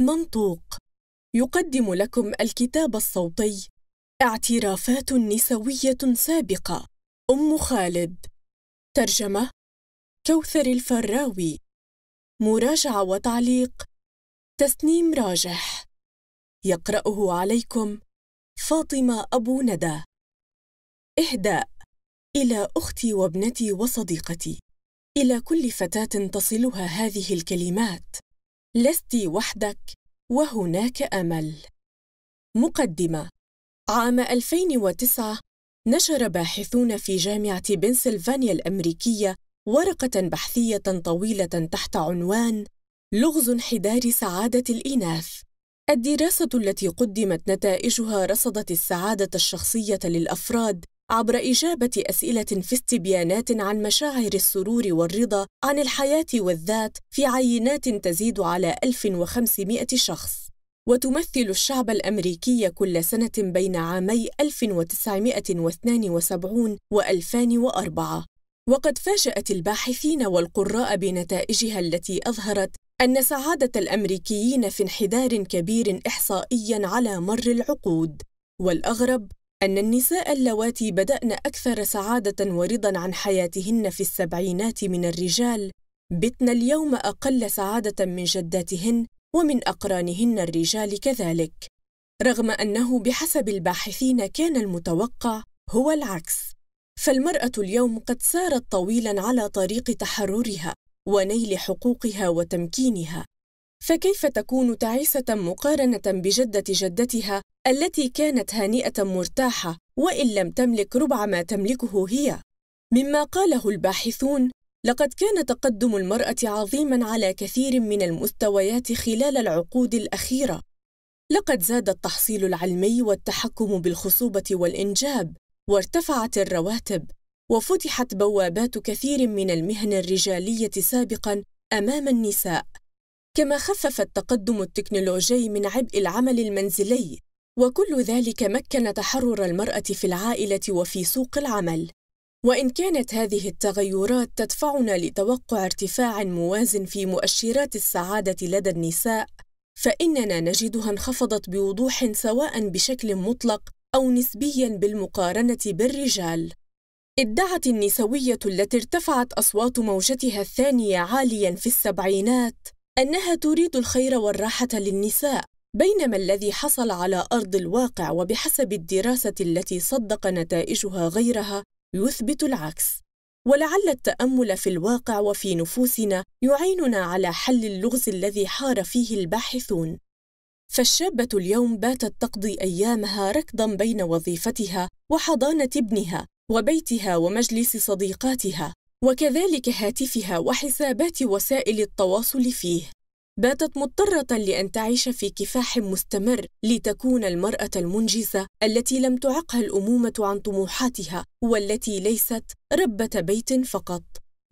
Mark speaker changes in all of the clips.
Speaker 1: منطوق يقدم لكم الكتاب الصوتي اعترافات نسوية سابقة أم خالد ترجمة كوثر الفراوي مراجعة وتعليق تسنيم راجح يقرأه عليكم فاطمة أبو ندى إهداء إلى أختي وابنتي وصديقتي إلى كل فتاة تصلها هذه الكلمات لست وحدك وهناك أمل مقدمة عام 2009 نشر باحثون في جامعة بنسلفانيا الأمريكية ورقة بحثية طويلة تحت عنوان لغز انحدار سعادة الإناث الدراسة التي قدمت نتائجها رصدت السعادة الشخصية للأفراد عبر إجابة أسئلة في استبيانات عن مشاعر السرور والرضا عن الحياة والذات في عينات تزيد على 1500 شخص وتمثل الشعب الأمريكي كل سنة بين عامي 1972 و 2004 وقد فاجأت الباحثين والقراء بنتائجها التي أظهرت أن سعادة الأمريكيين في انحدار كبير إحصائياً على مر العقود والأغرب أن النساء اللواتي بدأن أكثر سعادة ورضا عن حياتهن في السبعينات من الرجال بتن اليوم أقل سعادة من جداتهن ومن أقرانهن الرجال كذلك رغم أنه بحسب الباحثين كان المتوقع هو العكس فالمرأة اليوم قد سارت طويلا على طريق تحررها ونيل حقوقها وتمكينها فكيف تكون تعيسة مقارنة بجدة جدتها التي كانت هانئة مرتاحة وإن لم تملك ربع ما تملكه هي؟ مما قاله الباحثون لقد كان تقدم المرأة عظيما على كثير من المستويات خلال العقود الأخيرة لقد زاد التحصيل العلمي والتحكم بالخصوبة والإنجاب وارتفعت الرواتب وفتحت بوابات كثير من المهن الرجالية سابقا أمام النساء كما خفف التقدم التكنولوجي من عبء العمل المنزلي وكل ذلك مكن تحرر المرأة في العائلة وفي سوق العمل وإن كانت هذه التغيرات تدفعنا لتوقع ارتفاع موازن في مؤشرات السعادة لدى النساء فإننا نجدها انخفضت بوضوح سواء بشكل مطلق أو نسبيا بالمقارنة بالرجال ادعت النسوية التي ارتفعت أصوات موجتها الثانية عاليا في السبعينات أنها تريد الخير والراحة للنساء بينما الذي حصل على أرض الواقع وبحسب الدراسة التي صدق نتائجها غيرها يثبت العكس ولعل التأمل في الواقع وفي نفوسنا يعيننا على حل اللغز الذي حار فيه الباحثون فالشابة اليوم باتت تقضي أيامها ركضا بين وظيفتها وحضانة ابنها وبيتها ومجلس صديقاتها وكذلك هاتفها وحسابات وسائل التواصل فيه باتت مضطرة لأن تعيش في كفاح مستمر لتكون المرأة المنجزة التي لم تعقها الأمومة عن طموحاتها والتي ليست ربة بيت فقط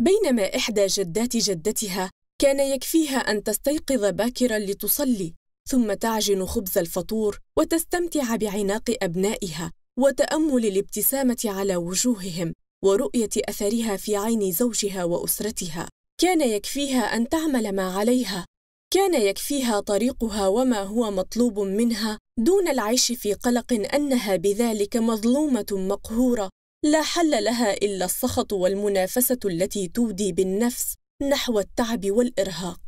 Speaker 1: بينما إحدى جدات جدتها كان يكفيها أن تستيقظ باكرا لتصلي ثم تعجن خبز الفطور وتستمتع بعناق أبنائها وتأمل الابتسامة على وجوههم ورؤيه اثرها في عين زوجها واسرتها كان يكفيها ان تعمل ما عليها كان يكفيها طريقها وما هو مطلوب منها دون العيش في قلق انها بذلك مظلومه مقهوره لا حل لها الا السخط والمنافسه التي تودي بالنفس نحو التعب والارهاق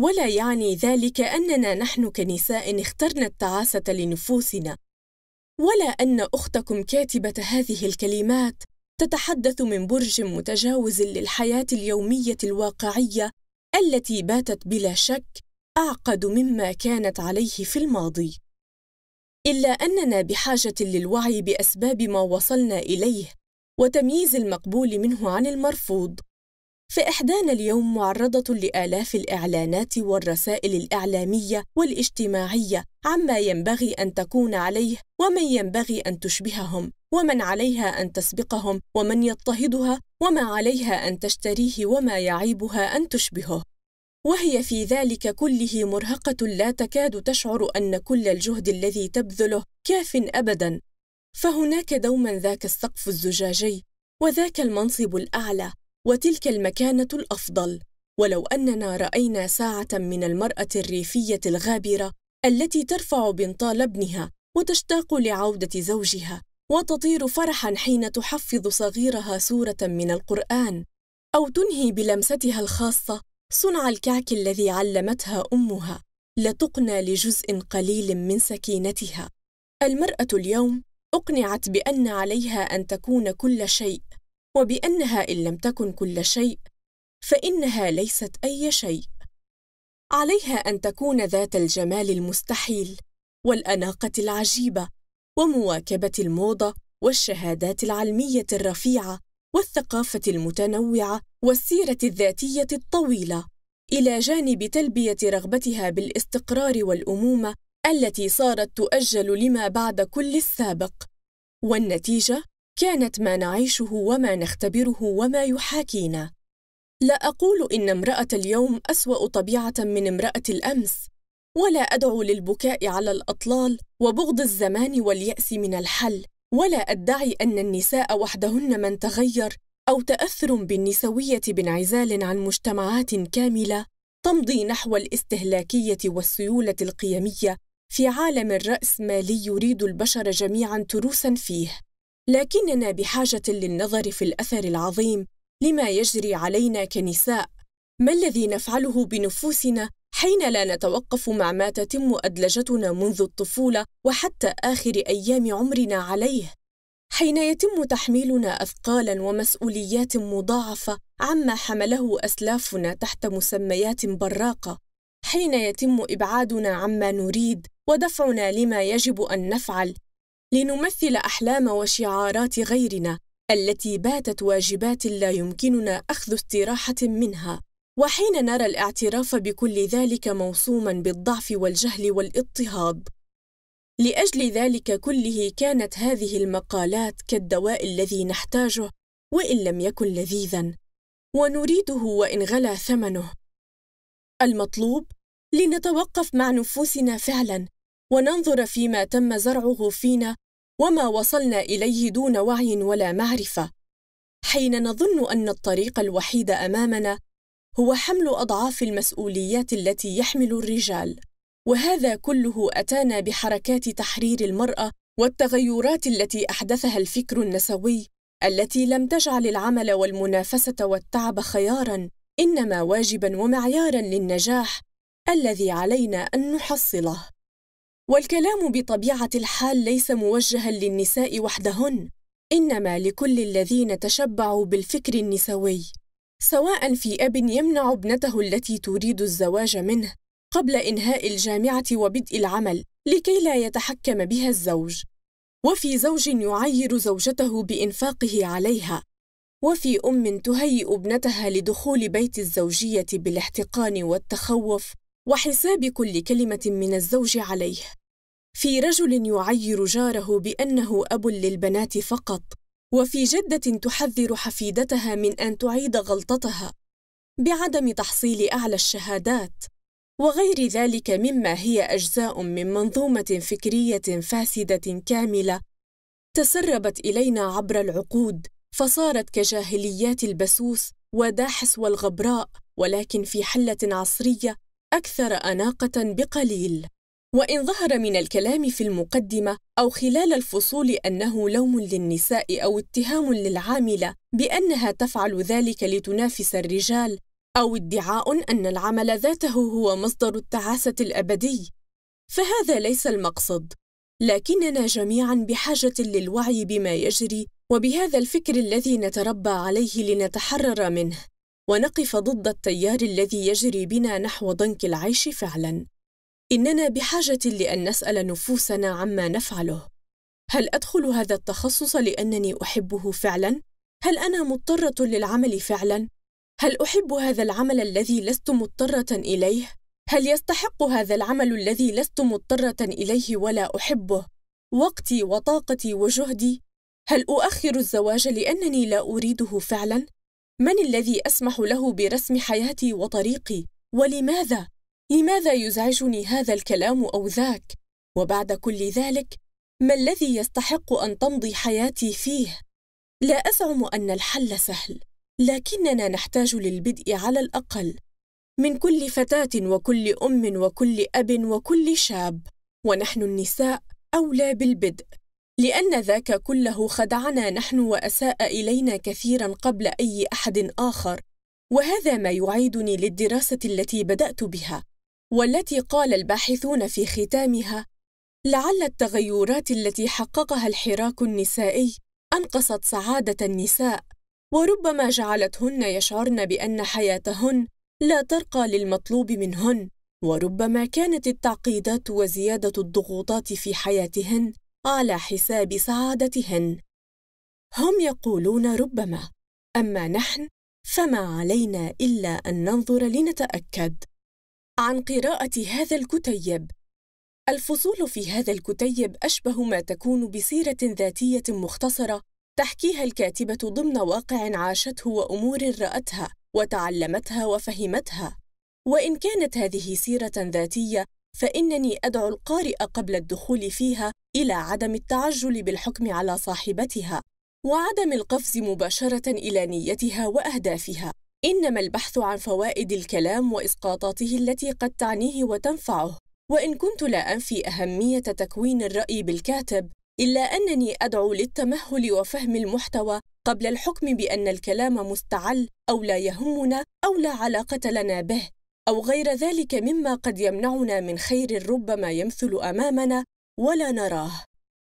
Speaker 1: ولا يعني ذلك اننا نحن كنساء اخترنا التعاسه لنفوسنا ولا ان اختكم كاتبه هذه الكلمات تتحدث من برج متجاوز للحياة اليومية الواقعية التي باتت بلا شك أعقد مما كانت عليه في الماضي. إلا أننا بحاجة للوعي بأسباب ما وصلنا إليه وتمييز المقبول منه عن المرفوض فإحدانا اليوم معرضة لآلاف الإعلانات والرسائل الإعلامية والاجتماعية عما ينبغي أن تكون عليه ومن ينبغي أن تشبههم ومن عليها أن تسبقهم ومن يضطهدها وما عليها أن تشتريه وما يعيبها أن تشبهه وهي في ذلك كله مرهقة لا تكاد تشعر أن كل الجهد الذي تبذله كاف أبداً فهناك دوما ذاك السقف الزجاجي وذاك المنصب الأعلى وتلك المكانة الأفضل ولو أننا رأينا ساعة من المرأة الريفية الغابرة التي ترفع بنطال ابنها وتشتاق لعودة زوجها وتطير فرحا حين تحفظ صغيرها سورة من القرآن أو تنهي بلمستها الخاصة صنع الكعك الذي علمتها أمها لتقنى لجزء قليل من سكينتها المرأة اليوم أقنعت بأن عليها أن تكون كل شيء وبانها ان لم تكن كل شيء فانها ليست اي شيء عليها ان تكون ذات الجمال المستحيل والاناقه العجيبه ومواكبه الموضه والشهادات العلميه الرفيعه والثقافه المتنوعه والسيره الذاتيه الطويله الى جانب تلبيه رغبتها بالاستقرار والامومه التي صارت تؤجل لما بعد كل السابق والنتيجه كانت ما نعيشه وما نختبره وما يحاكينا لا اقول ان امراه اليوم اسوا طبيعه من امراه الامس ولا ادعو للبكاء على الاطلال وبغض الزمان والياس من الحل ولا ادعي ان النساء وحدهن من تغير او تاثر بالنسويه بانعزال عن مجتمعات كامله تمضي نحو الاستهلاكيه والسيوله القيميه في عالم الراس مالي يريد البشر جميعا تروسا فيه لكننا بحاجة للنظر في الأثر العظيم لما يجري علينا كنساء ما الذي نفعله بنفوسنا حين لا نتوقف مع ما تتم أدلجتنا منذ الطفولة وحتى آخر أيام عمرنا عليه حين يتم تحميلنا أثقالا ومسؤوليات مضاعفة عما حمله أسلافنا تحت مسميات براقة حين يتم إبعادنا عما نريد ودفعنا لما يجب أن نفعل لنمثل أحلام وشعارات غيرنا التي باتت واجبات لا يمكننا أخذ استراحة منها وحين نرى الاعتراف بكل ذلك موصوما بالضعف والجهل والاضطهاد لاجل ذلك كله كانت هذه المقالات كالدواء الذي نحتاجه وان لم يكن لذيذا ونريده وان غلا ثمنه المطلوب لنتوقف مع نفوسنا فعلا وننظر فيما تم زرعه فينا وما وصلنا اليه دون وعي ولا معرفه حين نظن ان الطريق الوحيد امامنا هو حمل اضعاف المسؤوليات التي يحمل الرجال وهذا كله اتانا بحركات تحرير المراه والتغيرات التي احدثها الفكر النسوي التي لم تجعل العمل والمنافسه والتعب خيارا انما واجبا ومعيارا للنجاح الذي علينا ان نحصله والكلام بطبيعة الحال ليس موجها للنساء وحدهن، إنما لكل الذين تشبعوا بالفكر النسوي، سواء في أب يمنع ابنته التي تريد الزواج منه قبل إنهاء الجامعة وبدء العمل لكي لا يتحكم بها الزوج، وفي زوج يعير زوجته بإنفاقه عليها، وفي أم تهيئ ابنتها لدخول بيت الزوجية بالاحتقان والتخوف وحساب كل كلمة من الزوج عليه في رجل يعير جاره بأنه أب للبنات فقط وفي جدة تحذر حفيدتها من أن تعيد غلطتها بعدم تحصيل أعلى الشهادات وغير ذلك مما هي أجزاء من منظومة فكرية فاسدة كاملة تسربت إلينا عبر العقود فصارت كجاهليات البسوس وداحس والغبراء ولكن في حلة عصرية أكثر أناقة بقليل وإن ظهر من الكلام في المقدمة أو خلال الفصول أنه لوم للنساء أو اتهام للعاملة بأنها تفعل ذلك لتنافس الرجال أو ادعاء أن العمل ذاته هو مصدر التعاسة الأبدي فهذا ليس المقصد لكننا جميعا بحاجة للوعي بما يجري وبهذا الفكر الذي نتربى عليه لنتحرر منه ونقف ضد التيار الذي يجري بنا نحو ضنك العيش فعلا اننا بحاجه لان نسال نفوسنا عما نفعله هل ادخل هذا التخصص لانني احبه فعلا هل انا مضطره للعمل فعلا هل احب هذا العمل الذي لست مضطره اليه هل يستحق هذا العمل الذي لست مضطره اليه ولا احبه وقتي وطاقتي وجهدي هل اؤخر الزواج لانني لا اريده فعلا من الذي أسمح له برسم حياتي وطريقي؟ ولماذا؟ لماذا يزعجني هذا الكلام أو ذاك؟ وبعد كل ذلك، ما الذي يستحق أن تمضي حياتي فيه؟ لا أزعم أن الحل سهل، لكننا نحتاج للبدء على الأقل. من كل فتاة وكل أم وكل أب وكل شاب، ونحن النساء أولى بالبدء. لأن ذاك كله خدعنا نحن وأساء إلينا كثيرا قبل أي أحد آخر وهذا ما يعيدني للدراسة التي بدأت بها والتي قال الباحثون في ختامها لعل التغيرات التي حققها الحراك النسائي أنقصت سعادة النساء وربما جعلتهن يشعرن بأن حياتهن لا ترقى للمطلوب منهن وربما كانت التعقيدات وزيادة الضغوطات في حياتهن على حساب سعادتهن هم يقولون ربما اما نحن فما علينا الا ان ننظر لنتاكد عن قراءه هذا الكتيب الفصول في هذا الكتيب اشبه ما تكون بسيره ذاتيه مختصره تحكيها الكاتبه ضمن واقع عاشته وامور راتها وتعلمتها وفهمتها وان كانت هذه سيره ذاتيه فإنني أدعو القارئ قبل الدخول فيها إلى عدم التعجل بالحكم على صاحبتها وعدم القفز مباشرة إلى نيتها وأهدافها، إنما البحث عن فوائد الكلام وإسقاطاته التي قد تعنيه وتنفعه، وإن كنت لا أنفي أهمية تكوين الرأي بالكاتب، إلا أنني أدعو للتمهل وفهم المحتوى قبل الحكم بأن الكلام مستعل أو لا يهمنا أو لا علاقة لنا به، أو غير ذلك مما قد يمنعنا من خير ربما يمثل أمامنا ولا نراه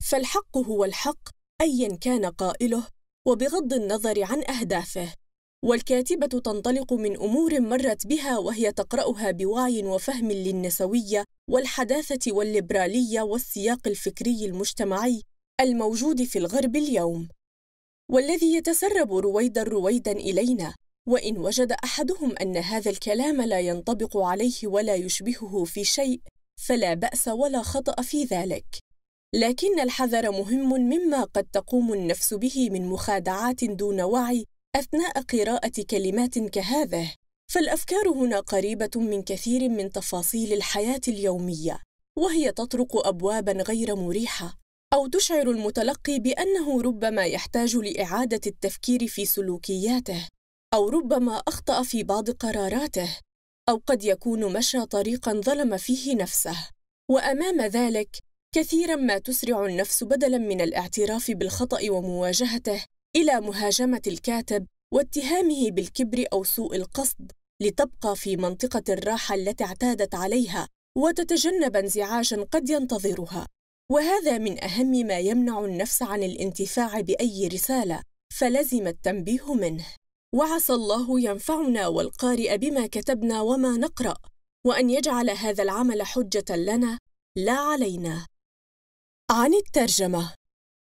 Speaker 1: فالحق هو الحق أيا كان قائله وبغض النظر عن أهدافه والكاتبة تنطلق من أمور مرت بها وهي تقرأها بوعي وفهم للنسوية والحداثة والليبرالية والسياق الفكري المجتمعي الموجود في الغرب اليوم والذي يتسرب رويدا رويدا إلينا وإن وجد أحدهم أن هذا الكلام لا ينطبق عليه ولا يشبهه في شيء فلا بأس ولا خطأ في ذلك لكن الحذر مهم مما قد تقوم النفس به من مخادعات دون وعي أثناء قراءة كلمات كهذه فالأفكار هنا قريبة من كثير من تفاصيل الحياة اليومية وهي تطرق أبوابا غير مريحة أو تشعر المتلقي بأنه ربما يحتاج لإعادة التفكير في سلوكياته أو ربما أخطأ في بعض قراراته أو قد يكون مشى طريقا ظلم فيه نفسه وأمام ذلك كثيرا ما تسرع النفس بدلا من الاعتراف بالخطأ ومواجهته إلى مهاجمة الكاتب واتهامه بالكبر أو سوء القصد لتبقى في منطقة الراحة التي اعتادت عليها وتتجنب انزعاجا قد ينتظرها وهذا من أهم ما يمنع النفس عن الانتفاع بأي رسالة فلزم التنبيه منه وعسى الله ينفعنا والقارئ بما كتبنا وما نقرأ وأن يجعل هذا العمل حجة لنا لا علينا. عن الترجمة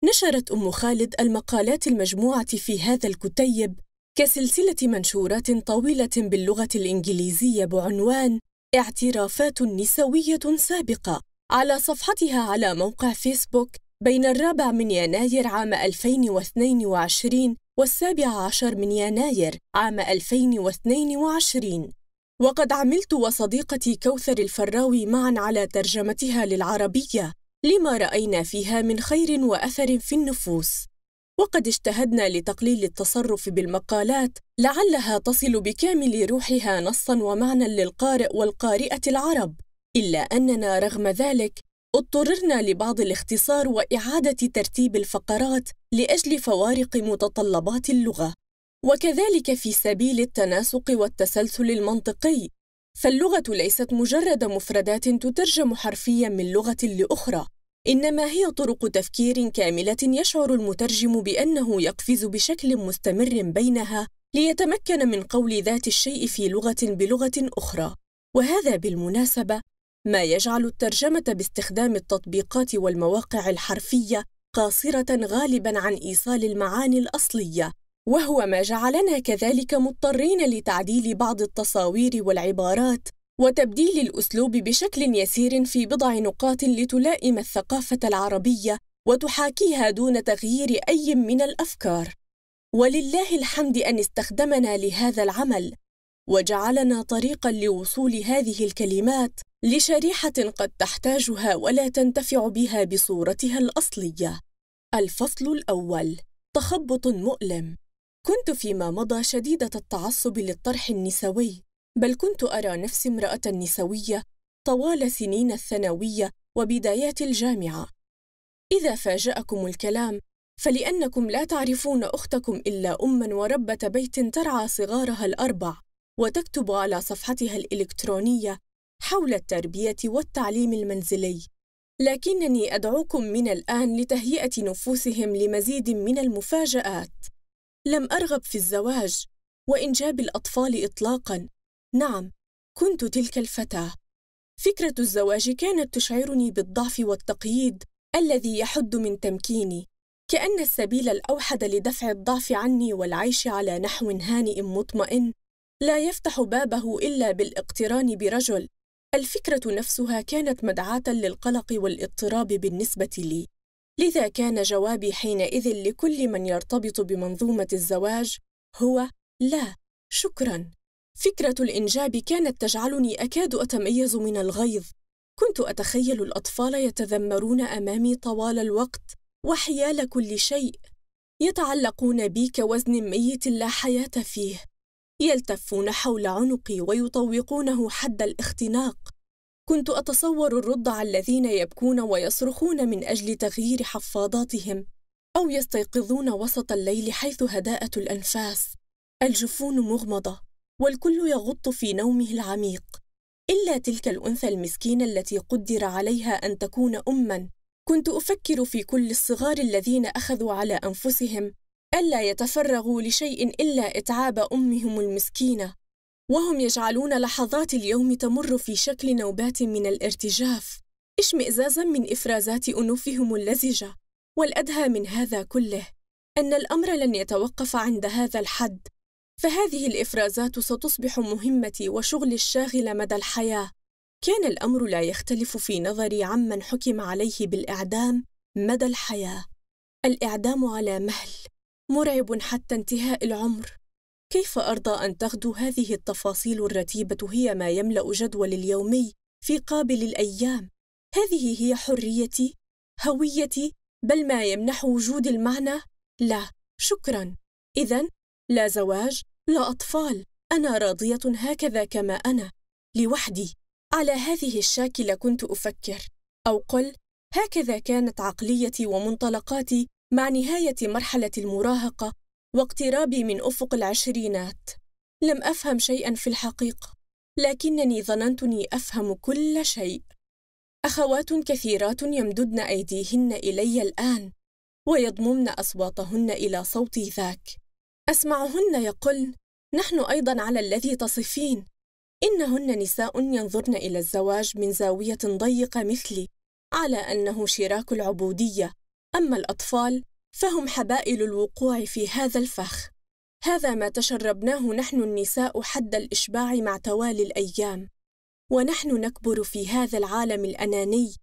Speaker 1: نشرت أم خالد المقالات المجموعة في هذا الكتيب كسلسلة منشورات طويلة باللغة الإنجليزية بعنوان اعترافات نسوية سابقة على صفحتها على موقع فيسبوك بين الرابع من يناير عام 2022 والسابع عشر من يناير عام 2022 وقد عملت وصديقتي كوثر الفراوي معا على ترجمتها للعربية لما رأينا فيها من خير وأثر في النفوس وقد اجتهدنا لتقليل التصرف بالمقالات لعلها تصل بكامل روحها نصا ومعنى للقارئ والقارئة العرب إلا أننا رغم ذلك اضطررنا لبعض الاختصار وإعادة ترتيب الفقرات لأجل فوارق متطلبات اللغة وكذلك في سبيل التناسق والتسلسل المنطقي فاللغة ليست مجرد مفردات تترجم حرفيا من لغة لأخرى إنما هي طرق تفكير كاملة يشعر المترجم بأنه يقفز بشكل مستمر بينها ليتمكن من قول ذات الشيء في لغة بلغة أخرى وهذا بالمناسبة ما يجعل الترجمة باستخدام التطبيقات والمواقع الحرفية قاصرة غالبا عن إيصال المعاني الأصلية وهو ما جعلنا كذلك مضطرين لتعديل بعض التصاوير والعبارات وتبديل الأسلوب بشكل يسير في بضع نقاط لتلائم الثقافة العربية وتحاكيها دون تغيير أي من الأفكار ولله الحمد أن استخدمنا لهذا العمل وجعلنا طريقا لوصول هذه الكلمات لشريحة قد تحتاجها ولا تنتفع بها بصورتها الأصلية. الفصل الأول تخبط مؤلم كنت فيما مضى شديدة التعصب للطرح النسوي، بل كنت أرى نفسي امرأة نسوية طوال سنين الثانوية وبدايات الجامعة. إذا فاجأكم الكلام فلأنكم لا تعرفون أختكم إلا أمًا وربة بيت ترعى صغارها الأربع، وتكتب على صفحتها الإلكترونية حول التربية والتعليم المنزلي لكنني أدعوكم من الآن لتهيئة نفوسهم لمزيد من المفاجآت لم أرغب في الزواج وإنجاب الأطفال إطلاقاً نعم كنت تلك الفتاة فكرة الزواج كانت تشعرني بالضعف والتقييد الذي يحد من تمكيني كأن السبيل الأوحد لدفع الضعف عني والعيش على نحو هانئ مطمئن لا يفتح بابه إلا بالاقتران برجل الفكرة نفسها كانت مدعاة للقلق والاضطراب بالنسبة لي، لذا كان جوابي حينئذ لكل من يرتبط بمنظومة الزواج هو لا، شكرًا. فكرة الإنجاب كانت تجعلني أكاد أتميز من الغيظ، كنت أتخيل الأطفال يتذمرون أمامي طوال الوقت وحيال كل شيء، يتعلقون بي كوزن ميت لا حياة فيه. يلتفون حول عنقي ويطوقونه حد الاختناق كنت اتصور الرضع الذين يبكون ويصرخون من اجل تغيير حفاضاتهم او يستيقظون وسط الليل حيث هداءه الانفاس الجفون مغمضه والكل يغط في نومه العميق الا تلك الانثى المسكينه التي قدر عليها ان تكون اما كنت افكر في كل الصغار الذين اخذوا على انفسهم ألا يتفرغوا لشيء إلا إتعاب أمهم المسكينة وهم يجعلون لحظات اليوم تمر في شكل نوبات من الارتجاف اشمئزازا من إفرازات أنوفهم اللزجة والأدهى من هذا كله أن الأمر لن يتوقف عند هذا الحد فهذه الإفرازات ستصبح مهمتي وشغلي الشاغل مدى الحياة كان الأمر لا يختلف في نظري عمن حكم عليه بالإعدام مدى الحياة الإعدام على مهل مرعب حتى انتهاء العمر كيف أرضى أن تغدو هذه التفاصيل الرتيبة هي ما يملأ جدولي اليومي في قابل الأيام هذه هي حريتي هويتي بل ما يمنح وجود المعنى لا شكرا إذا لا زواج لا أطفال أنا راضية هكذا كما أنا لوحدي على هذه الشاكلة كنت أفكر أو قل هكذا كانت عقليتي ومنطلقاتي مع نهاية مرحلة المراهقة واقترابي من أفق العشرينات لم أفهم شيئا في الحقيقة لكنني ظننتني أفهم كل شيء أخوات كثيرات يمددن أيديهن إلي الآن ويضممن أصواتهن إلى صوتي ذاك أسمعهن يقلن نحن أيضا على الذي تصفين إنهن نساء ينظرن إلى الزواج من زاوية ضيقة مثلي على أنه شراك العبودية أما الأطفال فهم حبائل الوقوع في هذا الفخ هذا ما تشربناه نحن النساء حد الإشباع مع توالي الأيام ونحن نكبر في هذا العالم الأناني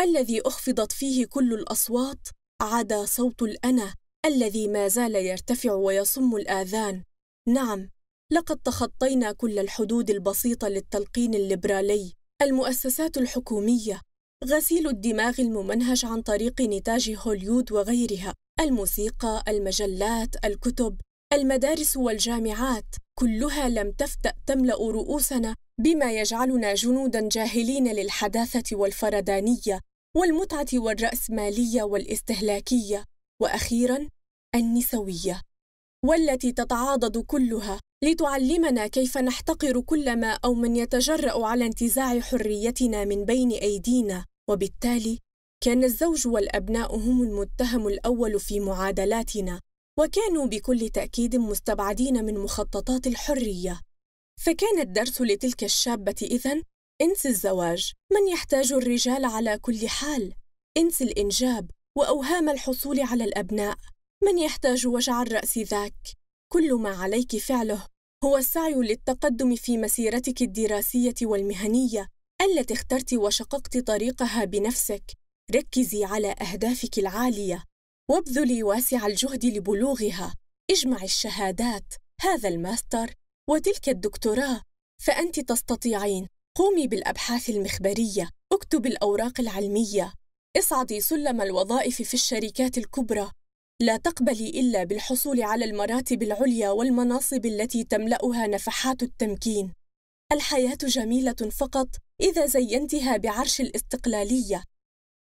Speaker 1: الذي أخفضت فيه كل الأصوات عدا صوت الأنا الذي ما زال يرتفع ويصم الآذان نعم لقد تخطينا كل الحدود البسيطة للتلقين الليبرالي المؤسسات الحكومية غسيل الدماغ الممنهج عن طريق نتاج هوليود وغيرها الموسيقى المجلات الكتب المدارس والجامعات كلها لم تفتأ تملأ رؤوسنا بما يجعلنا جنودا جاهلين للحداثة والفردانية والمتعة والرأسمالية والاستهلاكية وأخيرا النسوية والتي تتعاضد كلها لتعلمنا كيف نحتقر كل ما أو من يتجرأ على انتزاع حريتنا من بين أيدينا وبالتالي كان الزوج والأبناء هم المتهم الأول في معادلاتنا وكانوا بكل تأكيد مستبعدين من مخططات الحرية فكان الدرس لتلك الشابة إذن انس الزواج من يحتاج الرجال على كل حال انس الإنجاب وأوهام الحصول على الأبناء من يحتاج وجع الرأس ذاك كل ما عليك فعله هو السعي للتقدم في مسيرتك الدراسية والمهنية التي اخترت وشققت طريقها بنفسك ركزي على أهدافك العالية وابذلي واسع الجهد لبلوغها اجمعي الشهادات هذا الماستر وتلك الدكتوراه فأنت تستطيعين قومي بالأبحاث المخبرية اكتب الأوراق العلمية اصعدي سلم الوظائف في الشركات الكبرى لا تقبلي إلا بالحصول على المراتب العليا والمناصب التي تملأها نفحات التمكين الحياة جميلة فقط إذا زينتها بعرش الاستقلالية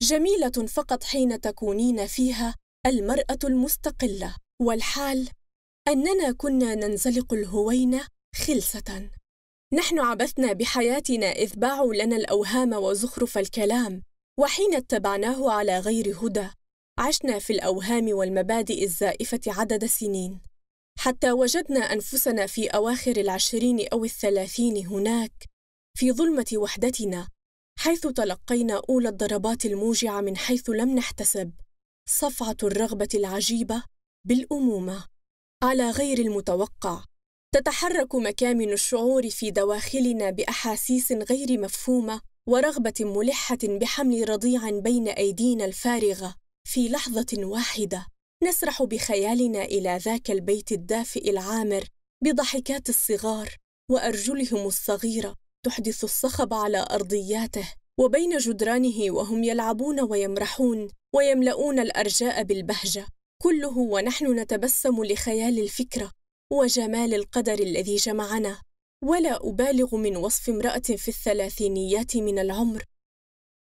Speaker 1: جميلة فقط حين تكونين فيها المرأة المستقلة والحال أننا كنا ننزلق الهوين خلسة نحن عبثنا بحياتنا إذ باعوا لنا الأوهام وزخرف الكلام وحين اتبعناه على غير هدى عشنا في الأوهام والمبادئ الزائفة عدد سنين حتى وجدنا أنفسنا في أواخر العشرين أو الثلاثين هناك في ظلمة وحدتنا حيث تلقينا أولى الضربات الموجعة من حيث لم نحتسب صفعة الرغبة العجيبة بالأمومة على غير المتوقع تتحرك مكامن الشعور في دواخلنا بأحاسيس غير مفهومة ورغبة ملحة بحمل رضيع بين أيدينا الفارغة في لحظة واحدة نسرح بخيالنا إلى ذاك البيت الدافئ العامر بضحكات الصغار وأرجلهم الصغيرة تحدث الصخب على أرضياته وبين جدرانه وهم يلعبون ويمرحون ويملؤون الأرجاء بالبهجة كله ونحن نتبسم لخيال الفكرة وجمال القدر الذي جمعنا ولا أبالغ من وصف امرأة في الثلاثينيات من العمر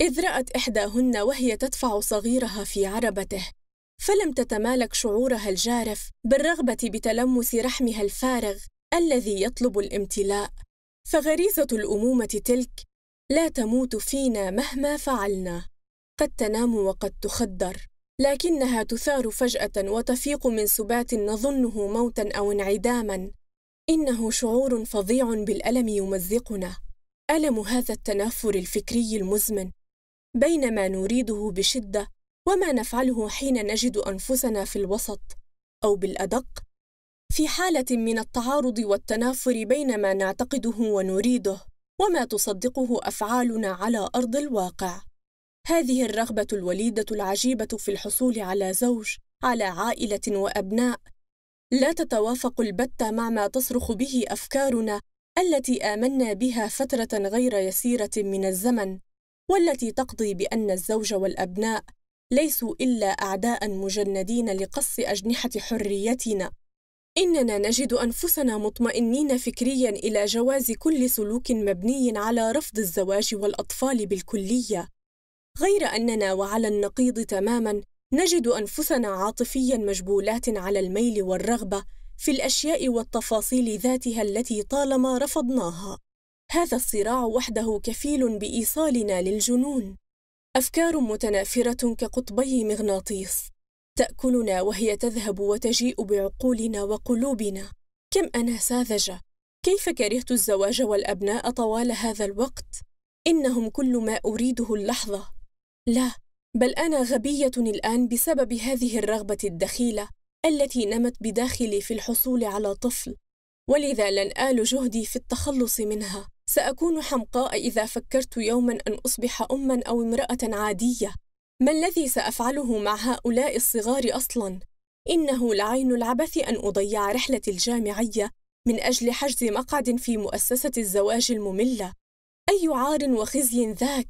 Speaker 1: إذ رأت إحداهن وهي تدفع صغيرها في عربته فلم تتمالك شعورها الجارف بالرغبة بتلمس رحمها الفارغ الذي يطلب الامتلاء فغريزة الأمومة تلك لا تموت فينا مهما فعلنا قد تنام وقد تخدر لكنها تثار فجأة وتفيق من سبات نظنه موتا أو انعداما إنه شعور فظيع بالألم يمزقنا ألم هذا التنافر الفكري المزمن بين ما نريده بشده وما نفعله حين نجد انفسنا في الوسط او بالادق في حاله من التعارض والتنافر بين ما نعتقده ونريده وما تصدقه افعالنا على ارض الواقع هذه الرغبه الوليده العجيبه في الحصول على زوج على عائله وابناء لا تتوافق البتة مع ما تصرخ به أفكارنا التي آمنا بها فترة غير يسيرة من الزمن، والتي تقضي بأن الزوج والأبناء ليسوا إلا أعداء مجندين لقص أجنحة حريتنا إننا نجد أنفسنا مطمئنين فكريا إلى جواز كل سلوك مبني على رفض الزواج والأطفال بالكلية غير أننا وعلى النقيض تماما نجد أنفسنا عاطفيا مجبولات على الميل والرغبة في الأشياء والتفاصيل ذاتها التي طالما رفضناها هذا الصراع وحده كفيل بايصالنا للجنون افكار متنافره كقطبي مغناطيس تاكلنا وهي تذهب وتجيء بعقولنا وقلوبنا كم انا ساذجه كيف كرهت الزواج والابناء طوال هذا الوقت انهم كل ما اريده اللحظه لا بل انا غبيه الان بسبب هذه الرغبه الدخيله التي نمت بداخلي في الحصول على طفل ولذا لن آل جهدي في التخلص منها سأكون حمقاء إذا فكرت يوما أن أصبح أما أو امرأة عادية ما الذي سأفعله مع هؤلاء الصغار أصلا؟ إنه لعين العبث أن أضيع رحلتي الجامعية من أجل حجز مقعد في مؤسسة الزواج المملة أي عار وخزي ذاك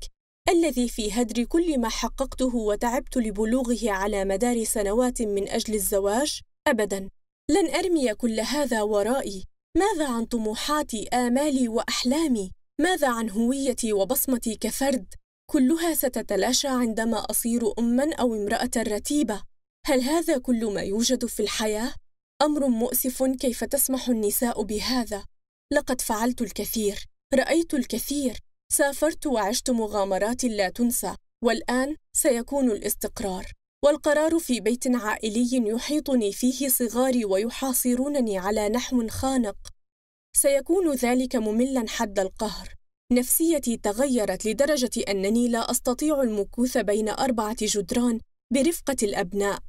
Speaker 1: الذي في هدر كل ما حققته وتعبت لبلوغه على مدار سنوات من أجل الزواج أبدا لن أرمي كل هذا ورائي ماذا عن طموحاتي آمالي وأحلامي؟ ماذا عن هويتي وبصمتي كفرد؟ كلها ستتلاشى عندما أصير أمًا أو امرأة رتيبة. هل هذا كل ما يوجد في الحياة؟ أمر مؤسف كيف تسمح النساء بهذا؟ لقد فعلت الكثير، رأيت الكثير، سافرت وعشت مغامرات لا تنسى، والآن سيكون الاستقرار. والقرار في بيت عائلي يحيطني فيه صغاري ويحاصرونني على نحو خانق سيكون ذلك مملا حد القهر نفسيتي تغيرت لدرجة أنني لا أستطيع المكوث بين أربعة جدران برفقة الأبناء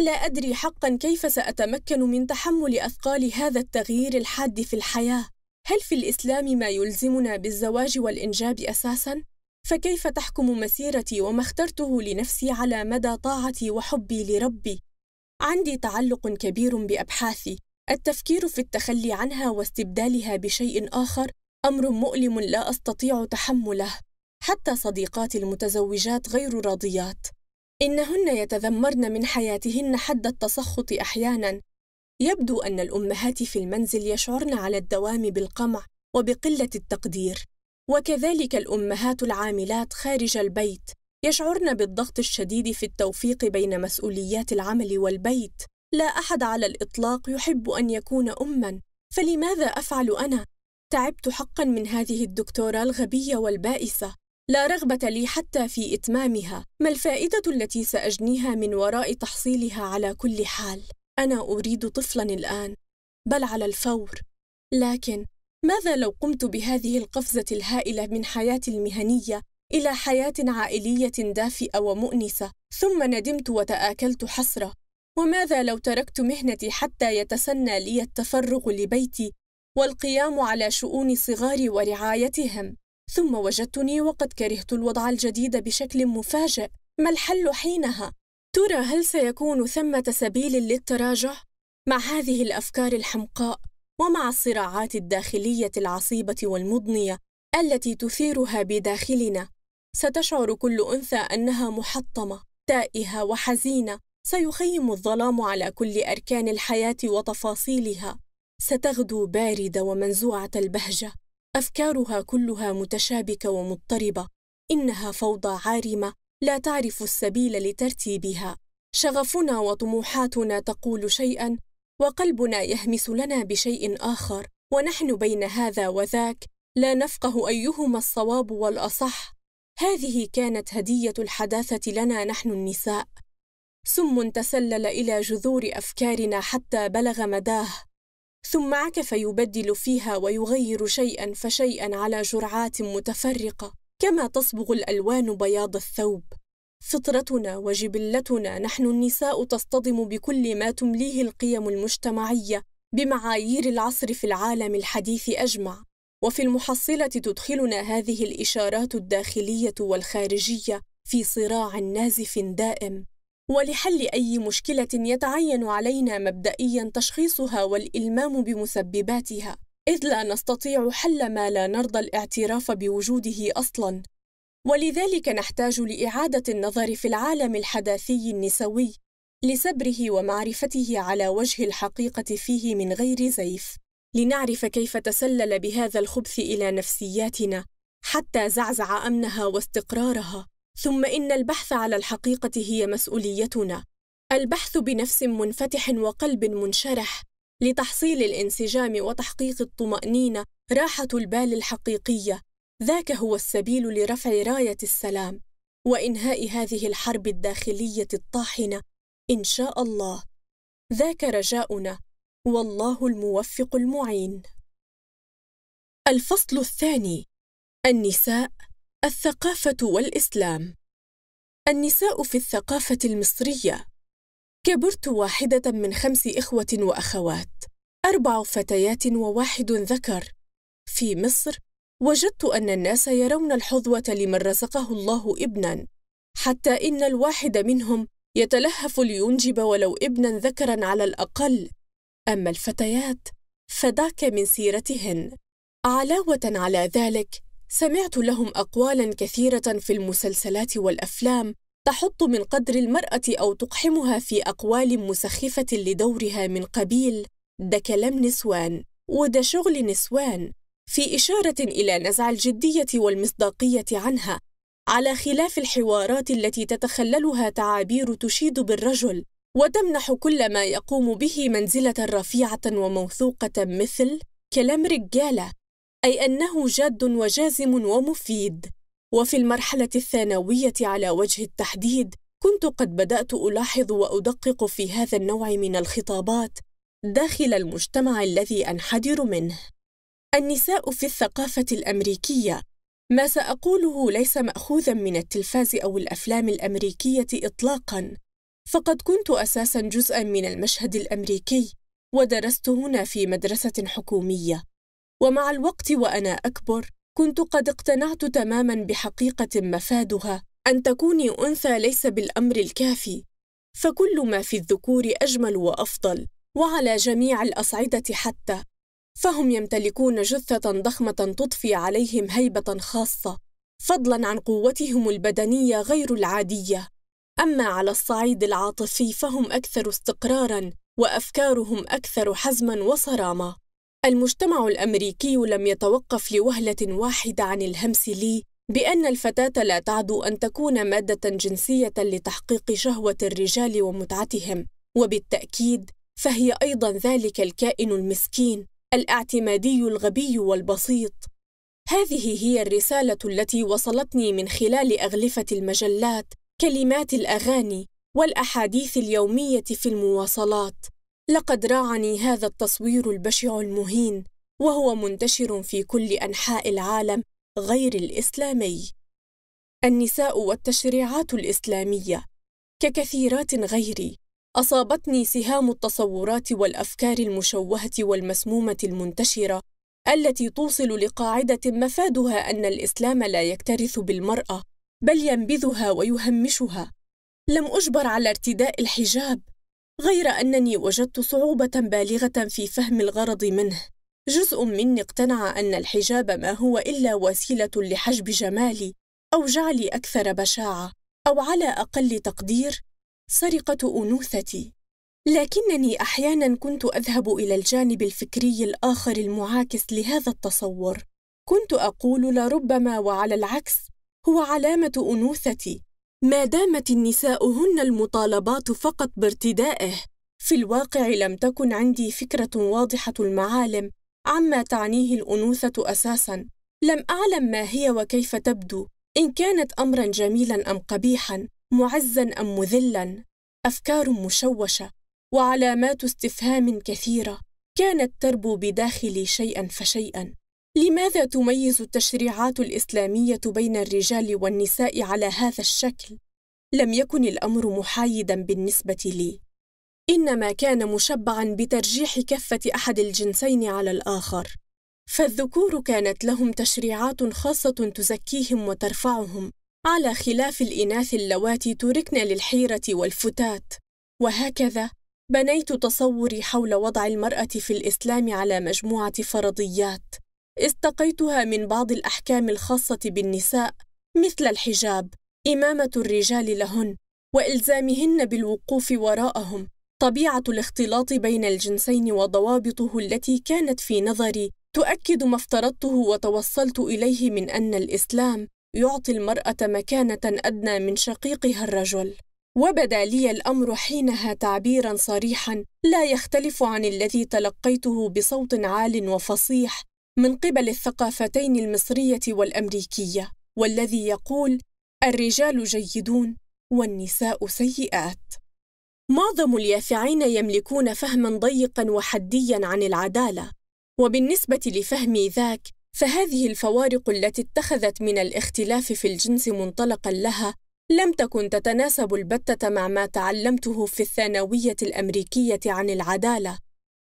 Speaker 1: لا أدري حقا كيف سأتمكن من تحمل أثقال هذا التغيير الحاد في الحياة هل في الإسلام ما يلزمنا بالزواج والإنجاب أساسا؟ فكيف تحكم مسيرتي وما اخترته لنفسي على مدى طاعتي وحبي لربي عندي تعلق كبير بابحاثي التفكير في التخلي عنها واستبدالها بشيء اخر امر مؤلم لا استطيع تحمله حتى صديقاتي المتزوجات غير راضيات انهن يتذمرن من حياتهن حد التسخط احيانا يبدو ان الامهات في المنزل يشعرن على الدوام بالقمع وبقله التقدير وكذلك الأمهات العاملات خارج البيت يشعرن بالضغط الشديد في التوفيق بين مسؤوليات العمل والبيت لا أحد على الإطلاق يحب أن يكون أمًا فلماذا أفعل أنا؟ تعبت حقًا من هذه الدكتورة الغبية والبائسة لا رغبة لي حتى في إتمامها ما الفائدة التي سأجنيها من وراء تحصيلها على كل حال؟ أنا أريد طفلًا الآن بل على الفور لكن ماذا لو قمت بهذه القفزة الهائلة من حياتي المهنية إلى حياة عائلية دافئة ومؤنسة، ثم ندمت وتآكلت حسرة؟ وماذا لو تركت مهنتي حتى يتسنى لي التفرغ لبيتي والقيام على شؤون صغاري ورعايتهم؟ ثم وجدتني وقد كرهت الوضع الجديد بشكل مفاجئ، ما الحل حينها؟ ترى هل سيكون ثمة سبيل للتراجع؟ مع هذه الأفكار الحمقاء ومع الصراعات الداخلية العصيبة والمضنية التي تثيرها بداخلنا ستشعر كل أنثى أنها محطمة تائهة وحزينة سيخيم الظلام على كل أركان الحياة وتفاصيلها ستغدو باردة ومنزوعة البهجة أفكارها كلها متشابكة ومضطربة إنها فوضى عارمة لا تعرف السبيل لترتيبها شغفنا وطموحاتنا تقول شيئا وقلبنا يهمس لنا بشيء اخر ونحن بين هذا وذاك لا نفقه ايهما الصواب والاصح هذه كانت هديه الحداثه لنا نحن النساء سم تسلل الى جذور افكارنا حتى بلغ مداه ثم عكف يبدل فيها ويغير شيئا فشيئا على جرعات متفرقه كما تصبغ الالوان بياض الثوب فطرتنا وجبلتنا نحن النساء تصطدم بكل ما تمليه القيم المجتمعيه بمعايير العصر في العالم الحديث اجمع وفي المحصله تدخلنا هذه الاشارات الداخليه والخارجيه في صراع نازف دائم ولحل اي مشكله يتعين علينا مبدئيا تشخيصها والالمام بمسبباتها اذ لا نستطيع حل ما لا نرضى الاعتراف بوجوده اصلا ولذلك نحتاج لإعادة النظر في العالم الحداثي النسوي لسبره ومعرفته على وجه الحقيقة فيه من غير زيف، لنعرف كيف تسلل بهذا الخبث إلى نفسياتنا حتى زعزع أمنها واستقرارها، ثم إن البحث على الحقيقة هي مسؤوليتنا، البحث بنفس منفتح وقلب منشرح لتحصيل الانسجام وتحقيق الطمأنينة راحة البال الحقيقية ذاك هو السبيل لرفع رايه السلام وانهاء هذه الحرب الداخليه الطاحنه ان شاء الله ذاك رجاؤنا والله الموفق المعين الفصل الثاني النساء الثقافه والاسلام النساء في الثقافه المصريه كبرت واحده من خمس اخوه واخوات اربع فتيات وواحد ذكر في مصر وجدت أن الناس يرون الحظوة لمن رزقه الله ابنا حتى إن الواحد منهم يتلهف لينجب ولو ابنا ذكرا على الأقل أما الفتيات فدعك من سيرتهن علاوة على ذلك سمعت لهم أقوالا كثيرة في المسلسلات والأفلام تحط من قدر المرأة أو تقحمها في أقوال مسخفة لدورها من قبيل ده كلام نسوان وده شغل نسوان في إشارة إلى نزع الجدية والمصداقية عنها، على خلاف الحوارات التي تتخللها تعابير تشيد بالرجل وتمنح كل ما يقوم به منزلة رفيعة وموثوقة مثل كلام رجالة، أي أنه جاد وجازم ومفيد. وفي المرحلة الثانوية على وجه التحديد، كنت قد بدأت ألاحظ وأدقق في هذا النوع من الخطابات داخل المجتمع الذي أنحدر منه. النساء في الثقافة الأمريكية ما سأقوله ليس مأخوذا من التلفاز أو الأفلام الأمريكية إطلاقا فقد كنت أساسا جزءا من المشهد الأمريكي ودرست هنا في مدرسة حكومية ومع الوقت وأنا أكبر كنت قد اقتنعت تماما بحقيقة مفادها أن تكوني أنثى ليس بالأمر الكافي فكل ما في الذكور أجمل وأفضل وعلى جميع الأصعدة حتى فهم يمتلكون جثة ضخمة تضفي عليهم هيبة خاصة فضلا عن قوتهم البدنية غير العادية أما على الصعيد العاطفي فهم أكثر استقرارا وأفكارهم أكثر حزما وصرامة المجتمع الأمريكي لم يتوقف لوهلة واحدة عن الهمس لي بأن الفتاة لا تعدو أن تكون مادة جنسية لتحقيق شهوة الرجال ومتعتهم وبالتأكيد فهي أيضا ذلك الكائن المسكين الاعتمادي الغبي والبسيط هذه هي الرساله التي وصلتني من خلال اغلفه المجلات كلمات الاغاني والاحاديث اليوميه في المواصلات لقد راعني هذا التصوير البشع المهين وهو منتشر في كل انحاء العالم غير الاسلامي النساء والتشريعات الاسلاميه ككثيرات غيري أصابتني سهام التصورات والأفكار المشوهة والمسمومة المنتشرة التي توصل لقاعدة مفادها أن الإسلام لا يكترث بالمرأة بل ينبذها ويهمشها لم أجبر على ارتداء الحجاب غير أنني وجدت صعوبة بالغة في فهم الغرض منه جزء مني اقتنع أن الحجاب ما هو إلا وسيلة لحجب جمالي أو جعلي أكثر بشاعة أو على أقل تقدير سرقة أنوثتي لكنني أحيانا كنت أذهب إلى الجانب الفكري الآخر المعاكس لهذا التصور كنت أقول لربما وعلى العكس هو علامة أنوثتي ما دامت النساء هن المطالبات فقط بارتدائه في الواقع لم تكن عندي فكرة واضحة المعالم عما تعنيه الأنوثة أساسا لم أعلم ما هي وكيف تبدو إن كانت أمرا جميلا أم قبيحا معزا ام مذلا افكار مشوشه وعلامات استفهام كثيره كانت تربو بداخلي شيئا فشيئا لماذا تميز التشريعات الاسلاميه بين الرجال والنساء على هذا الشكل لم يكن الامر محايدا بالنسبه لي انما كان مشبعا بترجيح كفه احد الجنسين على الاخر فالذكور كانت لهم تشريعات خاصه تزكيهم وترفعهم على خلاف الإناث اللواتي تركن للحيرة والفتات وهكذا بنيت تصوري حول وضع المرأة في الإسلام على مجموعة فرضيات استقيتها من بعض الأحكام الخاصة بالنساء مثل الحجاب إمامة الرجال لهن وإلزامهن بالوقوف وراءهم طبيعة الاختلاط بين الجنسين وضوابطه التي كانت في نظري تؤكد ما افترضته وتوصلت إليه من أن الإسلام يعطي المرأة مكانة أدنى من شقيقها الرجل وبدا لي الامر حينها تعبيرا صريحا لا يختلف عن الذي تلقيته بصوت عال وفصيح من قبل الثقافتين المصريه والامريكيه والذي يقول الرجال جيدون والنساء سيئات معظم اليافعين يملكون فهما ضيقا وحديا عن العداله وبالنسبه لفهمي ذاك فهذه الفوارق التي اتخذت من الاختلاف في الجنس منطلقا لها لم تكن تتناسب البتة مع ما تعلمته في الثانوية الأمريكية عن العدالة،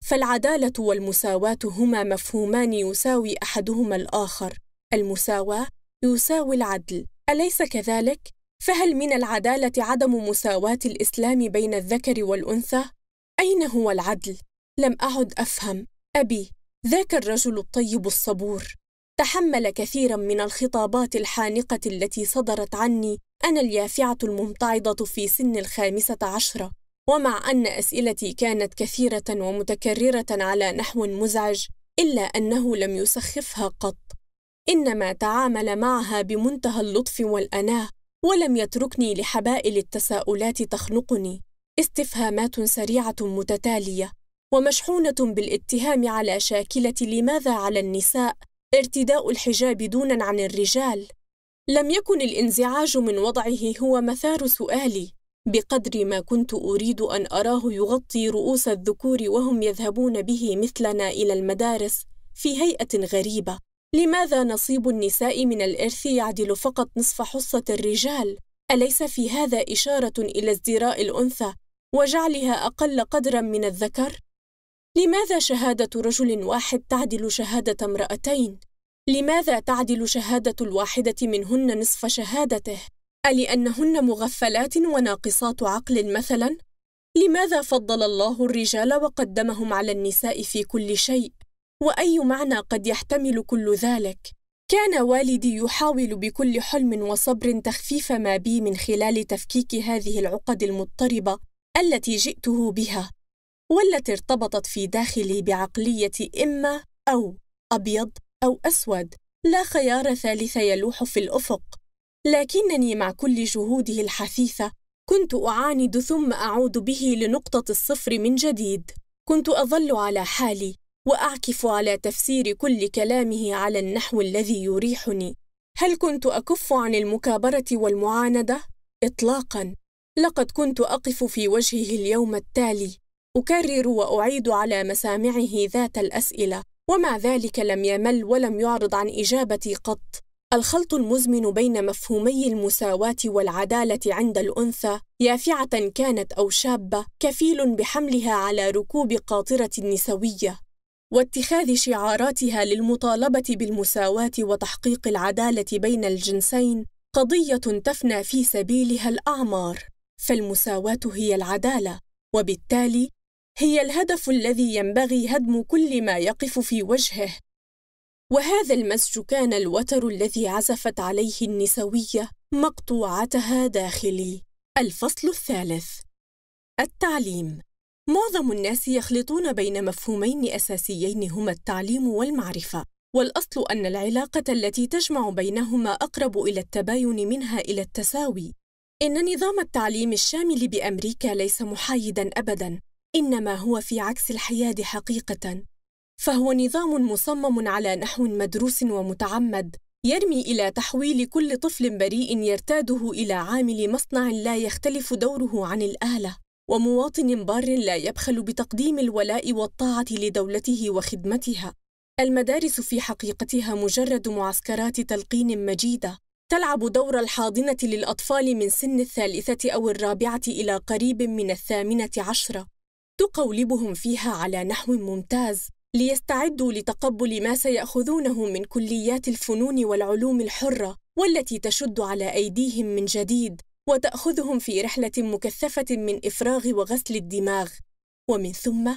Speaker 1: فالعدالة والمساواة هما مفهومان يساوي أحدهما الآخر، المساواة يساوي العدل، أليس كذلك؟ فهل من العدالة عدم مساواة الإسلام بين الذكر والأنثى؟ أين هو العدل؟ لم أعد أفهم، أبي، ذاك الرجل الطيب الصبور، تحمل كثيرا من الخطابات الحانقة التي صدرت عني أنا اليافعة الممتعضة في سن الخامسة عشرة ومع أن أسئلتي كانت كثيرة ومتكررة على نحو مزعج إلا أنه لم يسخفها قط إنما تعامل معها بمنتهى اللطف والأناة ولم يتركني لحبائل التساؤلات تخنقني استفهامات سريعة متتالية ومشحونة بالاتهام على شاكلة لماذا على النساء ارتداء الحجاب دونا عن الرجال لم يكن الانزعاج من وضعه هو مثار سؤالي بقدر ما كنت أريد أن أراه يغطي رؤوس الذكور وهم يذهبون به مثلنا إلى المدارس في هيئة غريبة لماذا نصيب النساء من الإرث يعدل فقط نصف حصة الرجال؟ أليس في هذا إشارة إلى ازدراء الأنثى وجعلها أقل قدرا من الذكر؟ لماذا شهادة رجل واحد تعدل شهادة امرأتين؟ لماذا تعدل شهادة الواحدة منهن نصف شهادته؟ ألأنهن مغفلات وناقصات عقل مثلا؟ لماذا فضل الله الرجال وقدمهم على النساء في كل شيء؟ وأي معنى قد يحتمل كل ذلك؟ كان والدي يحاول بكل حلم وصبر تخفيف ما بي من خلال تفكيك هذه العقد المضطربة التي جئته بها والتي ارتبطت في داخلي بعقلية إما أو أبيض أو أسود لا خيار ثالث يلوح في الأفق لكنني مع كل جهوده الحثيثة كنت أعاند ثم أعود به لنقطة الصفر من جديد كنت أظل على حالي وأعكف على تفسير كل كلامه على النحو الذي يريحني هل كنت أكف عن المكابرة والمعاندة؟ إطلاقاً لقد كنت أقف في وجهه اليوم التالي أكرر وأعيد على مسامعه ذات الأسئلة ومع ذلك لم يمل ولم يعرض عن إجابتي قط الخلط المزمن بين مفهومي المساواة والعدالة عند الأنثى يافعة كانت أو شابة كفيل بحملها على ركوب قاطرة النسوية واتخاذ شعاراتها للمطالبة بالمساواة وتحقيق العدالة بين الجنسين قضية تفنى في سبيلها الأعمار فالمساواة هي العدالة وبالتالي هي الهدف الذي ينبغي هدم كل ما يقف في وجهه وهذا المزج كان الوتر الذي عزفت عليه النسوية مقطوعتها داخلي الفصل الثالث التعليم معظم الناس يخلطون بين مفهومين أساسيين هما التعليم والمعرفة والأصل أن العلاقة التي تجمع بينهما أقرب إلى التباين منها إلى التساوي إن نظام التعليم الشامل بأمريكا ليس محايداً أبداً انما هو في عكس الحياد حقيقه فهو نظام مصمم على نحو مدروس ومتعمد يرمي الى تحويل كل طفل بريء يرتاده الى عامل مصنع لا يختلف دوره عن الاله ومواطن بار لا يبخل بتقديم الولاء والطاعه لدولته وخدمتها المدارس في حقيقتها مجرد معسكرات تلقين مجيده تلعب دور الحاضنه للاطفال من سن الثالثه او الرابعه الى قريب من الثامنه عشره تقولبهم فيها على نحو ممتاز ليستعدوا لتقبل ما سيأخذونه من كليات الفنون والعلوم الحرة والتي تشد على أيديهم من جديد وتأخذهم في رحلة مكثفة من إفراغ وغسل الدماغ ومن ثم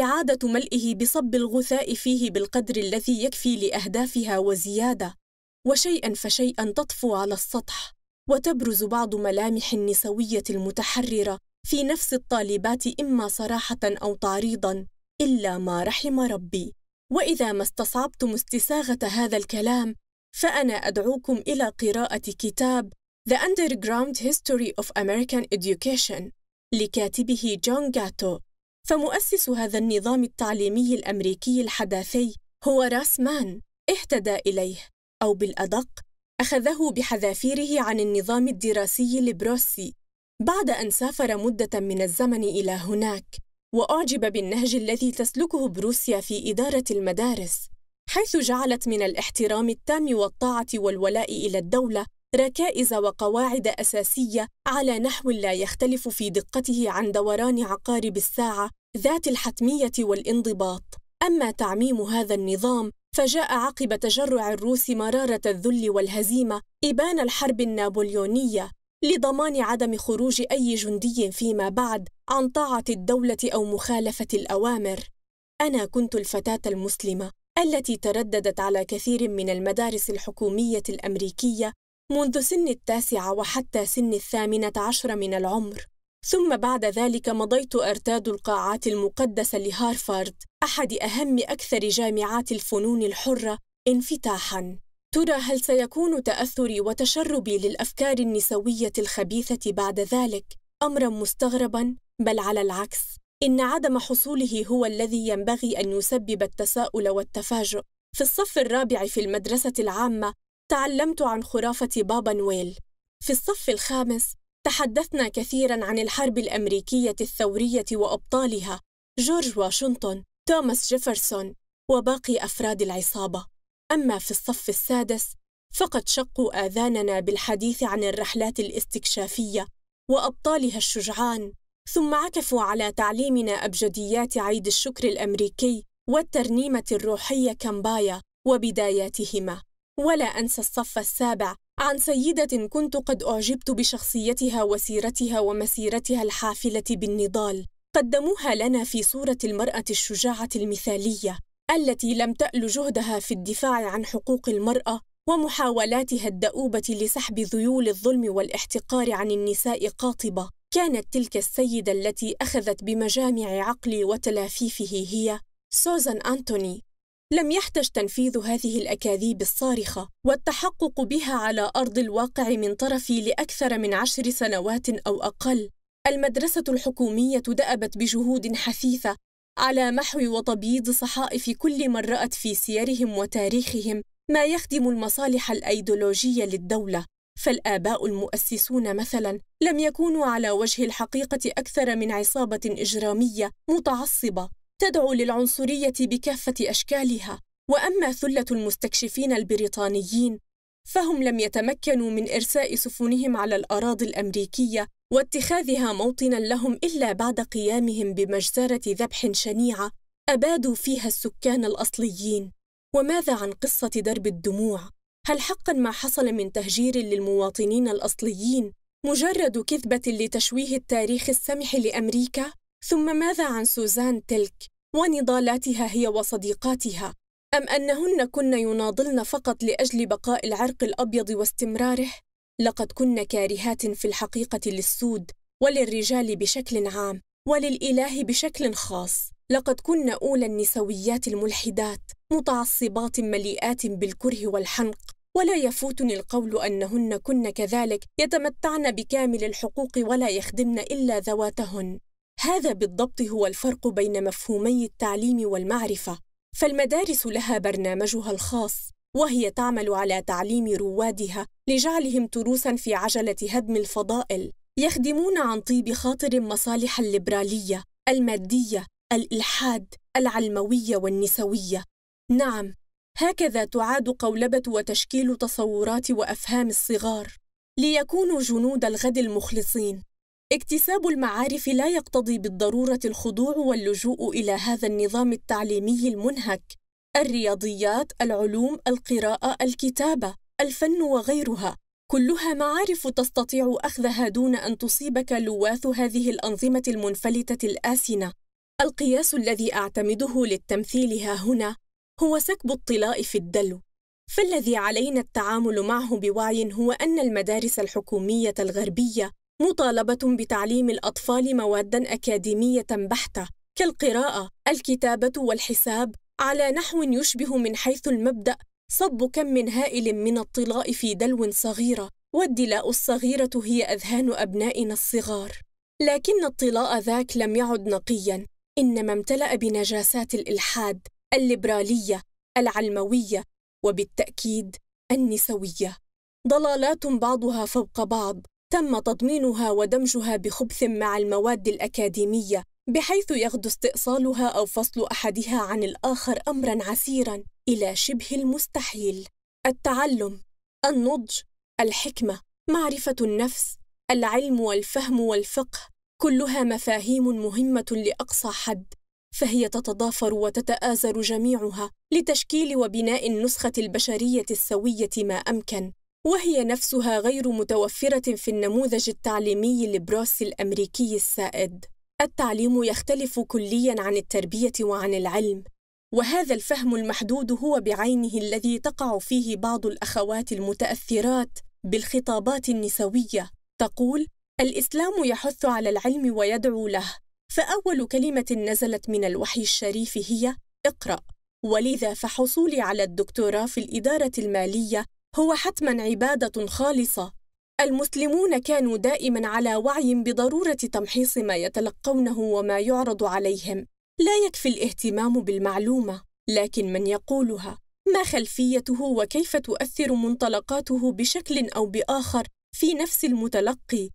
Speaker 1: إعادة ملئه بصب الغثاء فيه بالقدر الذي يكفي لأهدافها وزيادة وشيئا فشيئا تطفو على السطح وتبرز بعض ملامح النسوية المتحررة في نفس الطالبات إما صراحة أو تعريضا إلا ما رحم ربي وإذا ما استصعبتم استساغة هذا الكلام فأنا أدعوكم إلى قراءة كتاب The Underground History of American Education لكاتبه جون جاتو فمؤسس هذا النظام التعليمي الأمريكي الحداثي هو راس مان اهتدى إليه أو بالأدق أخذه بحذافيره عن النظام الدراسي البروسي بعد أن سافر مدة من الزمن إلى هناك وأعجب بالنهج الذي تسلكه بروسيا في إدارة المدارس حيث جعلت من الاحترام التام والطاعة والولاء إلى الدولة ركائز وقواعد أساسية على نحو لا يختلف في دقته عن دوران عقارب الساعة ذات الحتمية والانضباط. أما تعميم هذا النظام فجاء عقب تجرع الروس مرارة الذل والهزيمة إبان الحرب النابليونية لضمان عدم خروج أي جندي فيما بعد عن طاعة الدولة أو مخالفة الأوامر. أنا كنت الفتاة المسلمة التي ترددت على كثير من المدارس الحكومية الأمريكية منذ سن التاسعة وحتى سن الثامنة عشر من العمر، ثم بعد ذلك مضيت أرتاد القاعات المقدسة لهارفارد، أحد أهم أكثر جامعات الفنون الحرة انفتاحًا. ترى هل سيكون تأثري وتشربي للأفكار النسوية الخبيثة بعد ذلك أمرا مستغربا بل على العكس إن عدم حصوله هو الذي ينبغي أن يسبب التساؤل والتفاجؤ في الصف الرابع في المدرسة العامة تعلمت عن خرافة بابا نويل في الصف الخامس تحدثنا كثيرا عن الحرب الأمريكية الثورية وأبطالها جورج واشنطن توماس جيفرسون وباقي أفراد العصابة أما في الصف السادس فقد شقوا آذاننا بالحديث عن الرحلات الاستكشافية وأبطالها الشجعان ثم عكفوا على تعليمنا أبجديات عيد الشكر الأمريكي والترنيمة الروحية كامبايا وبداياتهما ولا أنسى الصف السابع عن سيدة كنت قد أعجبت بشخصيتها وسيرتها ومسيرتها الحافلة بالنضال قدموها لنا في صورة المرأة الشجاعة المثالية التي لم تأل جهدها في الدفاع عن حقوق المرأة ومحاولاتها الدؤوبة لسحب ذيول الظلم والاحتقار عن النساء قاطبة كانت تلك السيدة التي أخذت بمجامع عقلي وتلافيفه هي سوزان أنتوني لم يحتج تنفيذ هذه الأكاذيب الصارخة والتحقق بها على أرض الواقع من طرفي لأكثر من عشر سنوات أو أقل المدرسة الحكومية دأبت بجهود حثيثة على محو وتبييض صحائف كل من رأت في سيرهم وتاريخهم ما يخدم المصالح الأيديولوجية للدولة فالآباء المؤسسون مثلا لم يكونوا على وجه الحقيقة أكثر من عصابة إجرامية متعصبة تدعو للعنصرية بكافة أشكالها وأما ثلة المستكشفين البريطانيين فهم لم يتمكنوا من إرساء سفنهم على الأراضي الأمريكية واتخاذها موطنا لهم إلا بعد قيامهم بمجزرة ذبح شنيعة أبادوا فيها السكان الأصليين وماذا عن قصة درب الدموع؟ هل حقا ما حصل من تهجير للمواطنين الأصليين مجرد كذبة لتشويه التاريخ السمح لأمريكا؟ ثم ماذا عن سوزان تلك ونضالاتها هي وصديقاتها؟ أم أنهن كن يناضلن فقط لأجل بقاء العرق الأبيض واستمراره؟ لقد كن كارهات في الحقيقة للسود وللرجال بشكل عام وللإله بشكل خاص لقد كن أولى النسويات الملحدات متعصبات مليئات بالكره والحنق ولا يفوتني القول أنهن كن كذلك يتمتعن بكامل الحقوق ولا يخدمن إلا ذواتهن هذا بالضبط هو الفرق بين مفهومي التعليم والمعرفة فالمدارس لها برنامجها الخاص وهي تعمل على تعليم روادها لجعلهم تروسا في عجله هدم الفضائل يخدمون عن طيب خاطر مصالح الليبراليه الماديه الالحاد العلمويه والنسويه نعم هكذا تعاد قولبه وتشكيل تصورات وافهام الصغار ليكونوا جنود الغد المخلصين اكتساب المعارف لا يقتضي بالضروره الخضوع واللجوء الى هذا النظام التعليمي المنهك الرياضيات العلوم القراءه الكتابه الفن وغيرها كلها معارف تستطيع اخذها دون ان تصيبك لواث هذه الانظمه المنفلته الاسنه القياس الذي اعتمده للتمثيل ها هنا هو سكب الطلاء في الدلو فالذي علينا التعامل معه بوعي هو ان المدارس الحكوميه الغربيه مطالبه بتعليم الاطفال مواد اكاديميه بحته كالقراءه الكتابه والحساب على نحو يشبه من حيث المبدأ صب كم من هائل من الطلاء في دلو صغيرة والدلاء الصغيرة هي أذهان أبنائنا الصغار لكن الطلاء ذاك لم يعد نقيا إنما امتلأ بنجاسات الإلحاد الليبرالية العلموية وبالتأكيد النسوية ضلالات بعضها فوق بعض تم تضمينها ودمجها بخبث مع المواد الأكاديمية بحيث يغدو استئصالها أو فصل أحدها عن الآخر أمرا عسيرا إلى شبه المستحيل التعلم النضج الحكمة معرفة النفس العلم والفهم والفقه كلها مفاهيم مهمة لأقصى حد فهي تتضافر وتتآزر جميعها لتشكيل وبناء النسخة البشرية السوية ما أمكن وهي نفسها غير متوفرة في النموذج التعليمي لبروس الأمريكي السائد التعليم يختلف كليا عن التربيه وعن العلم وهذا الفهم المحدود هو بعينه الذي تقع فيه بعض الاخوات المتاثرات بالخطابات النسويه تقول الاسلام يحث على العلم ويدعو له فاول كلمه نزلت من الوحي الشريف هي اقرا ولذا فحصولي على الدكتوراه في الاداره الماليه هو حتما عباده خالصه المسلمون كانوا دائما على وعي بضروره تمحيص ما يتلقونه وما يعرض عليهم لا يكفي الاهتمام بالمعلومه لكن من يقولها ما خلفيته وكيف تؤثر منطلقاته بشكل او باخر في نفس المتلقي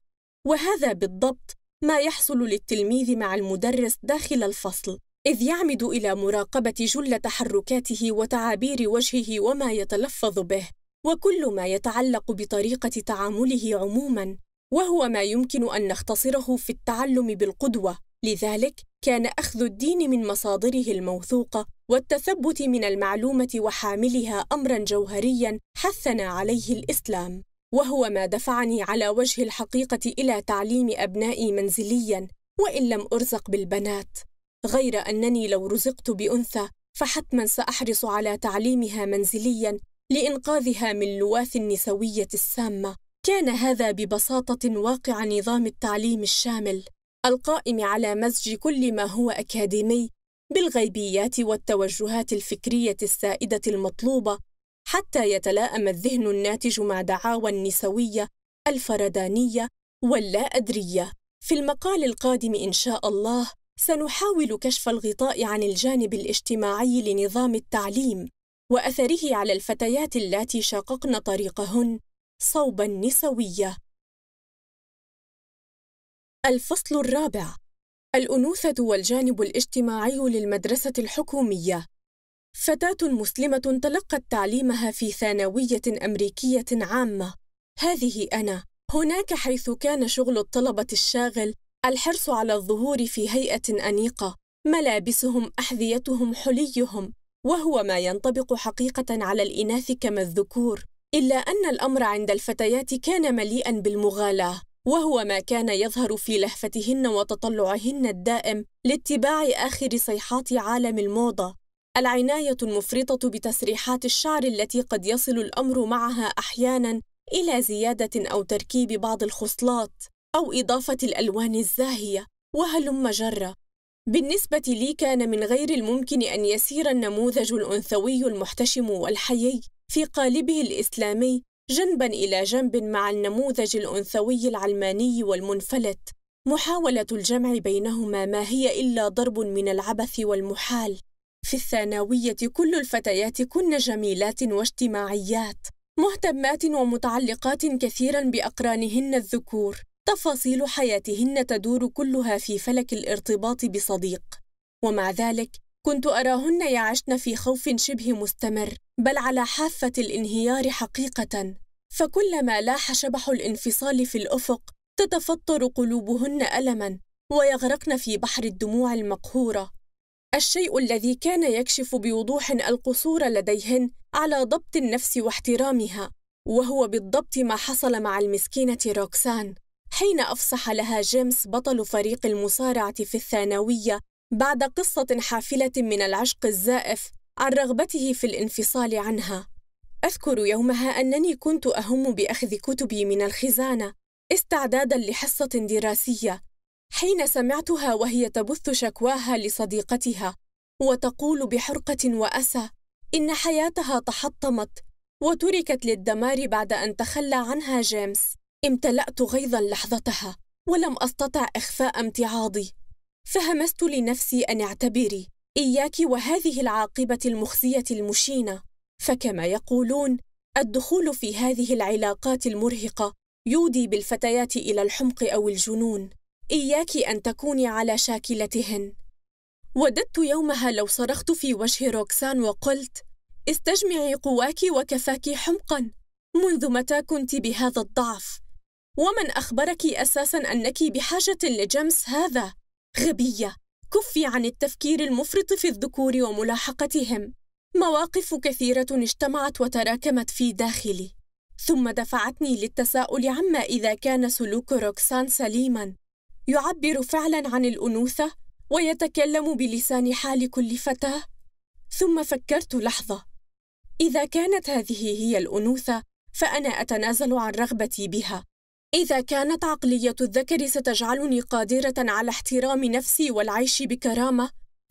Speaker 1: وهذا بالضبط ما يحصل للتلميذ مع المدرس داخل الفصل اذ يعمد الى مراقبه جل تحركاته وتعابير وجهه وما يتلفظ به وكل ما يتعلق بطريقة تعامله عموماً، وهو ما يمكن أن نختصره في التعلم بالقدوة، لذلك كان أخذ الدين من مصادره الموثوقة والتثبت من المعلومة وحاملها أمرًا جوهريًا حثنا عليه الإسلام، وهو ما دفعني على وجه الحقيقة إلى تعليم أبنائي منزليًا، وإن لم أرزق بالبنات، غير أنني لو رزقت بأنثى فحتما سأحرص على تعليمها منزليا لإنقاذها من لواث النسوية السامة كان هذا ببساطة واقع نظام التعليم الشامل القائم على مزج كل ما هو أكاديمي بالغيبيات والتوجهات الفكرية السائدة المطلوبة حتى يتلائم الذهن الناتج مع دعاوى النسوية الفردانية واللا أدرية في المقال القادم إن شاء الله سنحاول كشف الغطاء عن الجانب الاجتماعي لنظام التعليم واثره على الفتيات اللاتي شاققن طريقهن صوب النسويه الفصل الرابع الانوثه والجانب الاجتماعي للمدرسه الحكوميه فتاه مسلمه تلقت تعليمها في ثانويه امريكيه عامه هذه انا هناك حيث كان شغل الطلبه الشاغل الحرص على الظهور في هيئه انيقه ملابسهم احذيتهم حليهم وهو ما ينطبق حقيقة على الإناث كما الذكور، إلا أن الأمر عند الفتيات كان مليئا بالمغالاة، وهو ما كان يظهر في لهفتهن وتطلعهن الدائم لاتباع آخر صيحات عالم الموضة، العناية المفرطة بتسريحات الشعر التي قد يصل الأمر معها أحيانًا إلى زيادة أو تركيب بعض الخصلات، أو إضافة الألوان الزاهية، وهلم جرة، بالنسبة لي كان من غير الممكن أن يسير النموذج الأنثوي المحتشم والحيي في قالبه الإسلامي جنبا إلى جنب مع النموذج الأنثوي العلماني والمنفلت محاولة الجمع بينهما ما هي إلا ضرب من العبث والمحال في الثانوية كل الفتيات كن جميلات واجتماعيات مهتمات ومتعلقات كثيرا بأقرانهن الذكور تفاصيل حياتهن تدور كلها في فلك الارتباط بصديق ومع ذلك كنت أراهن يعشن في خوف شبه مستمر بل على حافة الانهيار حقيقة فكلما لاح شبح الانفصال في الأفق تتفطر قلوبهن ألما ويغرقن في بحر الدموع المقهورة الشيء الذي كان يكشف بوضوح القصور لديهن على ضبط النفس واحترامها وهو بالضبط ما حصل مع المسكينة روكسان حين أفصح لها جيمس بطل فريق المصارعة في الثانوية بعد قصة حافلة من العشق الزائف عن رغبته في الانفصال عنها. أذكر يومها أنني كنت أهم بأخذ كتبي من الخزانة استعدادا لحصة دراسية حين سمعتها وهي تبث شكواها لصديقتها وتقول بحرقة وأسى إن حياتها تحطمت وتركت للدمار بعد أن تخلى عنها جيمس. امتلأت غيظا لحظتها ولم أستطع إخفاء امتعاضي فهمست لنفسي أن اعتبري إياك وهذه العاقبة المخزية المشينة فكما يقولون الدخول في هذه العلاقات المرهقة يودي بالفتيات إلى الحمق أو الجنون إياك أن تكوني على شاكلتهن وددت يومها لو صرخت في وجه روكسان وقلت استجمعي قواك وكفاك حمقا منذ متى كنت بهذا الضعف ومن أخبرك أساسا أنك بحاجة لجمس هذا؟ غبية كفي عن التفكير المفرط في الذكور وملاحقتهم مواقف كثيرة اجتمعت وتراكمت في داخلي ثم دفعتني للتساؤل عما إذا كان سلوك روكسان سليما يعبر فعلا عن الأنوثة ويتكلم بلسان حال كل فتاة ثم فكرت لحظة إذا كانت هذه هي الأنوثة فأنا أتنازل عن رغبتي بها إذا كانت عقلية الذكر ستجعلني قادرة على احترام نفسي والعيش بكرامة،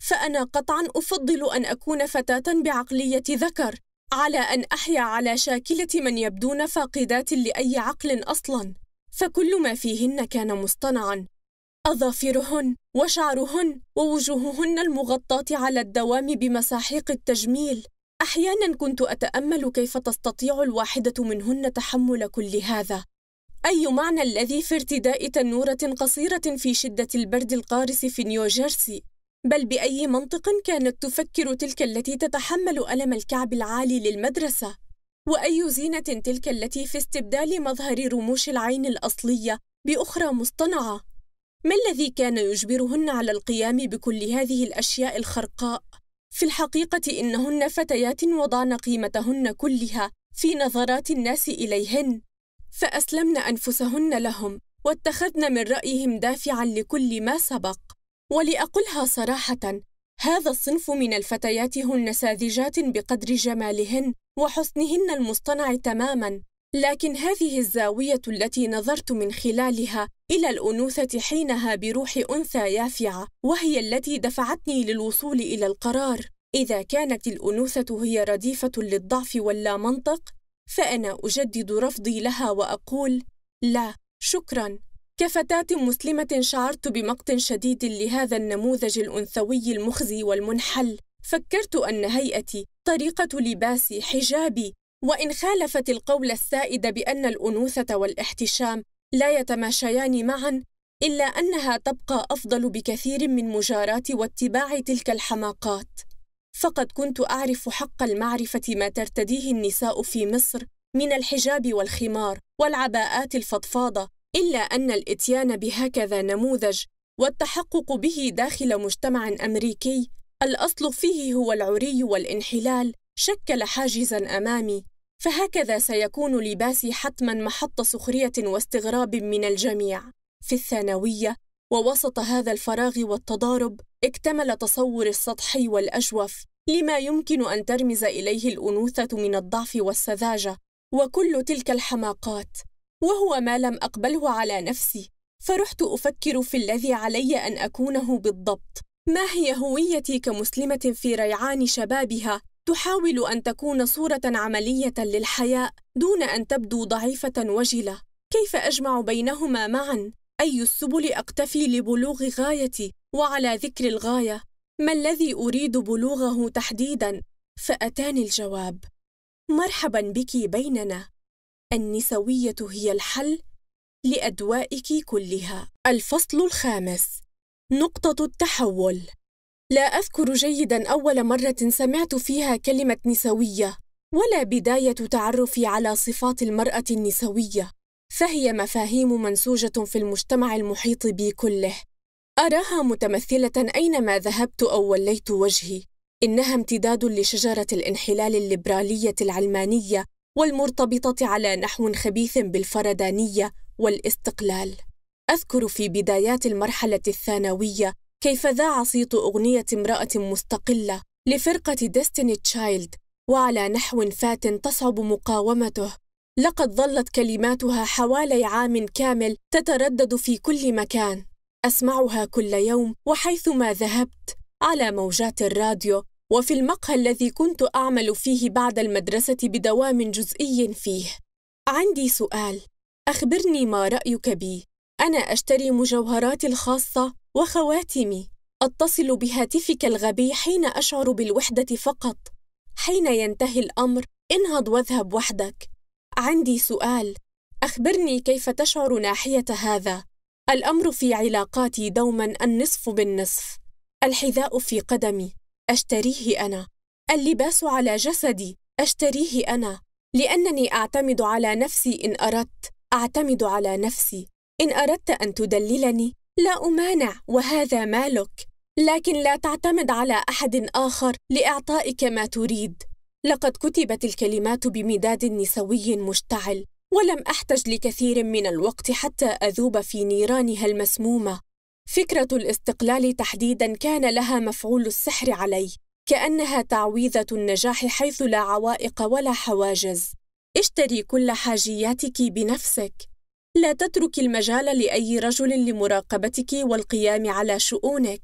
Speaker 1: فأنا قطعًا أفضل أن أكون فتاة بعقلية ذكر، على أن أحيا على شاكلة من يبدون فاقدات لأي عقل أصلًا، فكل ما فيهن كان مصطنعًا. أظافرهن وشعرهن ووجوههن المغطاة على الدوام بمساحيق التجميل. أحيانًا كنت أتأمل كيف تستطيع الواحدة منهن تحمل كل هذا. أي معنى الذي في ارتداء تنورة قصيرة في شدة البرد القارس في نيوجيرسي؟ بل بأي منطق كانت تفكر تلك التي تتحمل ألم الكعب العالي للمدرسة؟ وأي زينة تلك التي في استبدال مظهر رموش العين الأصلية بأخرى مصطنعة؟ ما الذي كان يجبرهن على القيام بكل هذه الأشياء الخرقاء؟ في الحقيقة إنهن فتيات وضعن قيمتهن كلها في نظرات الناس إليهن فأسلمن أنفسهن لهم واتخذن من رأيهم دافعا لكل ما سبق ولأقلها صراحة هذا الصنف من الفتيات هن ساذجات بقدر جمالهن وحسنهن المصطنع تماما لكن هذه الزاوية التي نظرت من خلالها إلى الأنوثة حينها بروح أنثى يافعة وهي التي دفعتني للوصول إلى القرار إذا كانت الأنوثة هي رديفة للضعف واللامنطق فأنا أجدد رفضي لها وأقول لا شكرا كفتاة مسلمة شعرت بمقت شديد لهذا النموذج الأنثوي المخزي والمنحل فكرت أن هيئتي طريقة لباسي حجابي وإن خالفت القول السائد بأن الأنوثة والاحتشام لا يتماشيان معا إلا أنها تبقى أفضل بكثير من مجاراة واتباع تلك الحماقات فقد كنت أعرف حق المعرفة ما ترتديه النساء في مصر من الحجاب والخمار والعباءات الفضفاضة إلا أن الإتيان بهكذا نموذج والتحقق به داخل مجتمع أمريكي الأصل فيه هو العري والانحلال شكل حاجزا أمامي فهكذا سيكون لباسي حتما محط سخرية واستغراب من الجميع في الثانوية ووسط هذا الفراغ والتضارب اكتمل تصوري السطحي والأجوف لما يمكن أن ترمز إليه الأنوثة من الضعف والسذاجة وكل تلك الحماقات وهو ما لم أقبله على نفسي فرحت أفكر في الذي علي أن أكونه بالضبط ما هي هويتي كمسلمة في ريعان شبابها تحاول أن تكون صورة عملية للحياة دون أن تبدو ضعيفة وجلة كيف أجمع بينهما معا؟ أي السبل أقتفي لبلوغ غايتي؟ وعلى ذكر الغاية ما الذي أريد بلوغه تحديداً؟ فأتاني الجواب مرحباً بك بيننا النسوية هي الحل لأدوائك كلها الفصل الخامس نقطة التحول لا أذكر جيداً أول مرة سمعت فيها كلمة نسوية ولا بداية تعرفي على صفات المرأة النسوية فهي مفاهيم منسوجة في المجتمع المحيط بي كله أراها متمثلة أينما ذهبت أو وليت وجهي إنها امتداد لشجرة الانحلال الليبرالية العلمانية والمرتبطة على نحو خبيث بالفردانية والاستقلال أذكر في بدايات المرحلة الثانوية كيف ذاع صيت أغنية امرأة مستقلة لفرقة ديستيني تشايلد وعلى نحو فات تصعب مقاومته لقد ظلت كلماتها حوالي عام كامل تتردد في كل مكان اسمعها كل يوم وحيثما ذهبت على موجات الراديو وفي المقهى الذي كنت اعمل فيه بعد المدرسه بدوام جزئي فيه عندي سؤال اخبرني ما رايك بي انا اشتري مجوهراتي الخاصه وخواتمي اتصل بهاتفك الغبي حين اشعر بالوحده فقط حين ينتهي الامر انهض واذهب وحدك عندي سؤال اخبرني كيف تشعر ناحيه هذا الأمر في علاقاتي دوما النصف بالنصف الحذاء في قدمي أشتريه أنا اللباس على جسدي أشتريه أنا لأنني أعتمد على نفسي إن أردت أعتمد على نفسي إن أردت أن تدللني لا أمانع وهذا مالك لكن لا تعتمد على أحد آخر لإعطائك ما تريد لقد كتبت الكلمات بمداد نسوي مشتعل ولم أحتج لكثير من الوقت حتى أذوب في نيرانها المسمومة فكرة الاستقلال تحديدا كان لها مفعول السحر علي كأنها تعويذة النجاح حيث لا عوائق ولا حواجز اشتري كل حاجياتك بنفسك لا تترك المجال لأي رجل لمراقبتك والقيام على شؤونك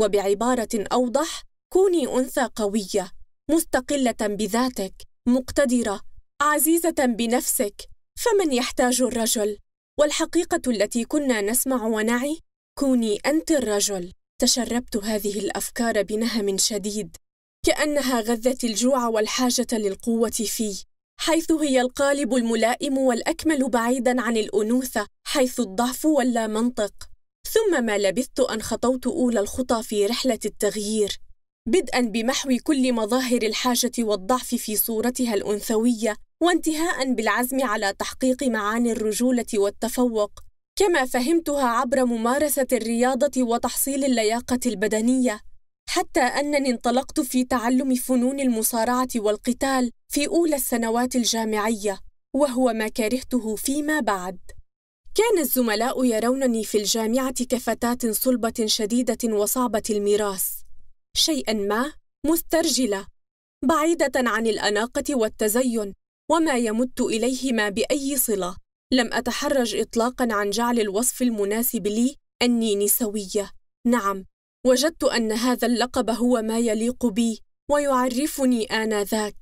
Speaker 1: وبعبارة أوضح كوني أنثى قوية مستقلة بذاتك مقتدرة عزيزة بنفسك فمن يحتاج الرجل والحقيقه التي كنا نسمع ونعي كوني انت الرجل تشربت هذه الافكار بنهم شديد كانها غذت الجوع والحاجه للقوه في حيث هي القالب الملائم والاكمل بعيدا عن الانوثه حيث الضعف ولا منطق ثم ما لبثت ان خطوت اولى الخطى في رحله التغيير بدءا بمحو كل مظاهر الحاجه والضعف في صورتها الانثويه وانتهاء بالعزم على تحقيق معاني الرجوله والتفوق كما فهمتها عبر ممارسه الرياضه وتحصيل اللياقه البدنيه حتى انني انطلقت في تعلم فنون المصارعه والقتال في اولى السنوات الجامعيه وهو ما كرهته فيما بعد كان الزملاء يرونني في الجامعه كفتاه صلبه شديده وصعبه الميراث شيئا ما مسترجله بعيده عن الاناقه والتزين وما يمت إليهما بأي صلة لم أتحرج إطلاقا عن جعل الوصف المناسب لي أني نسوية نعم وجدت أن هذا اللقب هو ما يليق بي ويعرفني آنذاك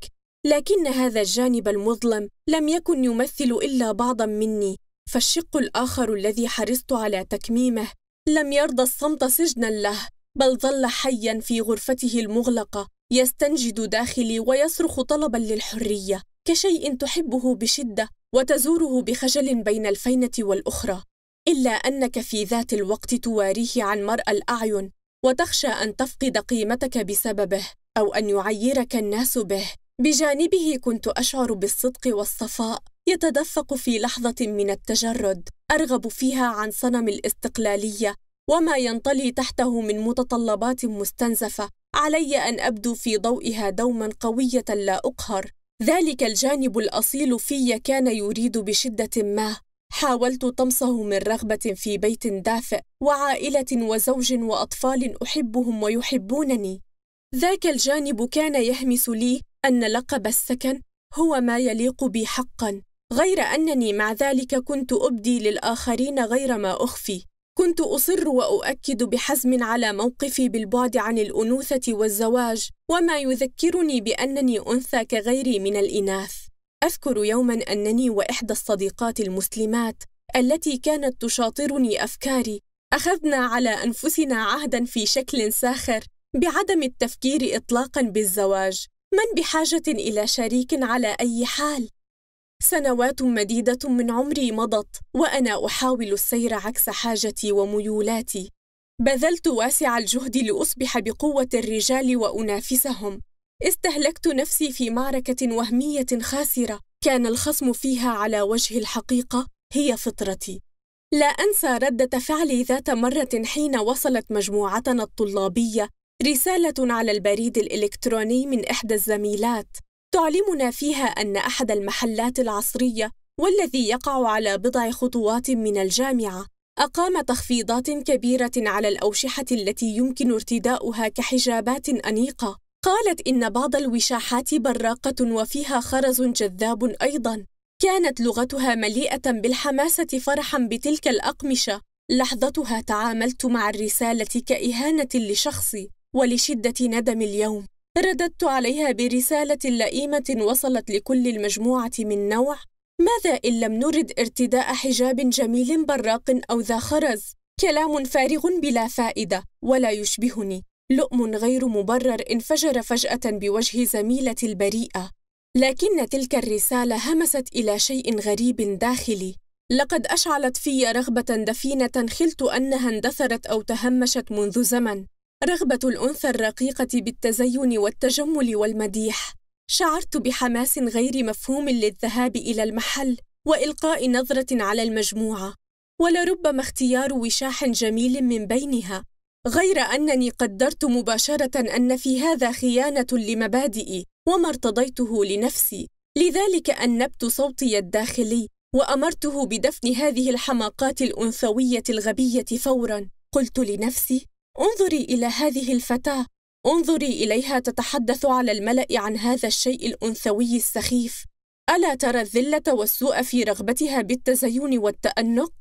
Speaker 1: لكن هذا الجانب المظلم لم يكن يمثل إلا بعضا مني فالشق الآخر الذي حرصت على تكميمه لم يرضى الصمت سجنا له بل ظل حيا في غرفته المغلقة يستنجد داخلي ويصرخ طلبا للحرية كشيء تحبه بشده وتزوره بخجل بين الفينه والاخرى الا انك في ذات الوقت تواريه عن مراى الاعين وتخشى ان تفقد قيمتك بسببه او ان يعيرك الناس به بجانبه كنت اشعر بالصدق والصفاء يتدفق في لحظه من التجرد ارغب فيها عن صنم الاستقلاليه وما ينطلي تحته من متطلبات مستنزفه علي ان ابدو في ضوئها دوما قويه لا اقهر ذلك الجانب الأصيل في كان يريد بشدة ما حاولت طمسه من رغبة في بيت دافئ وعائلة وزوج وأطفال أحبهم ويحبونني ذاك الجانب كان يهمس لي أن لقب السكن هو ما يليق بي حقا غير أنني مع ذلك كنت أبدي للآخرين غير ما أخفي كنت أصر وأؤكد بحزم على موقفي بالبعد عن الأنوثة والزواج وما يذكرني بأنني أنثى كغيري من الإناث أذكر يوما أنني وإحدى الصديقات المسلمات التي كانت تشاطرني أفكاري أخذنا على أنفسنا عهدا في شكل ساخر بعدم التفكير إطلاقا بالزواج من بحاجة إلى شريك على أي حال سنوات مديدة من عمري مضت وأنا أحاول السير عكس حاجتي وميولاتي بذلت واسع الجهد لأصبح بقوة الرجال وأنافسهم استهلكت نفسي في معركة وهمية خاسرة كان الخصم فيها على وجه الحقيقة هي فطرتي لا أنسى ردة فعلي ذات مرة حين وصلت مجموعتنا الطلابية رسالة على البريد الإلكتروني من إحدى الزميلات تعلمنا فيها أن أحد المحلات العصرية والذي يقع على بضع خطوات من الجامعة أقام تخفيضات كبيرة على الأوشحة التي يمكن ارتداؤها كحجابات أنيقة قالت إن بعض الوشاحات براقة وفيها خرز جذاب أيضاً كانت لغتها مليئة بالحماسة فرحاً بتلك الأقمشة لحظتها تعاملت مع الرسالة كإهانة لشخصي ولشدة ندم اليوم رددت عليها برسالة لئيمة وصلت لكل المجموعة من نوع ماذا إن لم نرد ارتداء حجاب جميل براق أو ذا خرز؟ كلام فارغ بلا فائدة ولا يشبهني لؤم غير مبرر انفجر فجأة بوجه زميلتي البريئة لكن تلك الرسالة همست إلى شيء غريب داخلي لقد أشعلت في رغبة دفينة خلت أنها اندثرت أو تهمشت منذ زمن رغبة الأنثى الرقيقة بالتزين والتجمل والمديح. شعرت بحماس غير مفهوم للذهاب إلى المحل وإلقاء نظرة على المجموعة، ولربما اختيار وشاح جميل من بينها، غير أنني قدرت مباشرة أن في هذا خيانة لمبادئي وما ارتضيته لنفسي، لذلك أنبت صوتي الداخلي وأمرته بدفن هذه الحماقات الأنثوية الغبية فورا، قلت لنفسي: انظري إلى هذه الفتاة انظري إليها تتحدث على الملأ عن هذا الشيء الأنثوي السخيف ألا ترى الذلة والسوء في رغبتها بالتزين والتأنق؟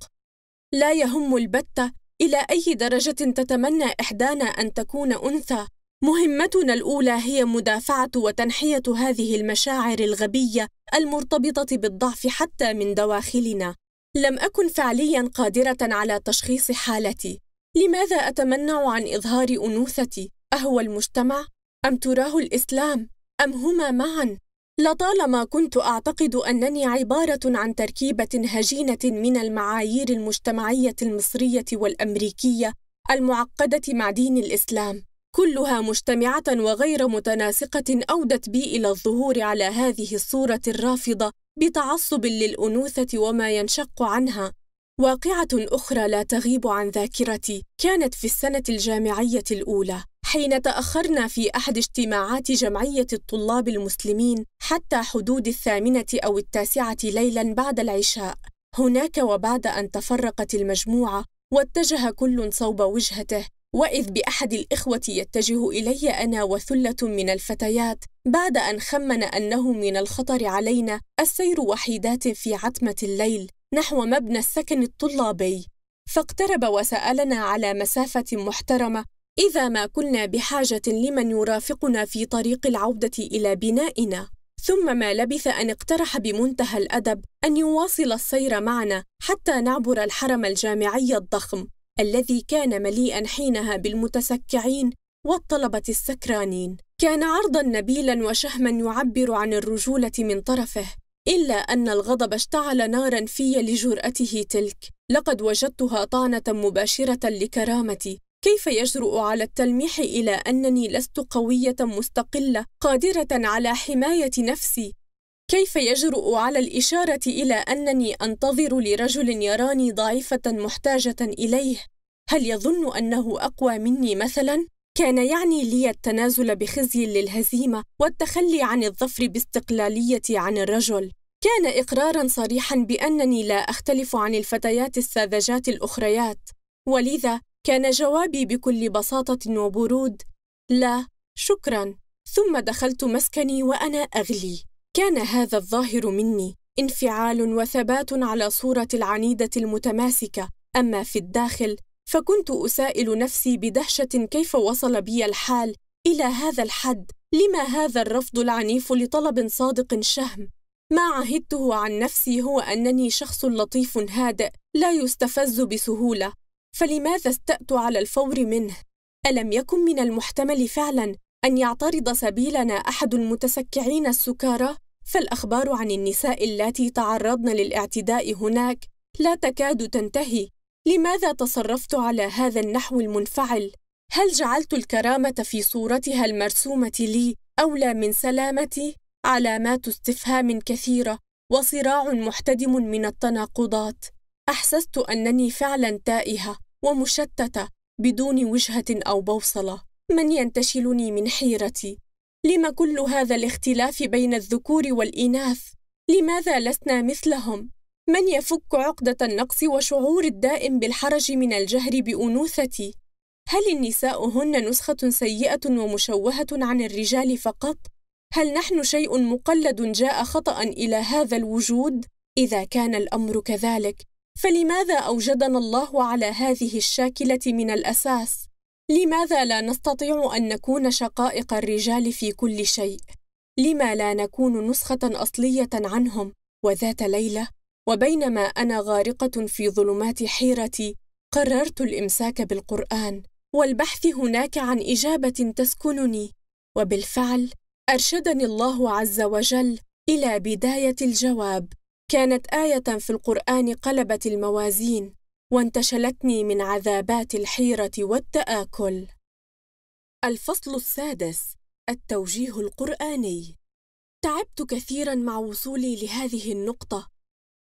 Speaker 1: لا يهم البتة إلى أي درجة تتمنى إحدانا أن تكون أنثى مهمتنا الأولى هي مدافعة وتنحية هذه المشاعر الغبية المرتبطة بالضعف حتى من دواخلنا لم أكن فعليا قادرة على تشخيص حالتي لماذا أتمنع عن إظهار أنوثتي؟ أهو المجتمع؟ أم تراه الإسلام؟ أم هما معا؟ لطالما كنت أعتقد أنني عبارة عن تركيبة هجينة من المعايير المجتمعية المصرية والأمريكية المعقدة مع دين الإسلام، كلها مجتمعة وغير متناسقة أودت بي إلى الظهور على هذه الصورة الرافضة بتعصب للأنوثة وما ينشق عنها، واقعة أخرى لا تغيب عن ذاكرتي كانت في السنة الجامعية الأولى حين تأخرنا في أحد اجتماعات جمعية الطلاب المسلمين حتى حدود الثامنة أو التاسعة ليلا بعد العشاء هناك وبعد أن تفرقت المجموعة واتجه كل صوب وجهته وإذ بأحد الإخوة يتجه إلي أنا وثلة من الفتيات بعد أن خمن أنه من الخطر علينا السير وحيدات في عتمة الليل نحو مبنى السكن الطلابي فاقترب وسالنا على مسافه محترمه اذا ما كنا بحاجه لمن يرافقنا في طريق العوده الى بنائنا ثم ما لبث ان اقترح بمنتهى الادب ان يواصل السير معنا حتى نعبر الحرم الجامعي الضخم الذي كان مليئا حينها بالمتسكعين والطلبه السكرانين كان عرضا نبيلا وشهما يعبر عن الرجوله من طرفه إلا أن الغضب اشتعل نارا في لجرأته تلك لقد وجدتها طعنة مباشرة لكرامتي كيف يجرؤ على التلميح إلى أنني لست قوية مستقلة قادرة على حماية نفسي كيف يجرؤ على الإشارة إلى أنني أنتظر لرجل يراني ضعيفة محتاجة إليه هل يظن أنه أقوى مني مثلا؟ كان يعني لي التنازل بخزي للهزيمة والتخلي عن الظفر باستقلاليتي عن الرجل كان إقرارا صريحا بأنني لا أختلف عن الفتيات الساذجات الأخريات ولذا كان جوابي بكل بساطة وبرود لا شكرا ثم دخلت مسكني وأنا أغلي كان هذا الظاهر مني انفعال وثبات على صورة العنيدة المتماسكة أما في الداخل فكنت أسائل نفسي بدهشة كيف وصل بي الحال إلى هذا الحد لما هذا الرفض العنيف لطلب صادق شهم ما عهدته عن نفسي هو أنني شخص لطيف هادئ لا يستفز بسهولة فلماذا استأت على الفور منه؟ ألم يكن من المحتمل فعلا أن يعترض سبيلنا أحد المتسكعين السكارى؟ فالأخبار عن النساء اللاتي تعرضن للاعتداء هناك لا تكاد تنتهي لماذا تصرفت على هذا النحو المنفعل؟ هل جعلت الكرامة في صورتها المرسومة لي أولى من سلامتي؟ علامات استفهام كثيرة وصراع محتدم من التناقضات أحسست أنني فعلا تائهة ومشتتة بدون وجهة أو بوصلة من ينتشلني من حيرتي لم كل هذا الاختلاف بين الذكور والإناث لماذا لسنا مثلهم من يفك عقدة النقص وشعور الدائم بالحرج من الجهر بأنوثتي هل النساء هن نسخة سيئة ومشوهة عن الرجال فقط؟ هل نحن شيء مقلد جاء خطأ إلى هذا الوجود؟ إذا كان الأمر كذلك، فلماذا أوجدنا الله على هذه الشاكلة من الأساس؟ لماذا لا نستطيع أن نكون شقائق الرجال في كل شيء؟ لما لا نكون نسخة أصلية عنهم؟ وذات ليلة، وبينما أنا غارقة في ظلمات حيرتي، قررت الإمساك بالقرآن، والبحث هناك عن إجابة تسكنني، وبالفعل ارشدني الله عز وجل الى بدايه الجواب كانت ايه في القران قلبت الموازين وانتشلتني من عذابات الحيره والتاكل الفصل السادس التوجيه القراني تعبت كثيرا مع وصولي لهذه النقطه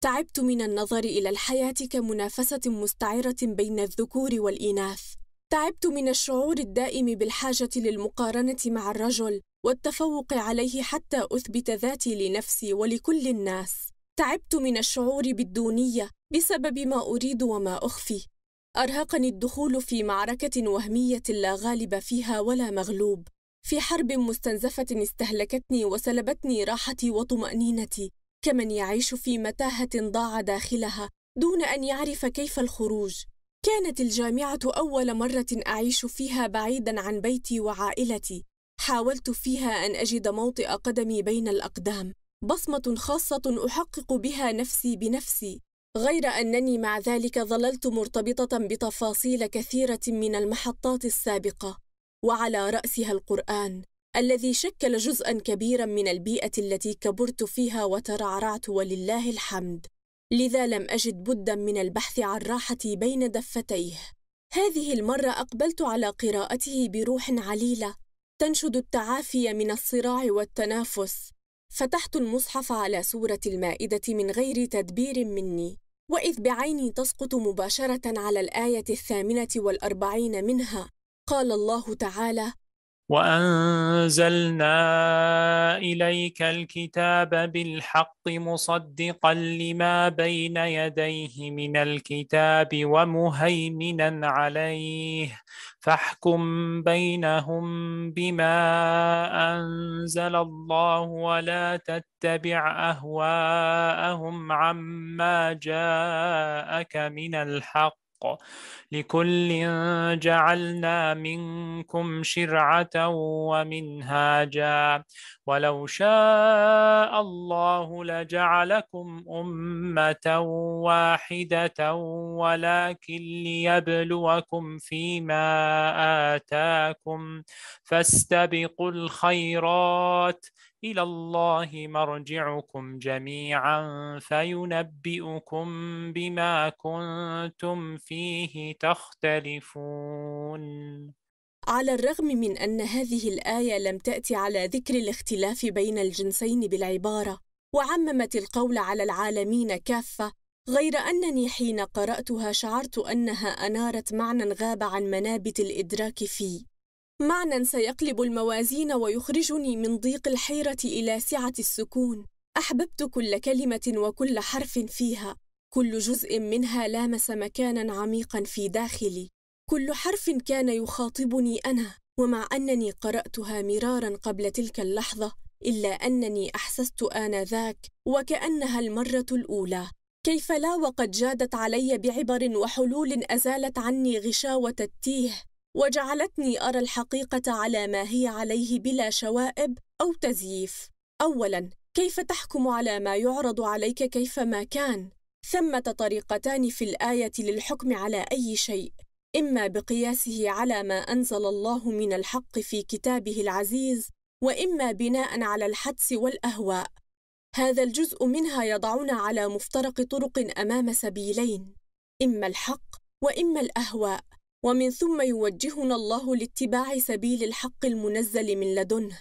Speaker 1: تعبت من النظر الى الحياه كمنافسه مستعره بين الذكور والاناث تعبت من الشعور الدائم بالحاجه للمقارنه مع الرجل والتفوق عليه حتى أثبت ذاتي لنفسي ولكل الناس تعبت من الشعور بالدونية بسبب ما أريد وما أخفي أرهقني الدخول في معركة وهمية لا غالب فيها ولا مغلوب في حرب مستنزفة استهلكتني وسلبتني راحتي وطمأنينتي كمن يعيش في متاهة ضاع داخلها دون أن يعرف كيف الخروج كانت الجامعة أول مرة أعيش فيها بعيدًا عن بيتي وعائلتي حاولت فيها أن أجد موطئ قدمي بين الأقدام بصمة خاصة أحقق بها نفسي بنفسي غير أنني مع ذلك ظللت مرتبطة بتفاصيل كثيرة من المحطات السابقة وعلى رأسها القرآن الذي شكل جزءا كبيرا من البيئة التي كبرت فيها وترعرعت ولله الحمد لذا لم أجد بدا من البحث عن راحتي بين دفتيه هذه المرة أقبلت على قراءته بروح عليلة تنشد التعافي من الصراع والتنافس فتحت المصحف على سوره المائده من غير تدبير مني واذ بعيني تسقط مباشره على الايه الثامنه والاربعين منها قال الله تعالى
Speaker 2: وانزلنا اليك الكتاب بالحق مصدقا لما بين يديه من الكتاب ومهيمنا عليه فاحكم بينهم بما انزل الله ولا تتبع اهواءهم عما جاءك من الحق لكل جعلنا منكم شرعة ومنهاجا ولو شاء الله لجعلكم أمة واحدة ولكن ليبلوكم فيما آتاكم فاستبقوا الخيرات إلى الله مرجعكم جميعا فينبئكم بما كنتم فيه تختلفون
Speaker 1: على الرغم من أن هذه الآية لم تأتي على ذكر الاختلاف بين الجنسين بالعبارة وعممت القول على العالمين كافة غير أنني حين قرأتها شعرت أنها أنارت معنى غاب عن منابت الإدراك في معنى سيقلب الموازين ويخرجني من ضيق الحيرة إلى سعة السكون أحببت كل كلمة وكل حرف فيها كل جزء منها لامس مكانا عميقا في داخلي كل حرف كان يخاطبني انا ومع انني قراتها مرارا قبل تلك اللحظه الا انني احسست انذاك وكانها المره الاولى كيف لا وقد جادت علي بعبر وحلول ازالت عني غشاوه التيه وجعلتني ارى الحقيقه على ما هي عليه بلا شوائب او تزييف اولا كيف تحكم على ما يعرض عليك كيفما كان ثمة طريقتان في الآية للحكم على أي شيء إما بقياسه على ما أنزل الله من الحق في كتابه العزيز وإما بناء على الحدس والأهواء هذا الجزء منها يضعنا على مفترق طرق أمام سبيلين إما الحق وإما الأهواء ومن ثم يوجهنا الله لاتباع سبيل الحق المنزل من لدنه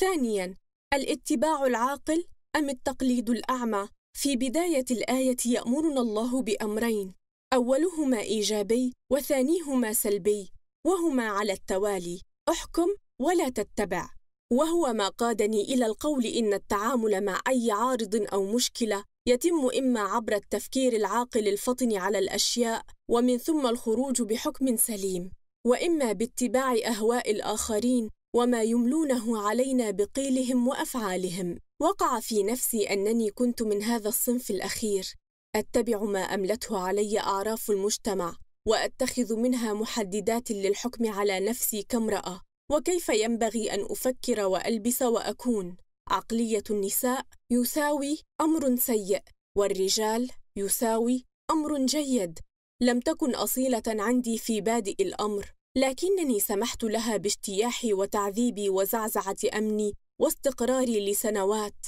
Speaker 1: ثانيا الاتباع العاقل أم التقليد الأعمى في بداية الآية يأمرنا الله بأمرين أولهما إيجابي وثانيهما سلبي وهما على التوالي احكم ولا تتبع وهو ما قادني إلى القول إن التعامل مع أي عارض أو مشكلة يتم إما عبر التفكير العاقل الفطن على الأشياء ومن ثم الخروج بحكم سليم وإما باتباع أهواء الآخرين وما يملونه علينا بقيلهم وأفعالهم وقع في نفسي أنني كنت من هذا الصنف الأخير أتبع ما أملته علي أعراف المجتمع وأتخذ منها محددات للحكم على نفسي كامرأة وكيف ينبغي أن أفكر وألبس وأكون عقلية النساء يساوي أمر سيء والرجال يساوي أمر جيد لم تكن أصيلة عندي في بادئ الأمر لكنني سمحت لها باجتياحي وتعذيبي وزعزعة أمني واستقراري لسنوات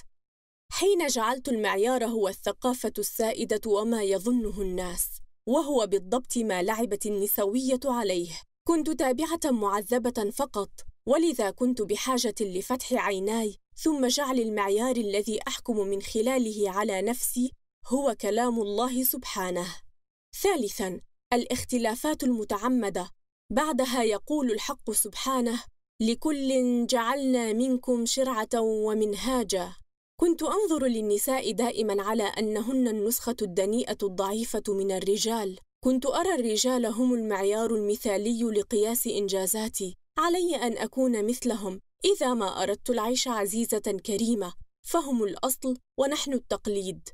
Speaker 1: حين جعلت المعيار هو الثقافة السائدة وما يظنه الناس وهو بالضبط ما لعبت النسوية عليه كنت تابعة معذبة فقط ولذا كنت بحاجة لفتح عيناي ثم جعل المعيار الذي أحكم من خلاله على نفسي هو كلام الله سبحانه ثالثا الاختلافات المتعمدة بعدها يقول الحق سبحانه لكل جعلنا منكم شرعة ومنهاجا كنت أنظر للنساء دائما على أنهن النسخة الدنيئة الضعيفة من الرجال كنت أرى الرجال هم المعيار المثالي لقياس إنجازاتي علي أن أكون مثلهم إذا ما أردت العيش عزيزة كريمة فهم الأصل ونحن التقليد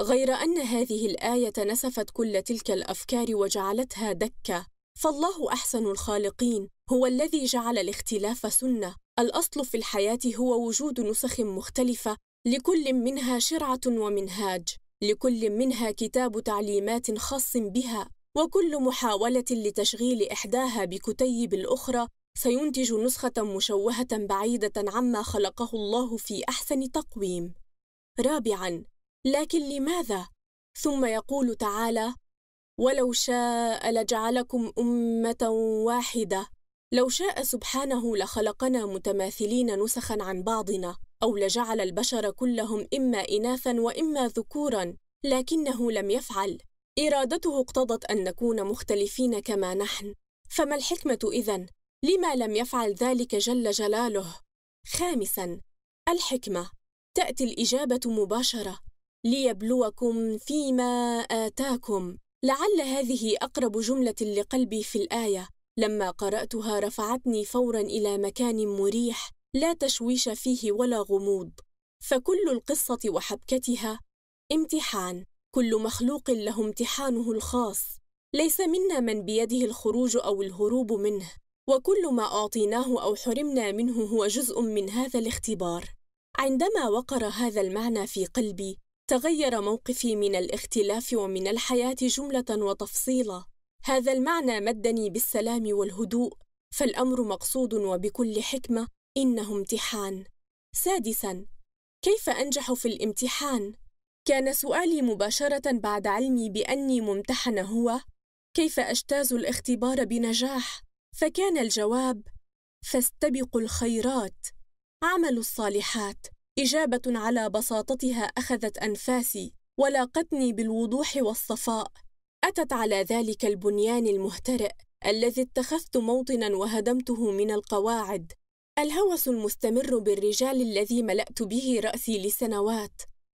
Speaker 1: غير أن هذه الآية نسفت كل تلك الأفكار وجعلتها دكة فالله أحسن الخالقين هو الذي جعل الاختلاف سنه الاصل في الحياه هو وجود نسخ مختلفه لكل منها شرعه ومنهاج لكل منها كتاب تعليمات خاص بها وكل محاوله لتشغيل احداها بكتيب الاخرى سينتج نسخه مشوهه بعيده عما خلقه الله في احسن تقويم رابعا لكن لماذا ثم يقول تعالى ولو شاء لجعلكم امه واحده لو شاء سبحانه لخلقنا متماثلين نسخا عن بعضنا او لجعل البشر كلهم اما اناثا واما ذكورا لكنه لم يفعل ارادته اقتضت ان نكون مختلفين كما نحن فما الحكمه اذن لما لم يفعل ذلك جل جلاله خامسا الحكمه تاتي الاجابه مباشره ليبلوكم فيما اتاكم لعل هذه اقرب جمله لقلبي في الايه لما قرأتها رفعتني فورا إلى مكان مريح لا تشويش فيه ولا غموض فكل القصة وحبكتها امتحان كل مخلوق له امتحانه الخاص ليس منا من بيده الخروج أو الهروب منه وكل ما أعطيناه أو حرمنا منه هو جزء من هذا الاختبار عندما وقر هذا المعنى في قلبي تغير موقفي من الاختلاف ومن الحياة جملة وتفصيلا هذا المعنى مدني بالسلام والهدوء فالامر مقصود وبكل حكمه انه امتحان سادسا كيف انجح في الامتحان كان سؤالي مباشره بعد علمي باني ممتحنه هو كيف اجتاز الاختبار بنجاح فكان الجواب فاستبقوا الخيرات عملوا الصالحات اجابه على بساطتها اخذت انفاسي ولاقتني بالوضوح والصفاء أتت على ذلك البنيان المهترئ الذي اتخذت موطنا وهدمته من القواعد الهوس المستمر بالرجال الذي ملأت به رأسي لسنوات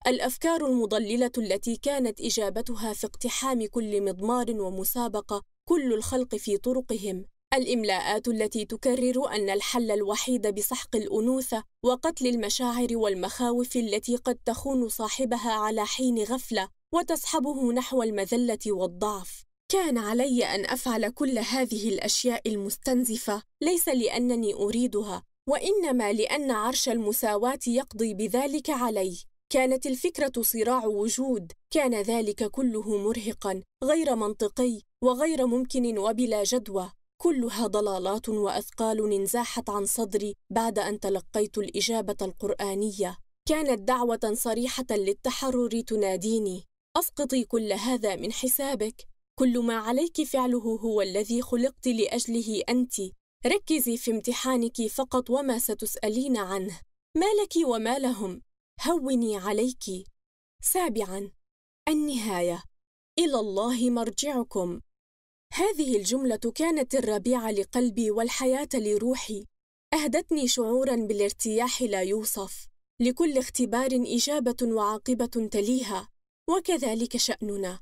Speaker 1: الأفكار المضللة التي كانت إجابتها في اقتحام كل مضمار ومسابقة كل الخلق في طرقهم الإملاءات التي تكرر أن الحل الوحيد بسحق الأنوثة وقتل المشاعر والمخاوف التي قد تخون صاحبها على حين غفلة وتسحبه نحو المذله والضعف كان علي ان افعل كل هذه الاشياء المستنزفه ليس لانني اريدها وانما لان عرش المساواه يقضي بذلك علي كانت الفكره صراع وجود كان ذلك كله مرهقا غير منطقي وغير ممكن وبلا جدوى كلها ضلالات واثقال انزاحت عن صدري بعد ان تلقيت الاجابه القرانيه كانت دعوه صريحه للتحرر تناديني أسقطي كل هذا من حسابك كل ما عليك فعله هو الذي خلقت لأجله أنتِ ركزي في امتحانك فقط وما ستسألين عنه ما لك وما لهم هوني عليك سابعا النهاية إلى الله مرجعكم هذه الجملة كانت الربيع لقلبي والحياة لروحي أهدتني شعورا بالارتياح لا يوصف لكل اختبار إجابة وعاقبة تليها وكذلك شأننا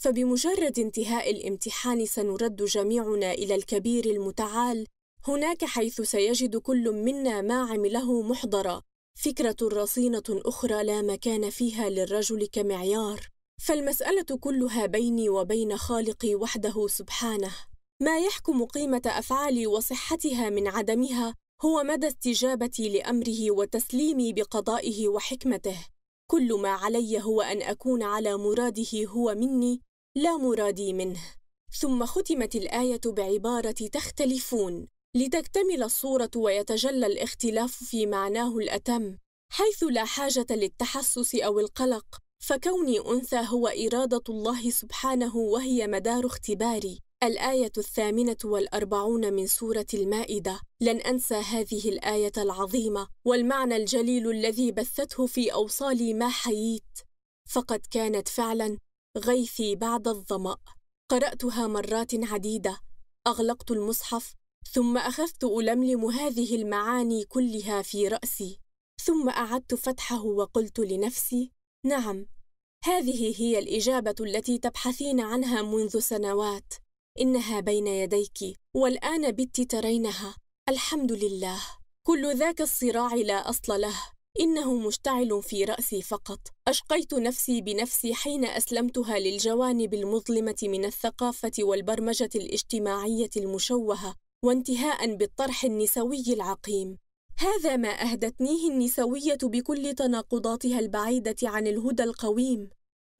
Speaker 1: فبمجرد انتهاء الامتحان سنرد جميعنا إلى الكبير المتعال هناك حيث سيجد كل منا ما عمله محضرا فكرة رصينة أخرى لا مكان فيها للرجل كمعيار فالمسألة كلها بيني وبين خالقي وحده سبحانه ما يحكم قيمة أفعالي وصحتها من عدمها هو مدى استجابتي لأمره وتسليمي بقضائه وحكمته كل ما علي هو أن أكون على مراده هو مني لا مرادي منه ثم ختمت الآية بعبارة تختلفون لتكتمل الصورة ويتجلى الاختلاف في معناه الأتم حيث لا حاجة للتحسس أو القلق فكوني أنثى هو إرادة الله سبحانه وهي مدار اختباري الآية الثامنة والأربعون من سورة المائدة لن أنسى هذه الآية العظيمة والمعنى الجليل الذي بثته في أوصالي ما حييت فقد كانت فعلا غيثي بعد الظمأ قرأتها مرات عديدة أغلقت المصحف ثم أخذت ألملم هذه المعاني كلها في رأسي ثم أعدت فتحه وقلت لنفسي نعم هذه هي الإجابة التي تبحثين عنها منذ سنوات إنها بين يديك والآن بت ترينها الحمد لله كل ذاك الصراع لا أصل له إنه مشتعل في رأسي فقط أشقيت نفسي بنفسي حين أسلمتها للجوانب المظلمة من الثقافة والبرمجة الاجتماعية المشوهة وانتهاء بالطرح النسوي العقيم هذا ما أهدتنيه النسوية بكل تناقضاتها البعيدة عن الهدى القويم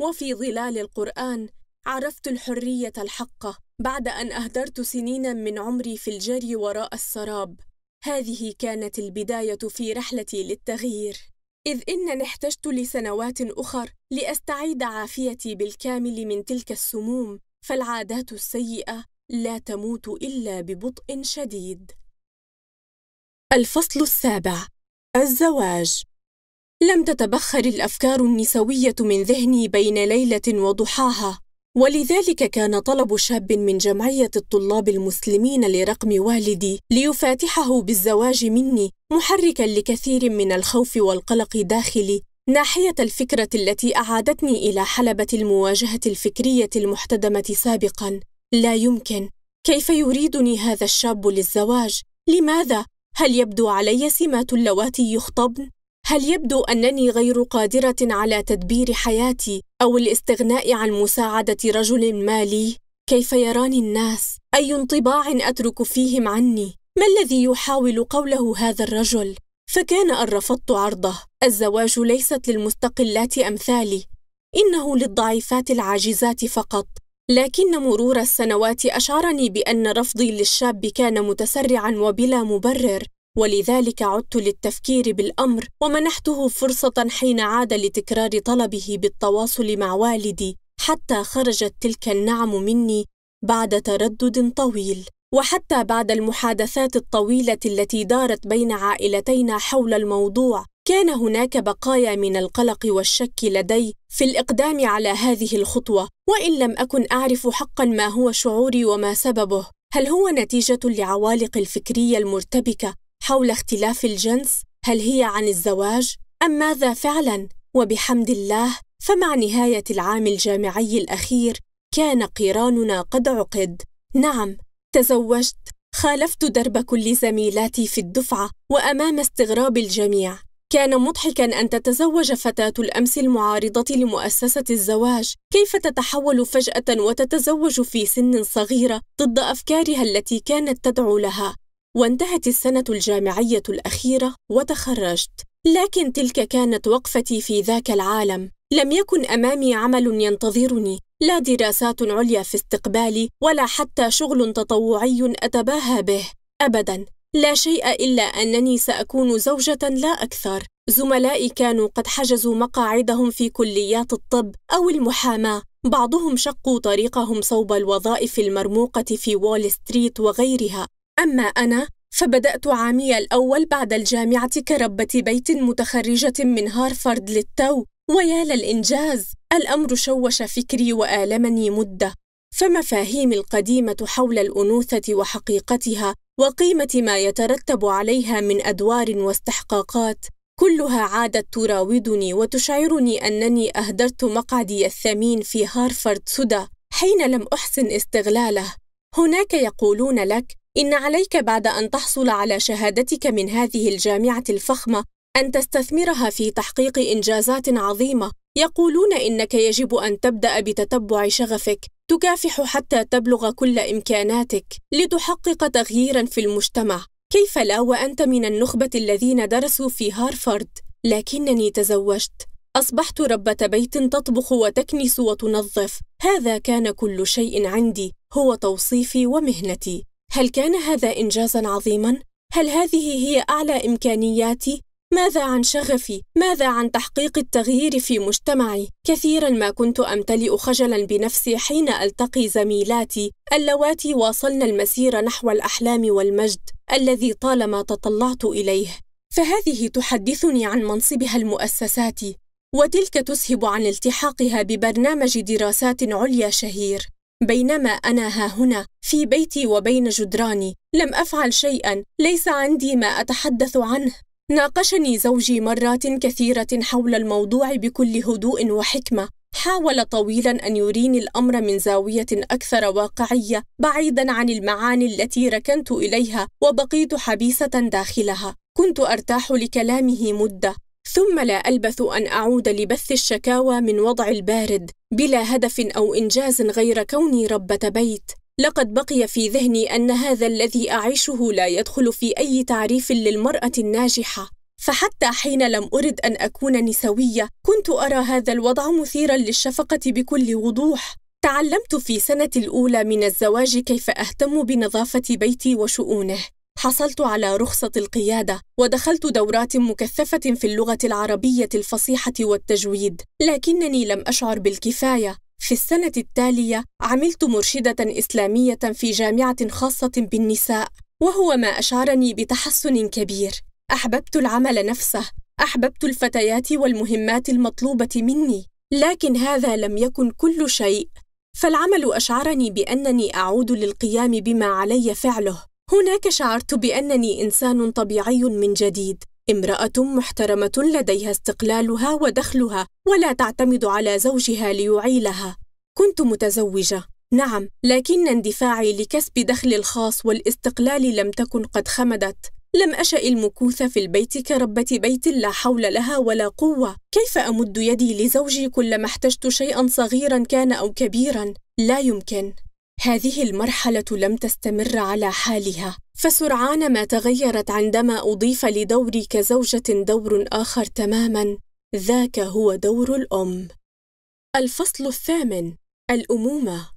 Speaker 1: وفي ظلال القرآن عرفت الحرية الحقة بعد أن أهدرت سنين من عمري في الجري وراء السراب هذه كانت البداية في رحلتي للتغيير إذ إنني احتجت لسنوات أخر لأستعيد عافيتي بالكامل من تلك السموم فالعادات السيئة لا تموت إلا ببطء شديد الفصل السابع الزواج لم تتبخر الأفكار النسوية من ذهني بين ليلة وضحاها ولذلك كان طلب شاب من جمعية الطلاب المسلمين لرقم والدي ليفاتحه بالزواج مني محركا لكثير من الخوف والقلق داخلي ناحية الفكرة التي أعادتني إلى حلبة المواجهة الفكرية المحتدمة سابقا لا يمكن كيف يريدني هذا الشاب للزواج؟ لماذا؟ هل يبدو علي سمات اللواتي يخطبن؟ هل يبدو انني غير قادره على تدبير حياتي او الاستغناء عن مساعده رجل ما لي كيف يراني الناس اي انطباع اترك فيهم عني ما الذي يحاول قوله هذا الرجل فكان ان رفضت عرضه الزواج ليست للمستقلات امثالي انه للضعيفات العاجزات فقط لكن مرور السنوات اشعرني بان رفضي للشاب كان متسرعا وبلا مبرر ولذلك عدت للتفكير بالأمر ومنحته فرصة حين عاد لتكرار طلبه بالتواصل مع والدي حتى خرجت تلك النعم مني بعد تردد طويل وحتى بعد المحادثات الطويلة التي دارت بين عائلتينا حول الموضوع كان هناك بقايا من القلق والشك لدي في الإقدام على هذه الخطوة وإن لم أكن أعرف حقا ما هو شعوري وما سببه هل هو نتيجة لعوالق الفكرية المرتبكة حول اختلاف الجنس هل هي عن الزواج أم ماذا فعلا وبحمد الله فمع نهاية العام الجامعي الأخير كان قيراننا قد عقد نعم تزوجت خالفت درب كل زميلاتي في الدفعة وأمام استغراب الجميع كان مضحكا أن تتزوج فتاة الأمس المعارضة لمؤسسة الزواج كيف تتحول فجأة وتتزوج في سن صغيرة ضد أفكارها التي كانت تدعو لها وانتهت السنة الجامعية الأخيرة وتخرجت، لكن تلك كانت وقفتي في ذاك العالم، لم يكن أمامي عمل ينتظرني، لا دراسات عليا في استقبالي ولا حتى شغل تطوعي أتباهى به، أبداً، لا شيء إلا أنني سأكون زوجة لا أكثر، زملائي كانوا قد حجزوا مقاعدهم في كليات الطب أو المحاماة، بعضهم شقوا طريقهم صوب الوظائف المرموقة في وول ستريت وغيرها، أما أنا فبدأت عامي الأول بعد الجامعة كربة بيت متخرجة من هارفارد للتو ويا للإنجاز الأمر شوش فكري وآلمني مدة فمفاهيمي القديمة حول الأنوثة وحقيقتها وقيمة ما يترتب عليها من أدوار واستحقاقات كلها عادت تراودني وتشعرني أنني أهدرت مقعدي الثمين في هارفارد سدى حين لم أحسن استغلاله هناك يقولون لك إن عليك بعد أن تحصل على شهادتك من هذه الجامعة الفخمة أن تستثمرها في تحقيق إنجازات عظيمة يقولون إنك يجب أن تبدأ بتتبع شغفك تكافح حتى تبلغ كل إمكاناتك لتحقق تغييرا في المجتمع كيف لا وأنت من النخبة الذين درسوا في هارفارد لكنني تزوجت أصبحت ربة بيت تطبخ وتكنس وتنظف هذا كان كل شيء عندي هو توصيفي ومهنتي هل كان هذا إنجازا عظيما؟ هل هذه هي أعلى إمكانياتي؟ ماذا عن شغفي؟ ماذا عن تحقيق التغيير في مجتمعي؟ كثيرا ما كنت أمتلئ خجلا بنفسي حين ألتقي زميلاتي اللواتي واصلن المسير نحو الأحلام والمجد الذي طالما تطلعت إليه فهذه تحدثني عن منصبها المؤسساتي وتلك تسهب عن التحاقها ببرنامج دراسات عليا شهير بينما أنا ها هنا في بيتي وبين جدراني لم أفعل شيئا ليس عندي ما أتحدث عنه ناقشني زوجي مرات كثيرة حول الموضوع بكل هدوء وحكمة حاول طويلا أن يريني الأمر من زاوية أكثر واقعية بعيدا عن المعاني التي ركنت إليها وبقيت حبيسة داخلها كنت أرتاح لكلامه مدة ثم لا البث ان اعود لبث الشكاوى من وضع البارد بلا هدف او انجاز غير كوني ربه بيت لقد بقي في ذهني ان هذا الذي اعيشه لا يدخل في اي تعريف للمراه الناجحه فحتى حين لم ارد ان اكون نسويه كنت ارى هذا الوضع مثيرا للشفقه بكل وضوح تعلمت في سنتي الاولى من الزواج كيف اهتم بنظافه بيتي وشؤونه حصلت على رخصة القيادة ودخلت دورات مكثفة في اللغة العربية الفصيحة والتجويد، لكنني لم أشعر بالكفاية. في السنة التالية عملت مرشدة إسلامية في جامعة خاصة بالنساء، وهو ما أشعرني بتحسن كبير. أحببت العمل نفسه، أحببت الفتيات والمهمات المطلوبة مني، لكن هذا لم يكن كل شيء، فالعمل أشعرني بأنني أعود للقيام بما علي فعله. هناك شعرت بانني انسان طبيعي من جديد امراه محترمه لديها استقلالها ودخلها ولا تعتمد على زوجها ليعيلها كنت متزوجه نعم لكن اندفاعي لكسب دخل الخاص والاستقلال لم تكن قد خمدت لم أشأ المكوث في البيت كربة بيت لا حول لها ولا قوة، كيف أمد يدي لزوجي كلما احتجت شيئًا صغيرًا كان أو كبيرًا؟ لا يمكن. هذه المرحلة لم تستمر على حالها، فسرعان ما تغيرت عندما أضيف لدوري كزوجة دور آخر تماماً، ذاك هو دور الأم. الفصل الثامن: الأمومة.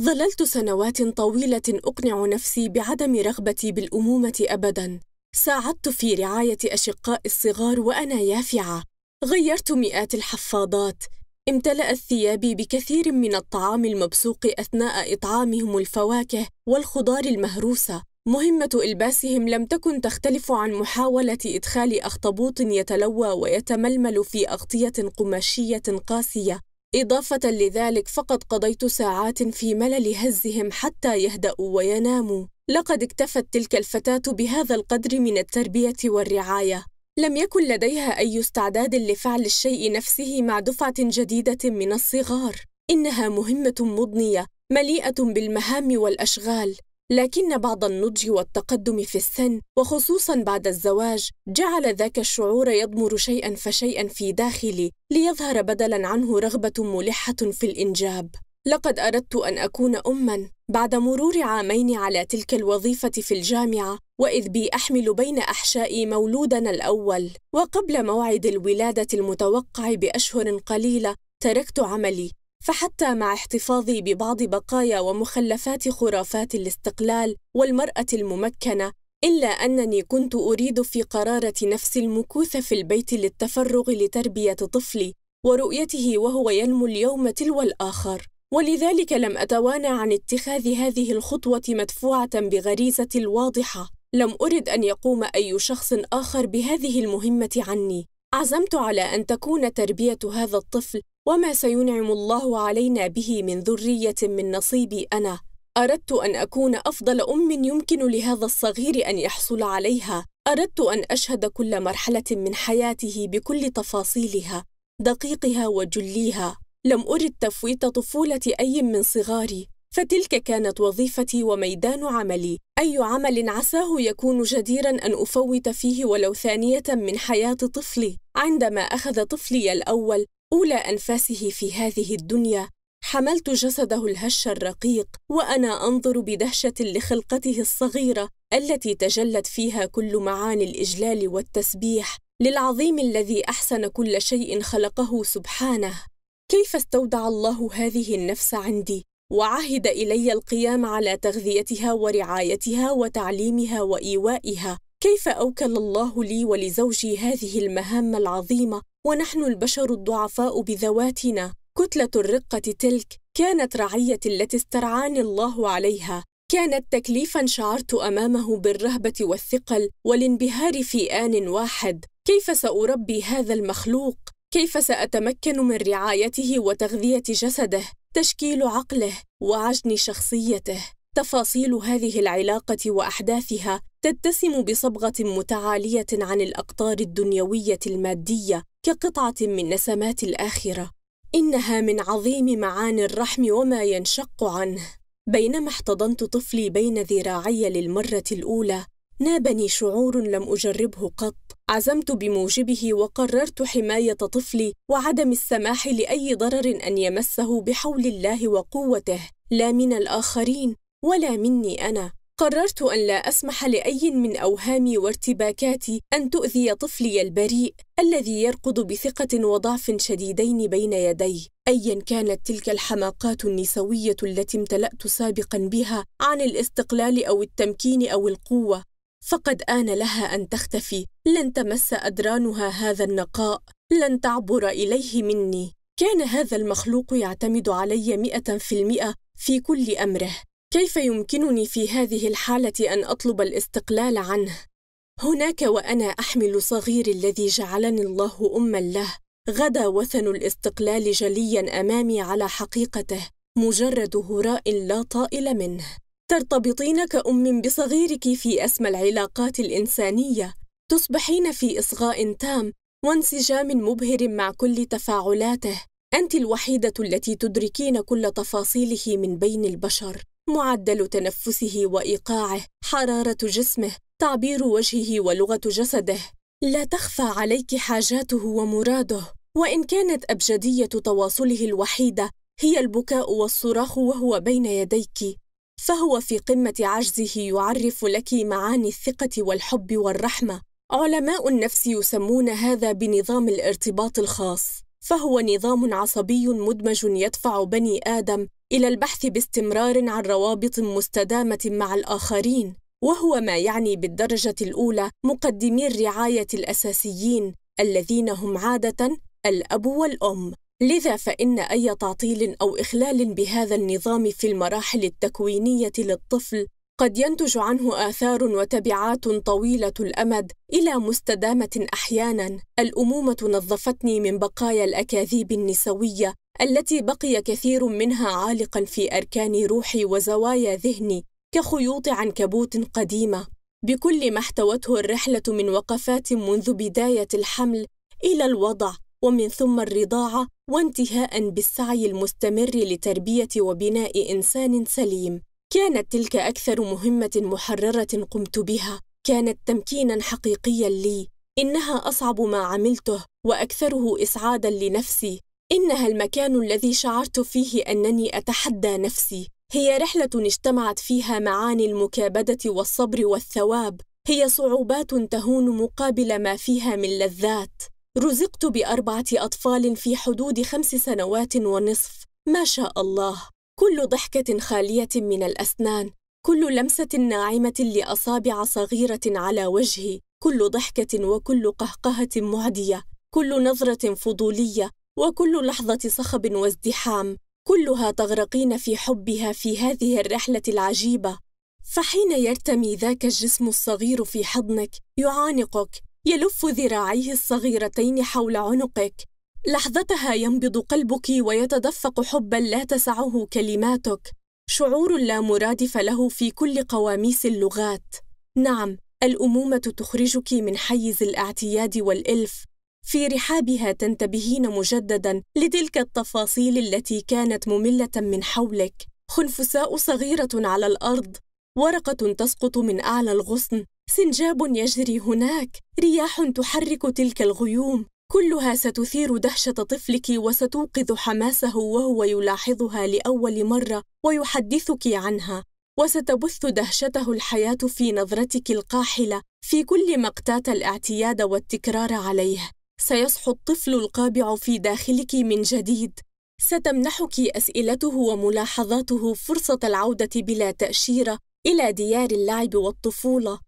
Speaker 1: ظللت سنوات طويلة أقنع نفسي بعدم رغبتي بالأمومة أبداً. ساعدت في رعاية أشقاء الصغار وأنا يافعة. غيرت مئات الحفاضات، امتلأ ثيابي بكثير من الطعام المبسوق أثناء إطعامهم الفواكه والخضار المهروسة مهمة إلباسهم لم تكن تختلف عن محاولة إدخال أخطبوط يتلوى ويتململ في أغطية قماشية قاسية إضافة لذلك فقد قضيت ساعات في ملل هزهم حتى يهدأوا ويناموا لقد اكتفت تلك الفتاة بهذا القدر من التربية والرعاية لم يكن لديها أي استعداد لفعل الشيء نفسه مع دفعة جديدة من الصغار إنها مهمة مضنية مليئة بالمهام والأشغال لكن بعض النضج والتقدم في السن وخصوصا بعد الزواج جعل ذاك الشعور يضمر شيئا فشيئا في داخلي ليظهر بدلا عنه رغبه ملحه في الانجاب لقد اردت ان اكون اما بعد مرور عامين على تلك الوظيفة في الجامعة وإذ بي أحمل بين أحشائي مولودنا الأول وقبل موعد الولادة المتوقع بأشهر قليلة تركت عملي فحتى مع احتفاظي ببعض بقايا ومخلفات خرافات الاستقلال والمرأة الممكنة إلا أنني كنت أريد في قرارة نفسي المكوث في البيت للتفرغ لتربية طفلي ورؤيته وهو ينمو اليوم تلو الآخر ولذلك لم أتوانى عن اتخاذ هذه الخطوة مدفوعة بغريزة واضحة لم أرد أن يقوم أي شخص آخر بهذه المهمة عني عزمت على أن تكون تربية هذا الطفل وما سينعم الله علينا به من ذرية من نصيبي أنا أردت أن أكون أفضل أم يمكن لهذا الصغير أن يحصل عليها أردت أن أشهد كل مرحلة من حياته بكل تفاصيلها دقيقها وجليها لم أرد تفويت طفولة أي من صغاري فتلك كانت وظيفتي وميدان عملي أي عمل عساه يكون جديرا أن أفوت فيه ولو ثانية من حياة طفلي عندما أخذ طفلي الأول أولى أنفاسه في هذه الدنيا حملت جسده الهش الرقيق وأنا أنظر بدهشة لخلقته الصغيرة التي تجلت فيها كل معاني الإجلال والتسبيح للعظيم الذي أحسن كل شيء خلقه سبحانه كيف استودع الله هذه النفس عندي وعهد الي القيام على تغذيتها ورعايتها وتعليمها وايوائها كيف اوكل الله لي ولزوجي هذه المهام العظيمه ونحن البشر الضعفاء بذواتنا كتله الرقه تلك كانت رعيتي التي استرعاني الله عليها كانت تكليفا شعرت امامه بالرهبه والثقل والانبهار في ان واحد كيف ساربي هذا المخلوق كيف سأتمكن من رعايته وتغذية جسده، تشكيل عقله، وعجن شخصيته. تفاصيل هذه العلاقة وأحداثها تتسم بصبغة متعالية عن الأقطار الدنيوية المادية كقطعة من نسمات الآخرة. إنها من عظيم معاني الرحم وما ينشق عنه. بينما احتضنت طفلي بين ذراعي للمرة الأولى، نابني شعور لم أجربه قط عزمت بموجبه وقررت حماية طفلي وعدم السماح لأي ضرر أن يمسه بحول الله وقوته لا من الآخرين ولا مني أنا قررت أن لا أسمح لأي من أوهامي وارتباكاتي أن تؤذي طفلي البريء الذي يركض بثقة وضعف شديدين بين يدي أيا كانت تلك الحماقات النسوية التي امتلأت سابقا بها عن الاستقلال أو التمكين أو القوة فقد آن لها أن تختفي لن تمس أدرانها هذا النقاء لن تعبر إليه مني كان هذا المخلوق يعتمد علي مئة في المئة في كل أمره كيف يمكنني في هذه الحالة أن أطلب الاستقلال عنه؟ هناك وأنا أحمل صغيري الذي جعلني الله أما له غدا وثن الاستقلال جليا أمامي على حقيقته مجرد هراء لا طائل منه ترتبطين كأم بصغيرك في أسمى العلاقات الإنسانية تصبحين في إصغاء تام وانسجام مبهر مع كل تفاعلاته أنت الوحيدة التي تدركين كل تفاصيله من بين البشر معدل تنفسه وإيقاعه حرارة جسمه تعبير وجهه ولغة جسده لا تخفى عليك حاجاته ومراده وإن كانت أبجدية تواصله الوحيدة هي البكاء والصراخ وهو بين يديك فهو في قمة عجزه يعرف لك معاني الثقة والحب والرحمة. علماء النفس يسمون هذا بنظام الارتباط الخاص، فهو نظام عصبي مدمج يدفع بني آدم إلى البحث باستمرار عن روابط مستدامة مع الآخرين، وهو ما يعني بالدرجة الأولى مقدمي الرعاية الأساسيين الذين هم عادة الأب والأم. لذا فإن أي تعطيل أو إخلال بهذا النظام في المراحل التكوينية للطفل قد ينتج عنه آثار وتبعات طويلة الأمد إلى مستدامة أحياناً. الأمومة نظفتني من بقايا الأكاذيب النسوية التي بقي كثير منها عالقاً في أركان روحي وزوايا ذهني كخيوط عنكبوت قديمة. بكل ما احتوته الرحلة من وقفات منذ بداية الحمل إلى الوضع ومن ثم الرضاعة وانتهاء بالسعي المستمر لتربية وبناء إنسان سليم. كانت تلك أكثر مهمة محررة قمت بها، كانت تمكينا حقيقيا لي. إنها أصعب ما عملته وأكثره إسعادا لنفسي. إنها المكان الذي شعرت فيه أنني أتحدى نفسي. هي رحلة اجتمعت فيها معاني المكابدة والصبر والثواب. هي صعوبات تهون مقابل ما فيها من لذات. رزقت بأربعة أطفال في حدود خمس سنوات ونصف ما شاء الله كل ضحكة خالية من الأسنان كل لمسة ناعمة لأصابع صغيرة على وجهي كل ضحكة وكل قهقهة معدية كل نظرة فضولية وكل لحظة صخب وازدحام كلها تغرقين في حبها في هذه الرحلة العجيبة فحين يرتمي ذاك الجسم الصغير في حضنك يعانقك يلف ذراعيه الصغيرتين حول عنقك لحظتها ينبض قلبك ويتدفق حبا لا تسعه كلماتك شعور لا مرادف له في كل قواميس اللغات نعم الامومه تخرجك من حيز الاعتياد والالف في رحابها تنتبهين مجددا لتلك التفاصيل التي كانت ممله من حولك خنفساء صغيره على الارض ورقه تسقط من اعلى الغصن سنجاب يجري هناك رياح تحرك تلك الغيوم كلها ستثير دهشه طفلك وستوقظ حماسه وهو يلاحظها لاول مره ويحدثك عنها وستبث دهشته الحياه في نظرتك القاحله في كل ما اقتات الاعتياد والتكرار عليه سيصحو الطفل القابع في داخلك من جديد ستمنحك اسئلته وملاحظاته فرصه العوده بلا تاشيره الى ديار اللعب والطفوله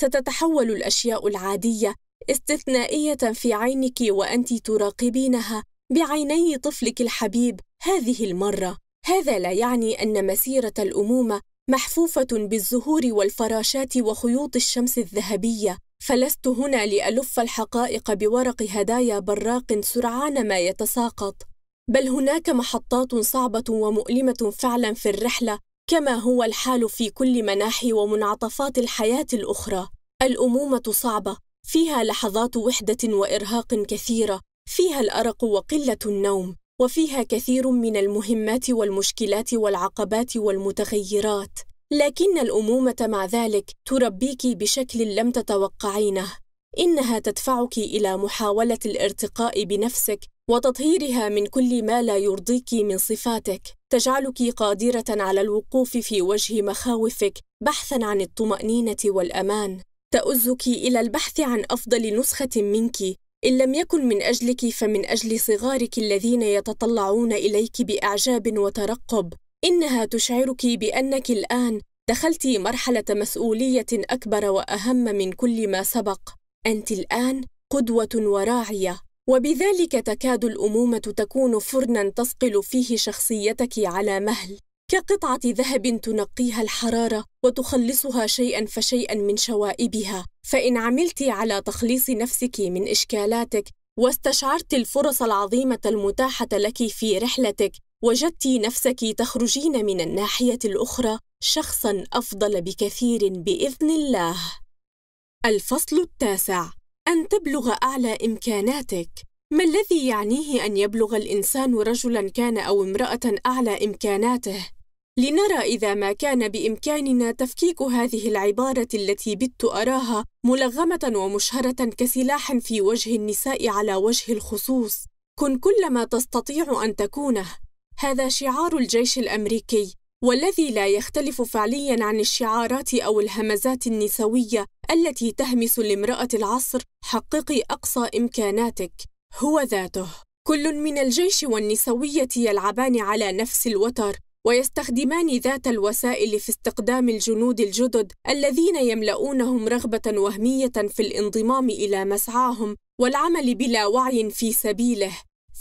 Speaker 1: ستتحول الأشياء العادية استثنائية في عينك وأنت تراقبينها بعيني طفلك الحبيب هذه المرة هذا لا يعني أن مسيرة الأمومة محفوفة بالزهور والفراشات وخيوط الشمس الذهبية فلست هنا لألف الحقائق بورق هدايا براق سرعان ما يتساقط بل هناك محطات صعبة ومؤلمة فعلا في الرحلة كما هو الحال في كل مناحي ومنعطفات الحياة الأخرى الأمومة صعبة فيها لحظات وحدة وإرهاق كثيرة فيها الأرق وقلة النوم وفيها كثير من المهمات والمشكلات والعقبات والمتغيرات لكن الأمومة مع ذلك تربيك بشكل لم تتوقعينه إنها تدفعك إلى محاولة الارتقاء بنفسك وتطهيرها من كل ما لا يرضيك من صفاتك تجعلك قادره على الوقوف في وجه مخاوفك بحثا عن الطمانينه والامان تؤزك الى البحث عن افضل نسخه منك ان لم يكن من اجلك فمن اجل صغارك الذين يتطلعون اليك باعجاب وترقب انها تشعرك بانك الان دخلت مرحله مسؤوليه اكبر واهم من كل ما سبق انت الان قدوه وراعيه وبذلك تكاد الامومه تكون فرنا تصقل فيه شخصيتك على مهل كقطعه ذهب تنقيها الحراره وتخلصها شيئا فشيئا من شوائبها فان عملت على تخليص نفسك من اشكالاتك واستشعرت الفرص العظيمه المتاحه لك في رحلتك وجدت نفسك تخرجين من الناحيه الاخرى شخصا افضل بكثير باذن الله الفصل التاسع أن تبلغ أعلى إمكاناتك ما الذي يعنيه أن يبلغ الإنسان رجلاً كان أو امرأة أعلى إمكاناته؟ لنرى إذا ما كان بإمكاننا تفكيك هذه العبارة التي بت أراها ملغمة ومشهرة كسلاح في وجه النساء على وجه الخصوص كن كل ما تستطيع أن تكونه هذا شعار الجيش الأمريكي والذي لا يختلف فعليا عن الشعارات او الهمزات النسويه التي تهمس لامراه العصر حققي اقصى امكاناتك هو ذاته كل من الجيش والنسويه يلعبان على نفس الوتر ويستخدمان ذات الوسائل في استقدام الجنود الجدد الذين يملؤونهم رغبه وهميه في الانضمام الى مسعاهم والعمل بلا وعي في سبيله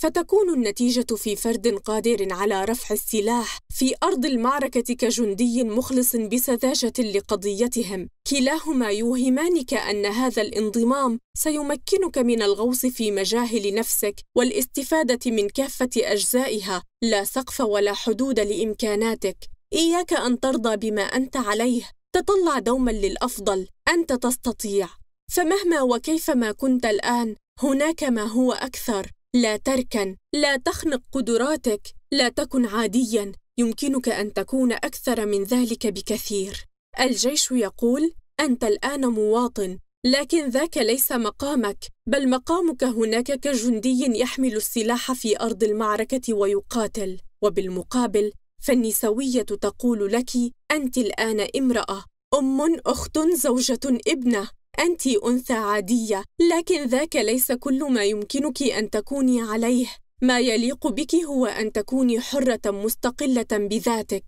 Speaker 1: فتكون النتيجة في فرد قادر على رفع السلاح في أرض المعركة كجندي مخلص بسذاجة لقضيتهم كلاهما يوهمانك أن هذا الانضمام سيمكنك من الغوص في مجاهل نفسك والاستفادة من كافة أجزائها لا سقف ولا حدود لإمكاناتك إياك أن ترضى بما أنت عليه تطلع دوما للأفضل أنت تستطيع فمهما وكيفما كنت الآن هناك ما هو أكثر لا تركن لا تخنق قدراتك لا تكن عاديا يمكنك ان تكون اكثر من ذلك بكثير الجيش يقول انت الان مواطن لكن ذاك ليس مقامك بل مقامك هناك كجندي يحمل السلاح في ارض المعركه ويقاتل وبالمقابل فالنسويه تقول لك انت الان امراه ام اخت زوجه ابنه أنت أنثى عادية لكن ذاك ليس كل ما يمكنك أن تكوني عليه ما يليق بك هو أن تكوني حرة مستقلة بذاتك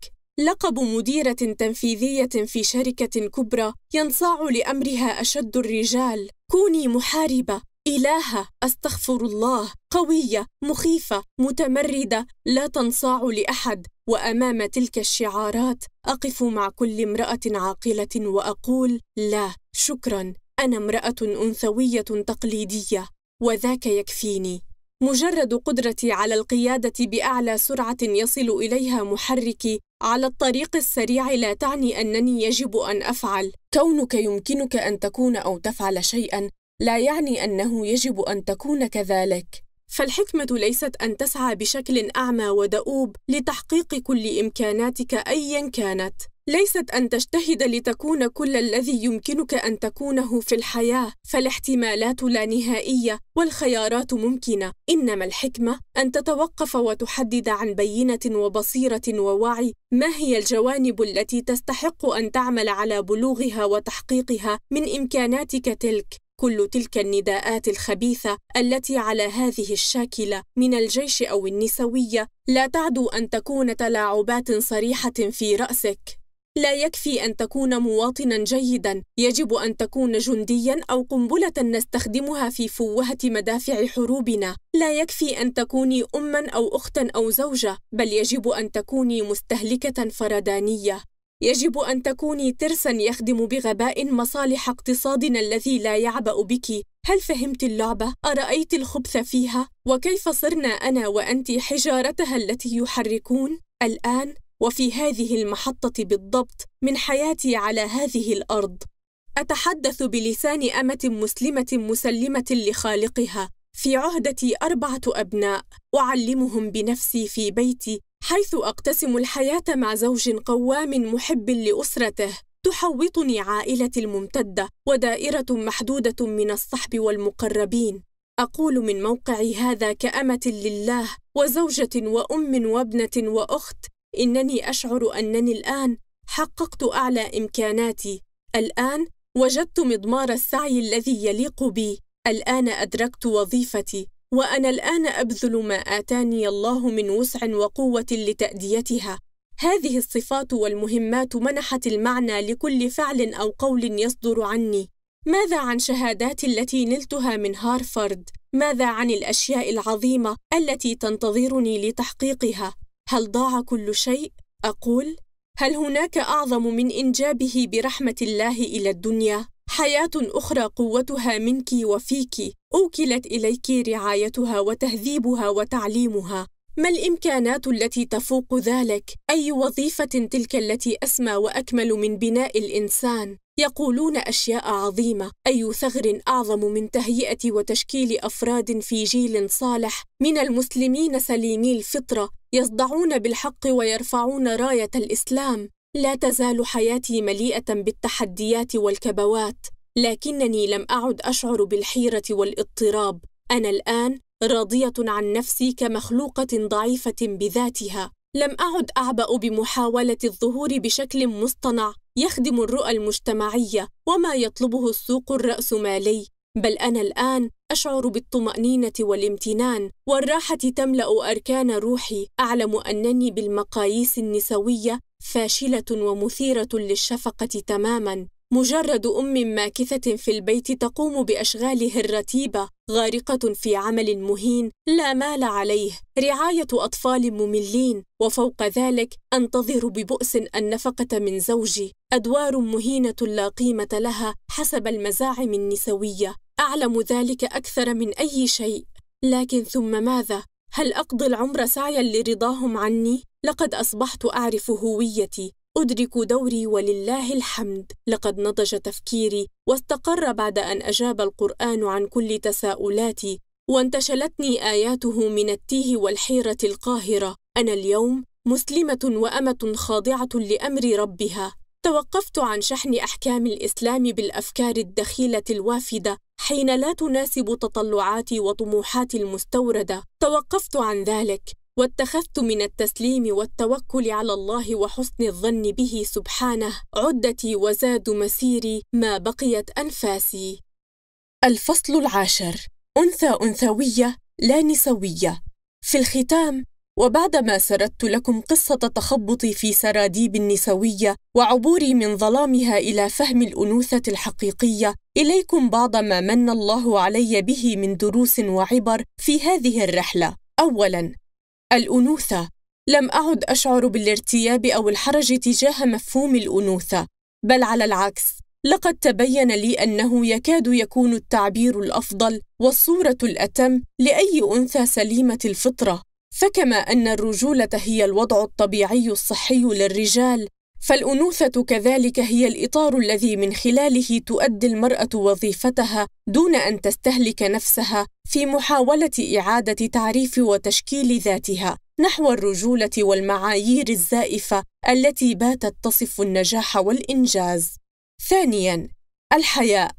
Speaker 1: لقب مديرة تنفيذية في شركة كبرى ينصاع لأمرها أشد الرجال كوني محاربة إلهة أستغفر الله قوية مخيفة متمردة لا تنصاع لأحد وامام تلك الشعارات اقف مع كل امراه عاقله واقول لا شكرا انا امراه انثويه تقليديه وذاك يكفيني مجرد قدرتي على القياده باعلى سرعه يصل اليها محركي على الطريق السريع لا تعني انني يجب ان افعل كونك يمكنك ان تكون او تفعل شيئا لا يعني انه يجب ان تكون كذلك فالحكمة ليست أن تسعى بشكل أعمى ودؤوب لتحقيق كل إمكاناتك أيا كانت، ليست أن تجتهد لتكون كل الذي يمكنك أن تكونه في الحياة، فالاحتمالات لا نهائية والخيارات ممكنة، إنما الحكمة أن تتوقف وتحدد عن بينة وبصيرة ووعي ما هي الجوانب التي تستحق أن تعمل على بلوغها وتحقيقها من إمكاناتك تلك، كل تلك النداءات الخبيثة التي على هذه الشاكلة من الجيش أو النسوية لا تعدو أن تكون تلاعبات صريحة في رأسك لا يكفي أن تكون مواطنا جيدا يجب أن تكون جنديا أو قنبلة نستخدمها في فوهة مدافع حروبنا لا يكفي أن تكوني أما أو أختا أو زوجة بل يجب أن تكوني مستهلكة فردانية يجب أن تكوني ترسا يخدم بغباء مصالح اقتصادنا الذي لا يعبأ بك هل فهمت اللعبة؟ أرأيت الخبث فيها؟ وكيف صرنا أنا وأنت حجارتها التي يحركون؟ الآن وفي هذه المحطة بالضبط من حياتي على هذه الأرض أتحدث بلسان أمة مسلمة مسلمة لخالقها في عهدتي أربعة أبناء أعلمهم بنفسي في بيتي حيث أقتسم الحياة مع زوج قوام محب لأسرته تحوطني عائلتي الممتدة ودائرة محدودة من الصحب والمقربين أقول من موقعي هذا كأمة لله وزوجة وأم وابنة وأخت إنني أشعر أنني الآن حققت أعلى إمكاناتي الآن وجدت مضمار السعي الذي يليق بي الآن أدركت وظيفتي وأنا الآن أبذل ما آتاني الله من وسع وقوة لتأديتها هذه الصفات والمهمات منحت المعنى لكل فعل أو قول يصدر عني ماذا عن شهاداتي التي نلتها من هارفارد؟ ماذا عن الأشياء العظيمة التي تنتظرني لتحقيقها؟ هل ضاع كل شيء؟ أقول هل هناك أعظم من إنجابه برحمة الله إلى الدنيا؟ حياة أخرى قوتها منك وفيك أوكلت إليك رعايتها وتهذيبها وتعليمها ما الإمكانات التي تفوق ذلك؟ أي وظيفة تلك التي أسمى وأكمل من بناء الإنسان؟ يقولون أشياء عظيمة، أي ثغر أعظم من تهيئة وتشكيل أفراد في جيل صالح من المسلمين سليمي الفطرة يصدعون بالحق ويرفعون راية الإسلام، لا تزال حياتي مليئة بالتحديات والكبوات، لكنني لم أعد أشعر بالحيرة والاضطراب، أنا الآن راضية عن نفسي كمخلوقة ضعيفة بذاتها، لم أعد أعبأ بمحاولة الظهور بشكل مصطنع يخدم الرؤى المجتمعية وما يطلبه السوق الرأسمالي، بل أنا الآن أشعر بالطمأنينة والامتنان، والراحة تملأ أركان روحي، أعلم أنني بالمقاييس النسوية فاشله ومثيره للشفقه تماما مجرد ام ماكثه في البيت تقوم باشغالها الرتيبه غارقه في عمل مهين لا مال عليه رعايه اطفال مملين وفوق ذلك انتظر ببؤس النفقه من زوجي ادوار مهينه لا قيمه لها حسب المزاعم النسويه اعلم ذلك اكثر من اي شيء لكن ثم ماذا هل اقضي العمر سعيا لرضاهم عني لقد أصبحت أعرف هويتي أدرك دوري ولله الحمد لقد نضج تفكيري واستقر بعد أن أجاب القرآن عن كل تساؤلاتي وانتشلتني آياته من التيه والحيرة القاهرة أنا اليوم مسلمة وأمة خاضعة لأمر ربها توقفت عن شحن أحكام الإسلام بالأفكار الدخيلة الوافدة حين لا تناسب تطلعاتي وطموحاتي المستورده توقفت عن ذلك واتخذت من التسليم والتوكل على الله وحسن الظن به سبحانه عدتي وزاد مسيري ما بقيت أنفاسي. الفصل العاشر أنثى أنثوية لا نسوية. في الختام وبعدما سردت لكم قصة تخبطي في سراديب النسوية وعبوري من ظلامها إلى فهم الأنوثة الحقيقية، إليكم بعض ما من الله علي به من دروس وعبر في هذه الرحلة. أولاً، الأنوثة لم أعد أشعر بالارتياب أو الحرج تجاه مفهوم الأنوثة بل على العكس لقد تبين لي أنه يكاد يكون التعبير الأفضل والصورة الأتم لأي أنثى سليمة الفطرة فكما أن الرجولة هي الوضع الطبيعي الصحي للرجال فالانوثه كذلك هي الاطار الذي من خلاله تؤدي المراه وظيفتها دون ان تستهلك نفسها في محاوله اعاده تعريف وتشكيل ذاتها نحو الرجوله والمعايير الزائفه التي باتت تصف النجاح والانجاز ثانيا الحياء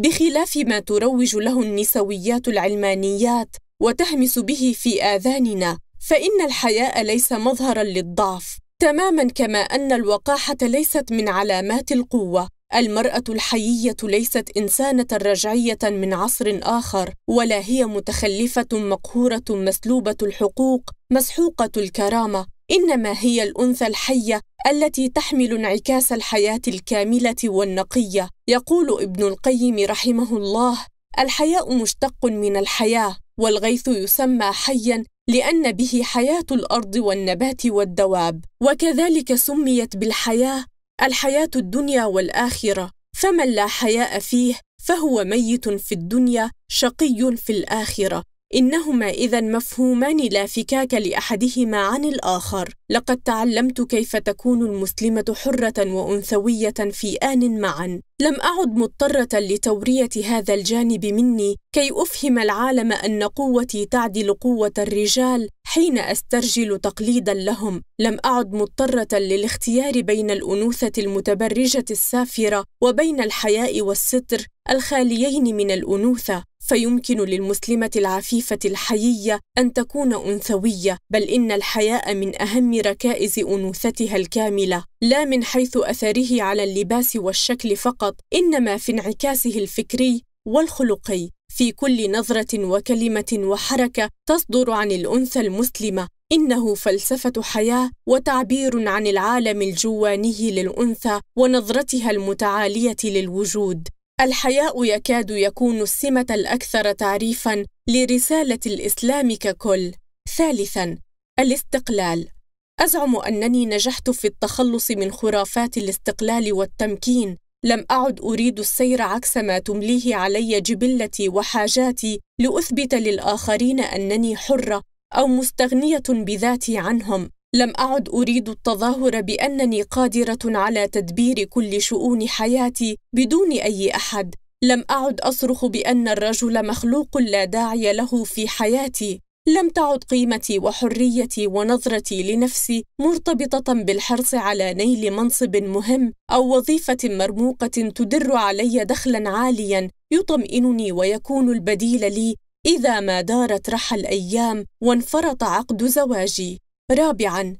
Speaker 1: بخلاف ما تروج له النسويات العلمانيات وتهمس به في اذاننا فان الحياء ليس مظهرا للضعف تماما كما أن الوقاحة ليست من علامات القوة المرأة الحيية ليست إنسانة رجعية من عصر آخر، ولا هي متخلفة مقهورة مسلوبة الحقوق، مسحوقة الكرامة، إنما هي الأنثى الحية التي تحمل انعكاس الحياة الكاملة والنقية، يقول ابن القيم رحمه الله: الحياء مشتق من الحياة، والغيث يسمى حيا لان به حياه الارض والنبات والدواب وكذلك سميت بالحياه الحياه الدنيا والاخره فمن لا حياء فيه فهو ميت في الدنيا شقي في الاخره إنهما إذا مفهومان لا فكاك لأحدهما عن الآخر لقد تعلمت كيف تكون المسلمة حرة وأنثوية في آن معا لم أعد مضطرة لتورية هذا الجانب مني كي أفهم العالم أن قوتي تعدل قوة الرجال حين أسترجل تقليدا لهم لم أعد مضطرة للاختيار بين الأنوثة المتبرجة السافرة وبين الحياء والستر الخاليين من الأنوثة فيمكن للمسلمة العفيفة الحيية أن تكون أنثوية، بل إن الحياء من أهم ركائز أنوثتها الكاملة، لا من حيث أثره على اللباس والشكل فقط، إنما في انعكاسه الفكري والخلقي، في كل نظرة وكلمة وحركة تصدر عن الأنثى المسلمة، إنه فلسفة حياة وتعبير عن العالم الجواني للأنثى ونظرتها المتعالية للوجود. الحياء يكاد يكون السمة الأكثر تعريفًا لرسالة الإسلام ككل. ثالثًا، الاستقلال. أزعم أنني نجحت في التخلص من خرافات الاستقلال والتمكين. لم أعد أريد السير عكس ما تمليه علي جبلتي وحاجاتي لأثبت للآخرين أنني حرة أو مستغنية بذاتي عنهم. لم أعد أريد التظاهر بأنني قادرة على تدبير كل شؤون حياتي بدون أي أحد، لم أعد أصرخ بأن الرجل مخلوق لا داعي له في حياتي، لم تعد قيمتي وحريتي ونظرتي لنفسي مرتبطة بالحرص على نيل منصب مهم أو وظيفة مرموقة تدر علي دخلا عاليا يطمئنني ويكون البديل لي إذا ما دارت رحى الأيام وانفرط عقد زواجي. رابعاً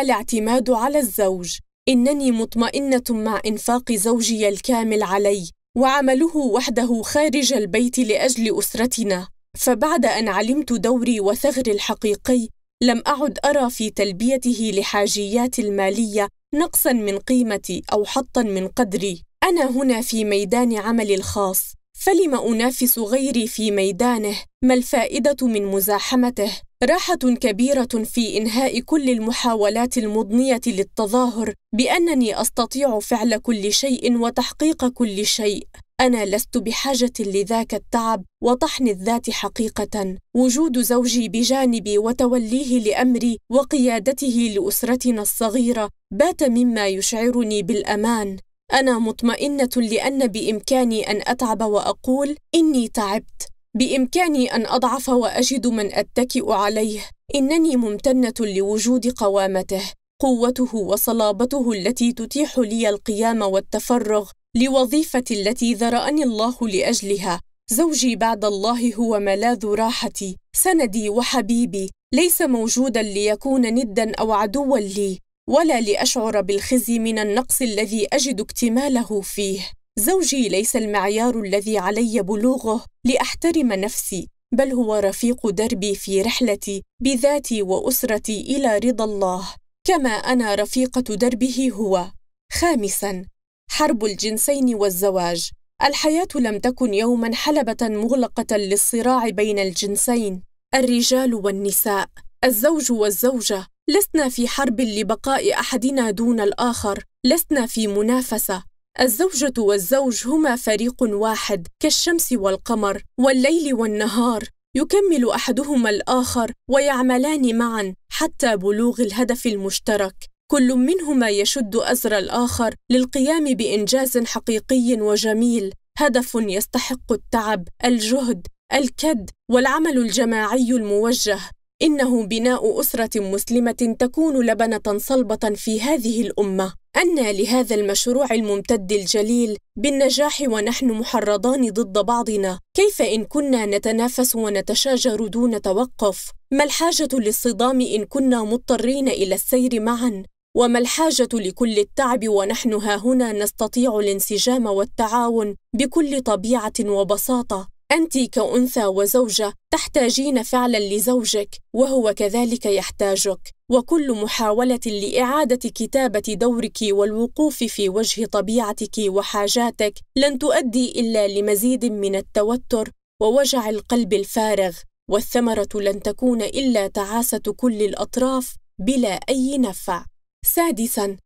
Speaker 1: الاعتماد على الزوج إنني مطمئنة مع إنفاق زوجي الكامل علي وعمله وحده خارج البيت لأجل أسرتنا فبعد أن علمت دوري وثغري الحقيقي لم أعد أرى في تلبيته لحاجياتي المالية نقصا من قيمتي أو حطا من قدري أنا هنا في ميدان عملي الخاص فلم أنافس غيري في ميدانه ما الفائدة من مزاحمته راحة كبيرة في إنهاء كل المحاولات المضنية للتظاهر بأنني أستطيع فعل كل شيء وتحقيق كل شيء. أنا لست بحاجة لذاك التعب وطحن الذات حقيقة. وجود زوجي بجانبي وتوليه لأمري وقيادته لأسرتنا الصغيرة بات مما يشعرني بالأمان. أنا مطمئنة لأن بإمكاني أن أتعب وأقول إني تعبت بإمكاني أن أضعف وأجد من أتكئ عليه إنني ممتنة لوجود قوامته قوته وصلابته التي تتيح لي القيام والتفرغ لوظيفة التي ذرأني الله لأجلها زوجي بعد الله هو ملاذ راحتي سندي وحبيبي ليس موجودا ليكون ندا أو عدوا لي ولا لأشعر بالخزي من النقص الذي أجد اكتماله فيه زوجي ليس المعيار الذي علي بلوغه لاحترم نفسي بل هو رفيق دربي في رحلتي بذاتي واسرتي الى رضا الله كما انا رفيقه دربه هو خامسا حرب الجنسين والزواج الحياه لم تكن يوما حلبه مغلقه للصراع بين الجنسين الرجال والنساء الزوج والزوجه لسنا في حرب لبقاء احدنا دون الاخر لسنا في منافسه الزوجة والزوج هما فريق واحد كالشمس والقمر والليل والنهار يكمل أحدهما الآخر ويعملان معا حتى بلوغ الهدف المشترك كل منهما يشد أزر الآخر للقيام بإنجاز حقيقي وجميل هدف يستحق التعب الجهد الكد والعمل الجماعي الموجه انه بناء اسره مسلمه تكون لبنه صلبه في هذه الامه أن لهذا المشروع الممتد الجليل بالنجاح ونحن محرضان ضد بعضنا كيف إن كنا نتنافس ونتشاجر دون توقف ما الحاجة للصدام إن كنا مضطرين إلى السير معا وما الحاجة لكل التعب ونحن هاهنا نستطيع الانسجام والتعاون بكل طبيعة وبساطة أنت كأنثى وزوجة تحتاجين فعلا لزوجك وهو كذلك يحتاجك وكل محاولة لإعادة كتابة دورك والوقوف في وجه طبيعتك وحاجاتك لن تؤدي إلا لمزيد من التوتر ووجع القلب الفارغ والثمرة لن تكون إلا تعاسة كل الأطراف بلا أي نفع. سادساً: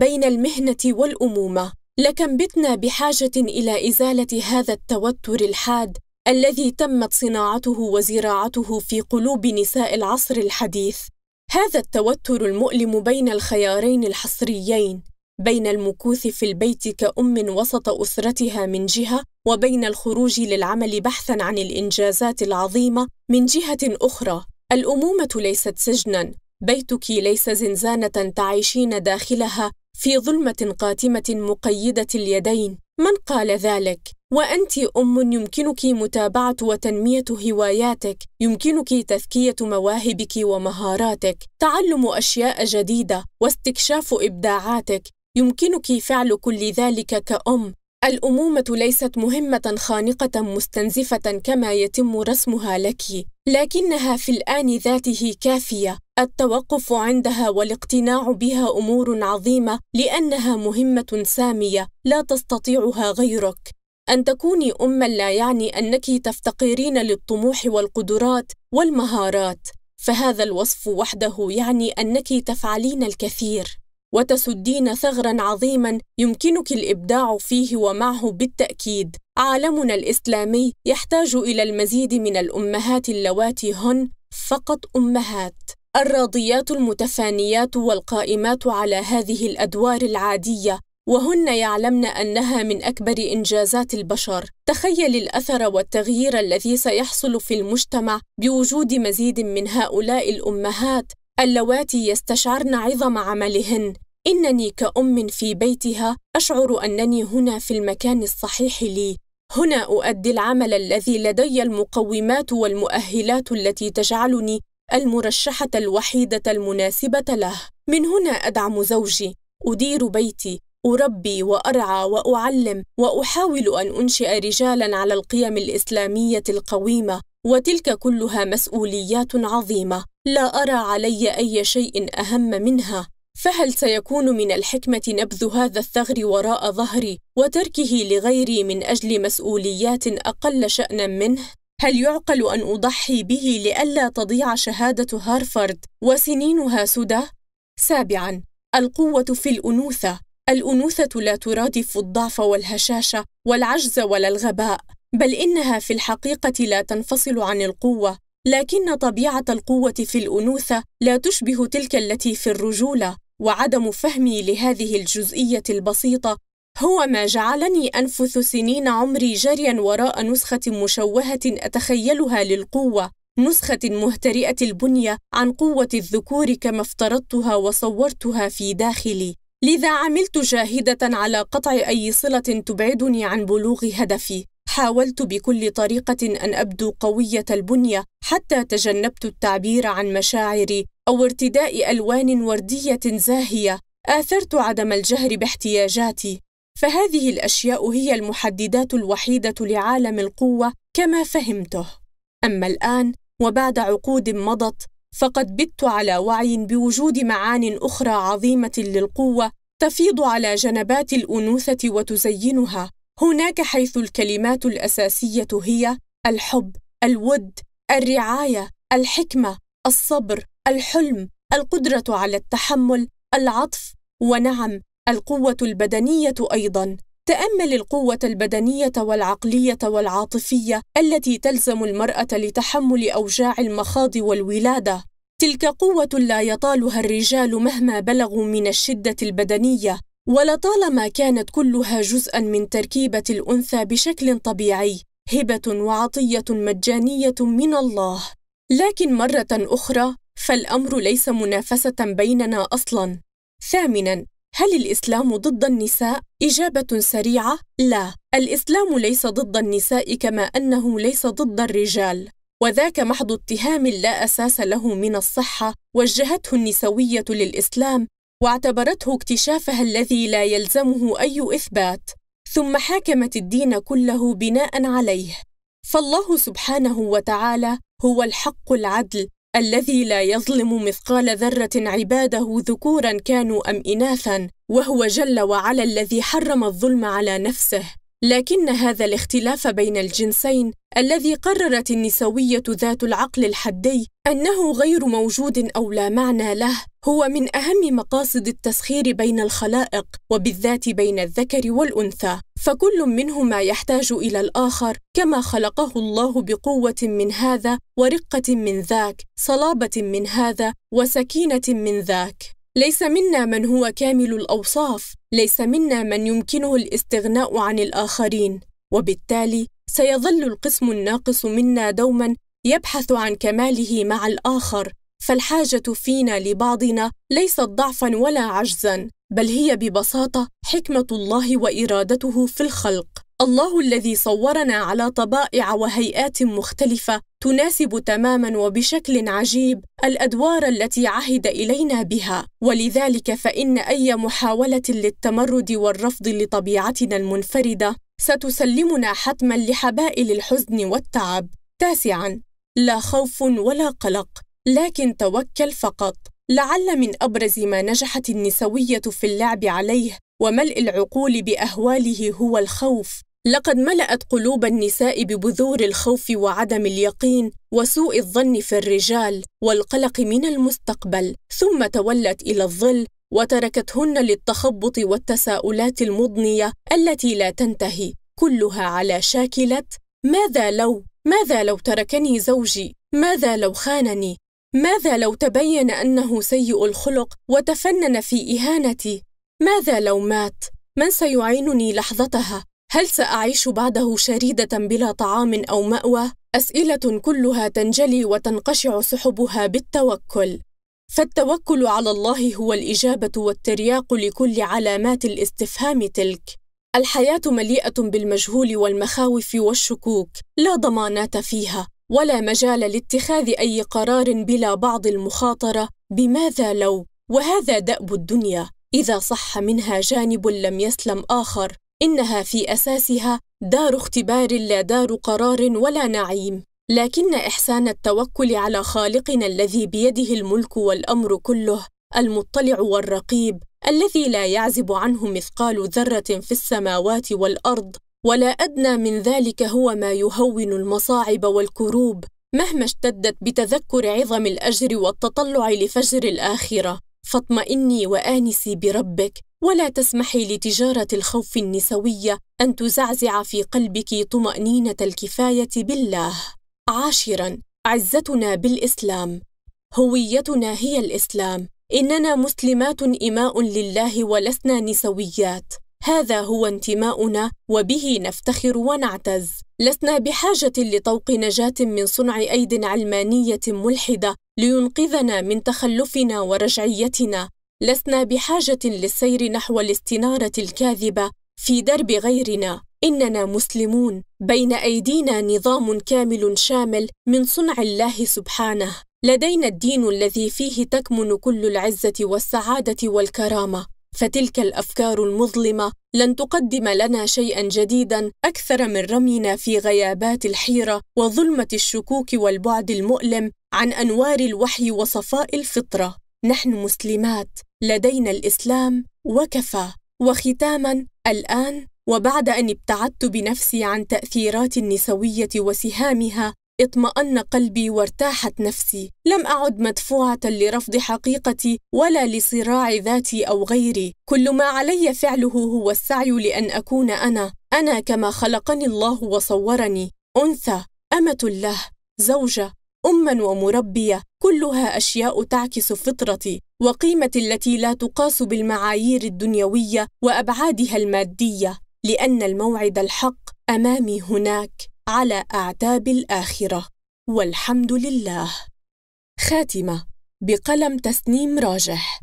Speaker 1: بين المهنة والأمومة، لكم بتنا بحاجة إلى إزالة هذا التوتر الحاد الذي تمت صناعته وزراعته في قلوب نساء العصر الحديث هذا التوتر المؤلم بين الخيارين الحصريين بين المكوث في البيت كأم وسط أسرتها من جهة وبين الخروج للعمل بحثا عن الإنجازات العظيمة من جهة أخرى الأمومة ليست سجنا بيتك ليس زنزانة تعيشين داخلها في ظلمة قاتمة مقيدة اليدين من قال ذلك وانت ام يمكنك متابعه وتنميه هواياتك يمكنك تذكيه مواهبك ومهاراتك تعلم اشياء جديده واستكشاف ابداعاتك يمكنك فعل كل ذلك كأم. الأمومة ليست مهمة خانقة مستنزفة كما يتم رسمها لك. لكنها في الآن ذاته كافية التوقف عندها والاقتناع بها أمور عظيمة لأنها مهمة سامية لا تستطيعها غيرك أن تكوني أمًا لا يعني أنك تفتقرين للطموح والقدرات والمهارات، فهذا الوصف وحده يعني أنك تفعلين الكثير، وتسدين ثغرًا عظيمًا يمكنك الإبداع فيه ومعه بالتأكيد، عالمنا الإسلامي يحتاج إلى المزيد من الأمهات اللواتي هن فقط أمهات الراضيات المتفانيات والقائمات على هذه الأدوار العادية وهن يعلمن أنها من أكبر إنجازات البشر تخيل الأثر والتغيير الذي سيحصل في المجتمع بوجود مزيد من هؤلاء الأمهات اللواتي يستشعرن عظم عملهن انني كأم في بيتها اشعر انني هنا في المكان الصحيح لي هنا أؤدي العمل الذي لدي المقومات والمؤهلات التي تجعلني المرشحة الوحيدة المناسبة له. من هنا أدعم زوجي، أدير بيتي، أربي وأرعى وأعلم وأحاول أن أنشئ رجالا على القيم الإسلامية القويمة، وتلك كلها مسؤوليات عظيمة، لا أرى علي أي شيء أهم منها. فهل سيكون من الحكمة نبذ هذا الثغر وراء ظهري وتركه لغيري من أجل مسؤوليات أقل شأنا منه؟ هل يعقل أن أضحي به لئلا تضيع شهادة هارفارد وسنينها سدى؟ سابعاً: القوة في الأنوثة، الأنوثة لا ترادف الضعف والهشاشة والعجز ولا الغباء، بل إنها في الحقيقة لا تنفصل عن القوة، لكن طبيعة القوة في الأنوثة لا تشبه تلك التي في الرجولة، وعدم فهمي لهذه الجزئيه البسيطه هو ما جعلني انفث سنين عمري جريا وراء نسخه مشوهه اتخيلها للقوه نسخه مهترئه البنيه عن قوه الذكور كما افترضتها وصورتها في داخلي لذا عملت جاهده على قطع اي صله تبعدني عن بلوغ هدفي حاولت بكل طريقه ان ابدو قويه البنيه حتى تجنبت التعبير عن مشاعري أو ارتداء ألوان وردية زاهية آثرت عدم الجهر باحتياجاتي فهذه الأشياء هي المحددات الوحيدة لعالم القوة كما فهمته أما الآن وبعد عقود مضت فقد بت على وعي بوجود معان أخرى عظيمة للقوة تفيض على جنبات الأنوثة وتزينها هناك حيث الكلمات الأساسية هي الحب، الود، الرعاية، الحكمة، الصبر، الحلم القدره على التحمل العطف ونعم القوه البدنيه ايضا تامل القوه البدنيه والعقليه والعاطفيه التي تلزم المراه لتحمل اوجاع المخاض والولاده تلك قوه لا يطالها الرجال مهما بلغوا من الشده البدنيه ولطالما كانت كلها جزءا من تركيبه الانثى بشكل طبيعي هبه وعطيه مجانيه من الله لكن مره اخرى فالامر ليس منافسه بيننا اصلا ثامنا هل الاسلام ضد النساء اجابه سريعه لا الاسلام ليس ضد النساء كما انه ليس ضد الرجال وذاك محض اتهام لا اساس له من الصحه وجهته النسويه للاسلام واعتبرته اكتشافها الذي لا يلزمه اي اثبات ثم حاكمت الدين كله بناء عليه فالله سبحانه وتعالى هو الحق العدل الذي لا يظلم مثقال ذرة عباده ذكورا كانوا أم إناثا وهو جل وعلا الذي حرم الظلم على نفسه لكن هذا الاختلاف بين الجنسين الذي قررت النسوية ذات العقل الحدي أنه غير موجود أو لا معنى له هو من أهم مقاصد التسخير بين الخلائق وبالذات بين الذكر والأنثى فكل منهما يحتاج إلى الآخر كما خلقه الله بقوة من هذا ورقة من ذاك صلابة من هذا وسكينة من ذاك ليس منا من هو كامل الأوصاف ليس منا من يمكنه الاستغناء عن الاخرين وبالتالي سيظل القسم الناقص منا دوما يبحث عن كماله مع الاخر فالحاجه فينا لبعضنا ليست ضعفا ولا عجزا بل هي ببساطه حكمه الله وارادته في الخلق الله الذي صورنا على طبائع وهيئات مختلفه تناسب تماما وبشكل عجيب الادوار التي عهد الينا بها ولذلك فان اي محاوله للتمرد والرفض لطبيعتنا المنفرده ستسلمنا حتما لحبائل الحزن والتعب تاسعا لا خوف ولا قلق لكن توكل فقط لعل من ابرز ما نجحت النسويه في اللعب عليه وملء العقول باهواله هو الخوف لقد ملأت قلوب النساء ببذور الخوف وعدم اليقين وسوء الظن في الرجال والقلق من المستقبل ثم تولت إلى الظل وتركتهن للتخبط والتساؤلات المضنية التي لا تنتهي كلها على شاكلة ماذا لو؟ ماذا لو تركني زوجي؟ ماذا لو خانني؟ ماذا لو تبين أنه سيء الخلق وتفنن في إهانتي؟ ماذا لو مات؟ من سيعينني لحظتها؟ هل ساعيش بعده شريده بلا طعام او ماوى اسئله كلها تنجلي وتنقشع سحبها بالتوكل فالتوكل على الله هو الاجابه والترياق لكل علامات الاستفهام تلك الحياه مليئه بالمجهول والمخاوف والشكوك لا ضمانات فيها ولا مجال لاتخاذ اي قرار بلا بعض المخاطره بماذا لو وهذا داب الدنيا اذا صح منها جانب لم يسلم اخر إنها في أساسها دار اختبار لا دار قرار ولا نعيم لكن إحسان التوكل على خالقنا الذي بيده الملك والأمر كله المطلع والرقيب الذي لا يعزب عنه مثقال ذرة في السماوات والأرض ولا أدنى من ذلك هو ما يهون المصاعب والكروب مهما اشتدت بتذكر عظم الأجر والتطلع لفجر الآخرة فاطمئني وآنسي بربك ولا تسمحي لتجارة الخوف النسوية أن تزعزع في قلبك طمأنينة الكفاية بالله. عاشراً: عزتنا بالإسلام. هويتنا هي الإسلام. إننا مسلمات إماء لله ولسنا نسويات. هذا هو انتماؤنا وبه نفتخر ونعتز. لسنا بحاجة لطوق نجاة من صنع أيد علمانية ملحدة لينقذنا من تخلفنا ورجعيتنا لسنا بحاجة للسير نحو الاستنارة الكاذبة في درب غيرنا إننا مسلمون بين أيدينا نظام كامل شامل من صنع الله سبحانه لدينا الدين الذي فيه تكمن كل العزة والسعادة والكرامة فتلك الافكار المظلمه لن تقدم لنا شيئا جديدا اكثر من رمينا في غيابات الحيره وظلمه الشكوك والبعد المؤلم عن انوار الوحي وصفاء الفطره نحن مسلمات لدينا الإسلام وكفى وختاما الآن وبعد أن ابتعدت بنفسي عن تأثيرات النسوية وسهامها اطمأن قلبي وارتاحت نفسي لم أعد مدفوعة لرفض حقيقتي ولا لصراع ذاتي أو غيري كل ما علي فعله هو السعي لأن أكون أنا أنا كما خلقني الله وصورني أنثى أمة له زوجة أما ومربية كلها أشياء تعكس فطرتي وقيمة التي لا تقاس بالمعايير الدنيوية وأبعادها المادية لأن الموعد الحق أمامي هناك على أعتاب الآخرة والحمد لله خاتمة بقلم تسنيم راجح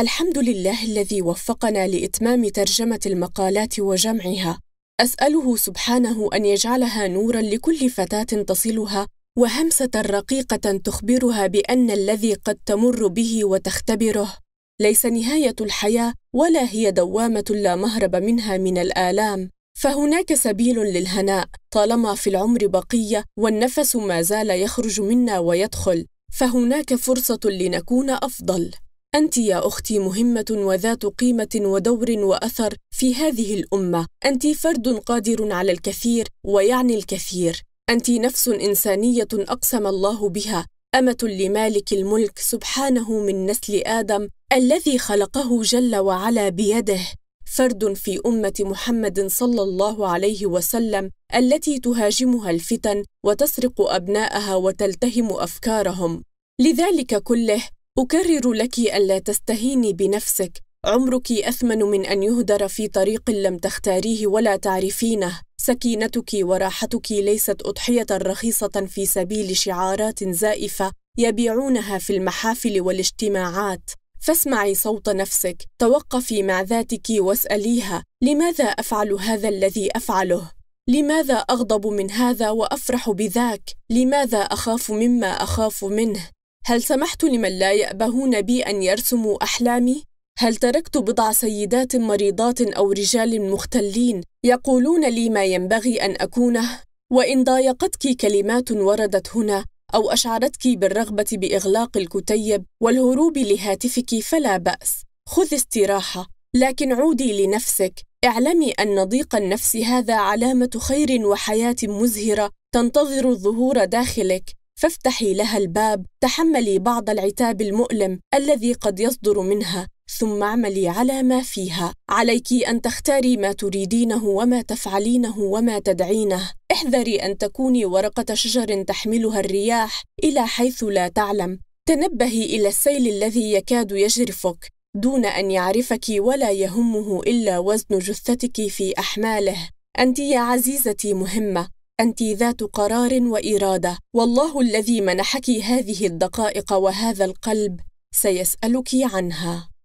Speaker 1: الحمد لله الذي وفقنا لإتمام ترجمة المقالات وجمعها أسأله سبحانه أن يجعلها نورا لكل فتاة تصلها وهمسه رقيقه تخبرها بان الذي قد تمر به وتختبره ليس نهايه الحياه ولا هي دوامه لا مهرب منها من الالام فهناك سبيل للهناء طالما في العمر بقيه والنفس ما زال يخرج منا ويدخل فهناك فرصه لنكون افضل انت يا اختي مهمه وذات قيمه ودور واثر في هذه الامه انت فرد قادر على الكثير ويعني الكثير انت نفس انسانيه اقسم الله بها امه لمالك الملك سبحانه من نسل ادم الذي خلقه جل وعلا بيده فرد في امه محمد صلى الله عليه وسلم التي تهاجمها الفتن وتسرق ابناءها وتلتهم افكارهم لذلك كله اكرر لك الا تستهيني بنفسك عمرك اثمن من ان يهدر في طريق لم تختاريه ولا تعرفينه سكينتك وراحتك ليست أضحية رخيصة في سبيل شعارات زائفة يبيعونها في المحافل والاجتماعات فاسمعي صوت نفسك توقفي مع ذاتك واساليها لماذا افعل هذا الذي افعله لماذا اغضب من هذا وافرح بذاك لماذا اخاف مما اخاف منه هل سمحت لمن لا يابهون بي ان يرسموا احلامي هل تركت بضع سيدات مريضات أو رجال مختلين يقولون لي ما ينبغي أن أكونه؟ وإن ضايقتك كلمات وردت هنا أو أشعرتك بالرغبة بإغلاق الكتيب والهروب لهاتفك فلا بأس، خذ استراحة، لكن عودي لنفسك، اعلمي أن ضيق النفس هذا علامة خير وحياة مزهرة تنتظر الظهور داخلك، فافتحي لها الباب، تحملي بعض العتاب المؤلم الذي قد يصدر منها، ثم اعملي على ما فيها عليك ان تختاري ما تريدينه وما تفعلينه وما تدعينه احذري ان تكوني ورقه شجر تحملها الرياح الى حيث لا تعلم تنبهي الى السيل الذي يكاد يجرفك دون ان يعرفك ولا يهمه الا وزن جثتك في احماله انت يا عزيزتي مهمه انت ذات قرار واراده والله الذي منحك هذه الدقائق وهذا القلب سيسالك عنها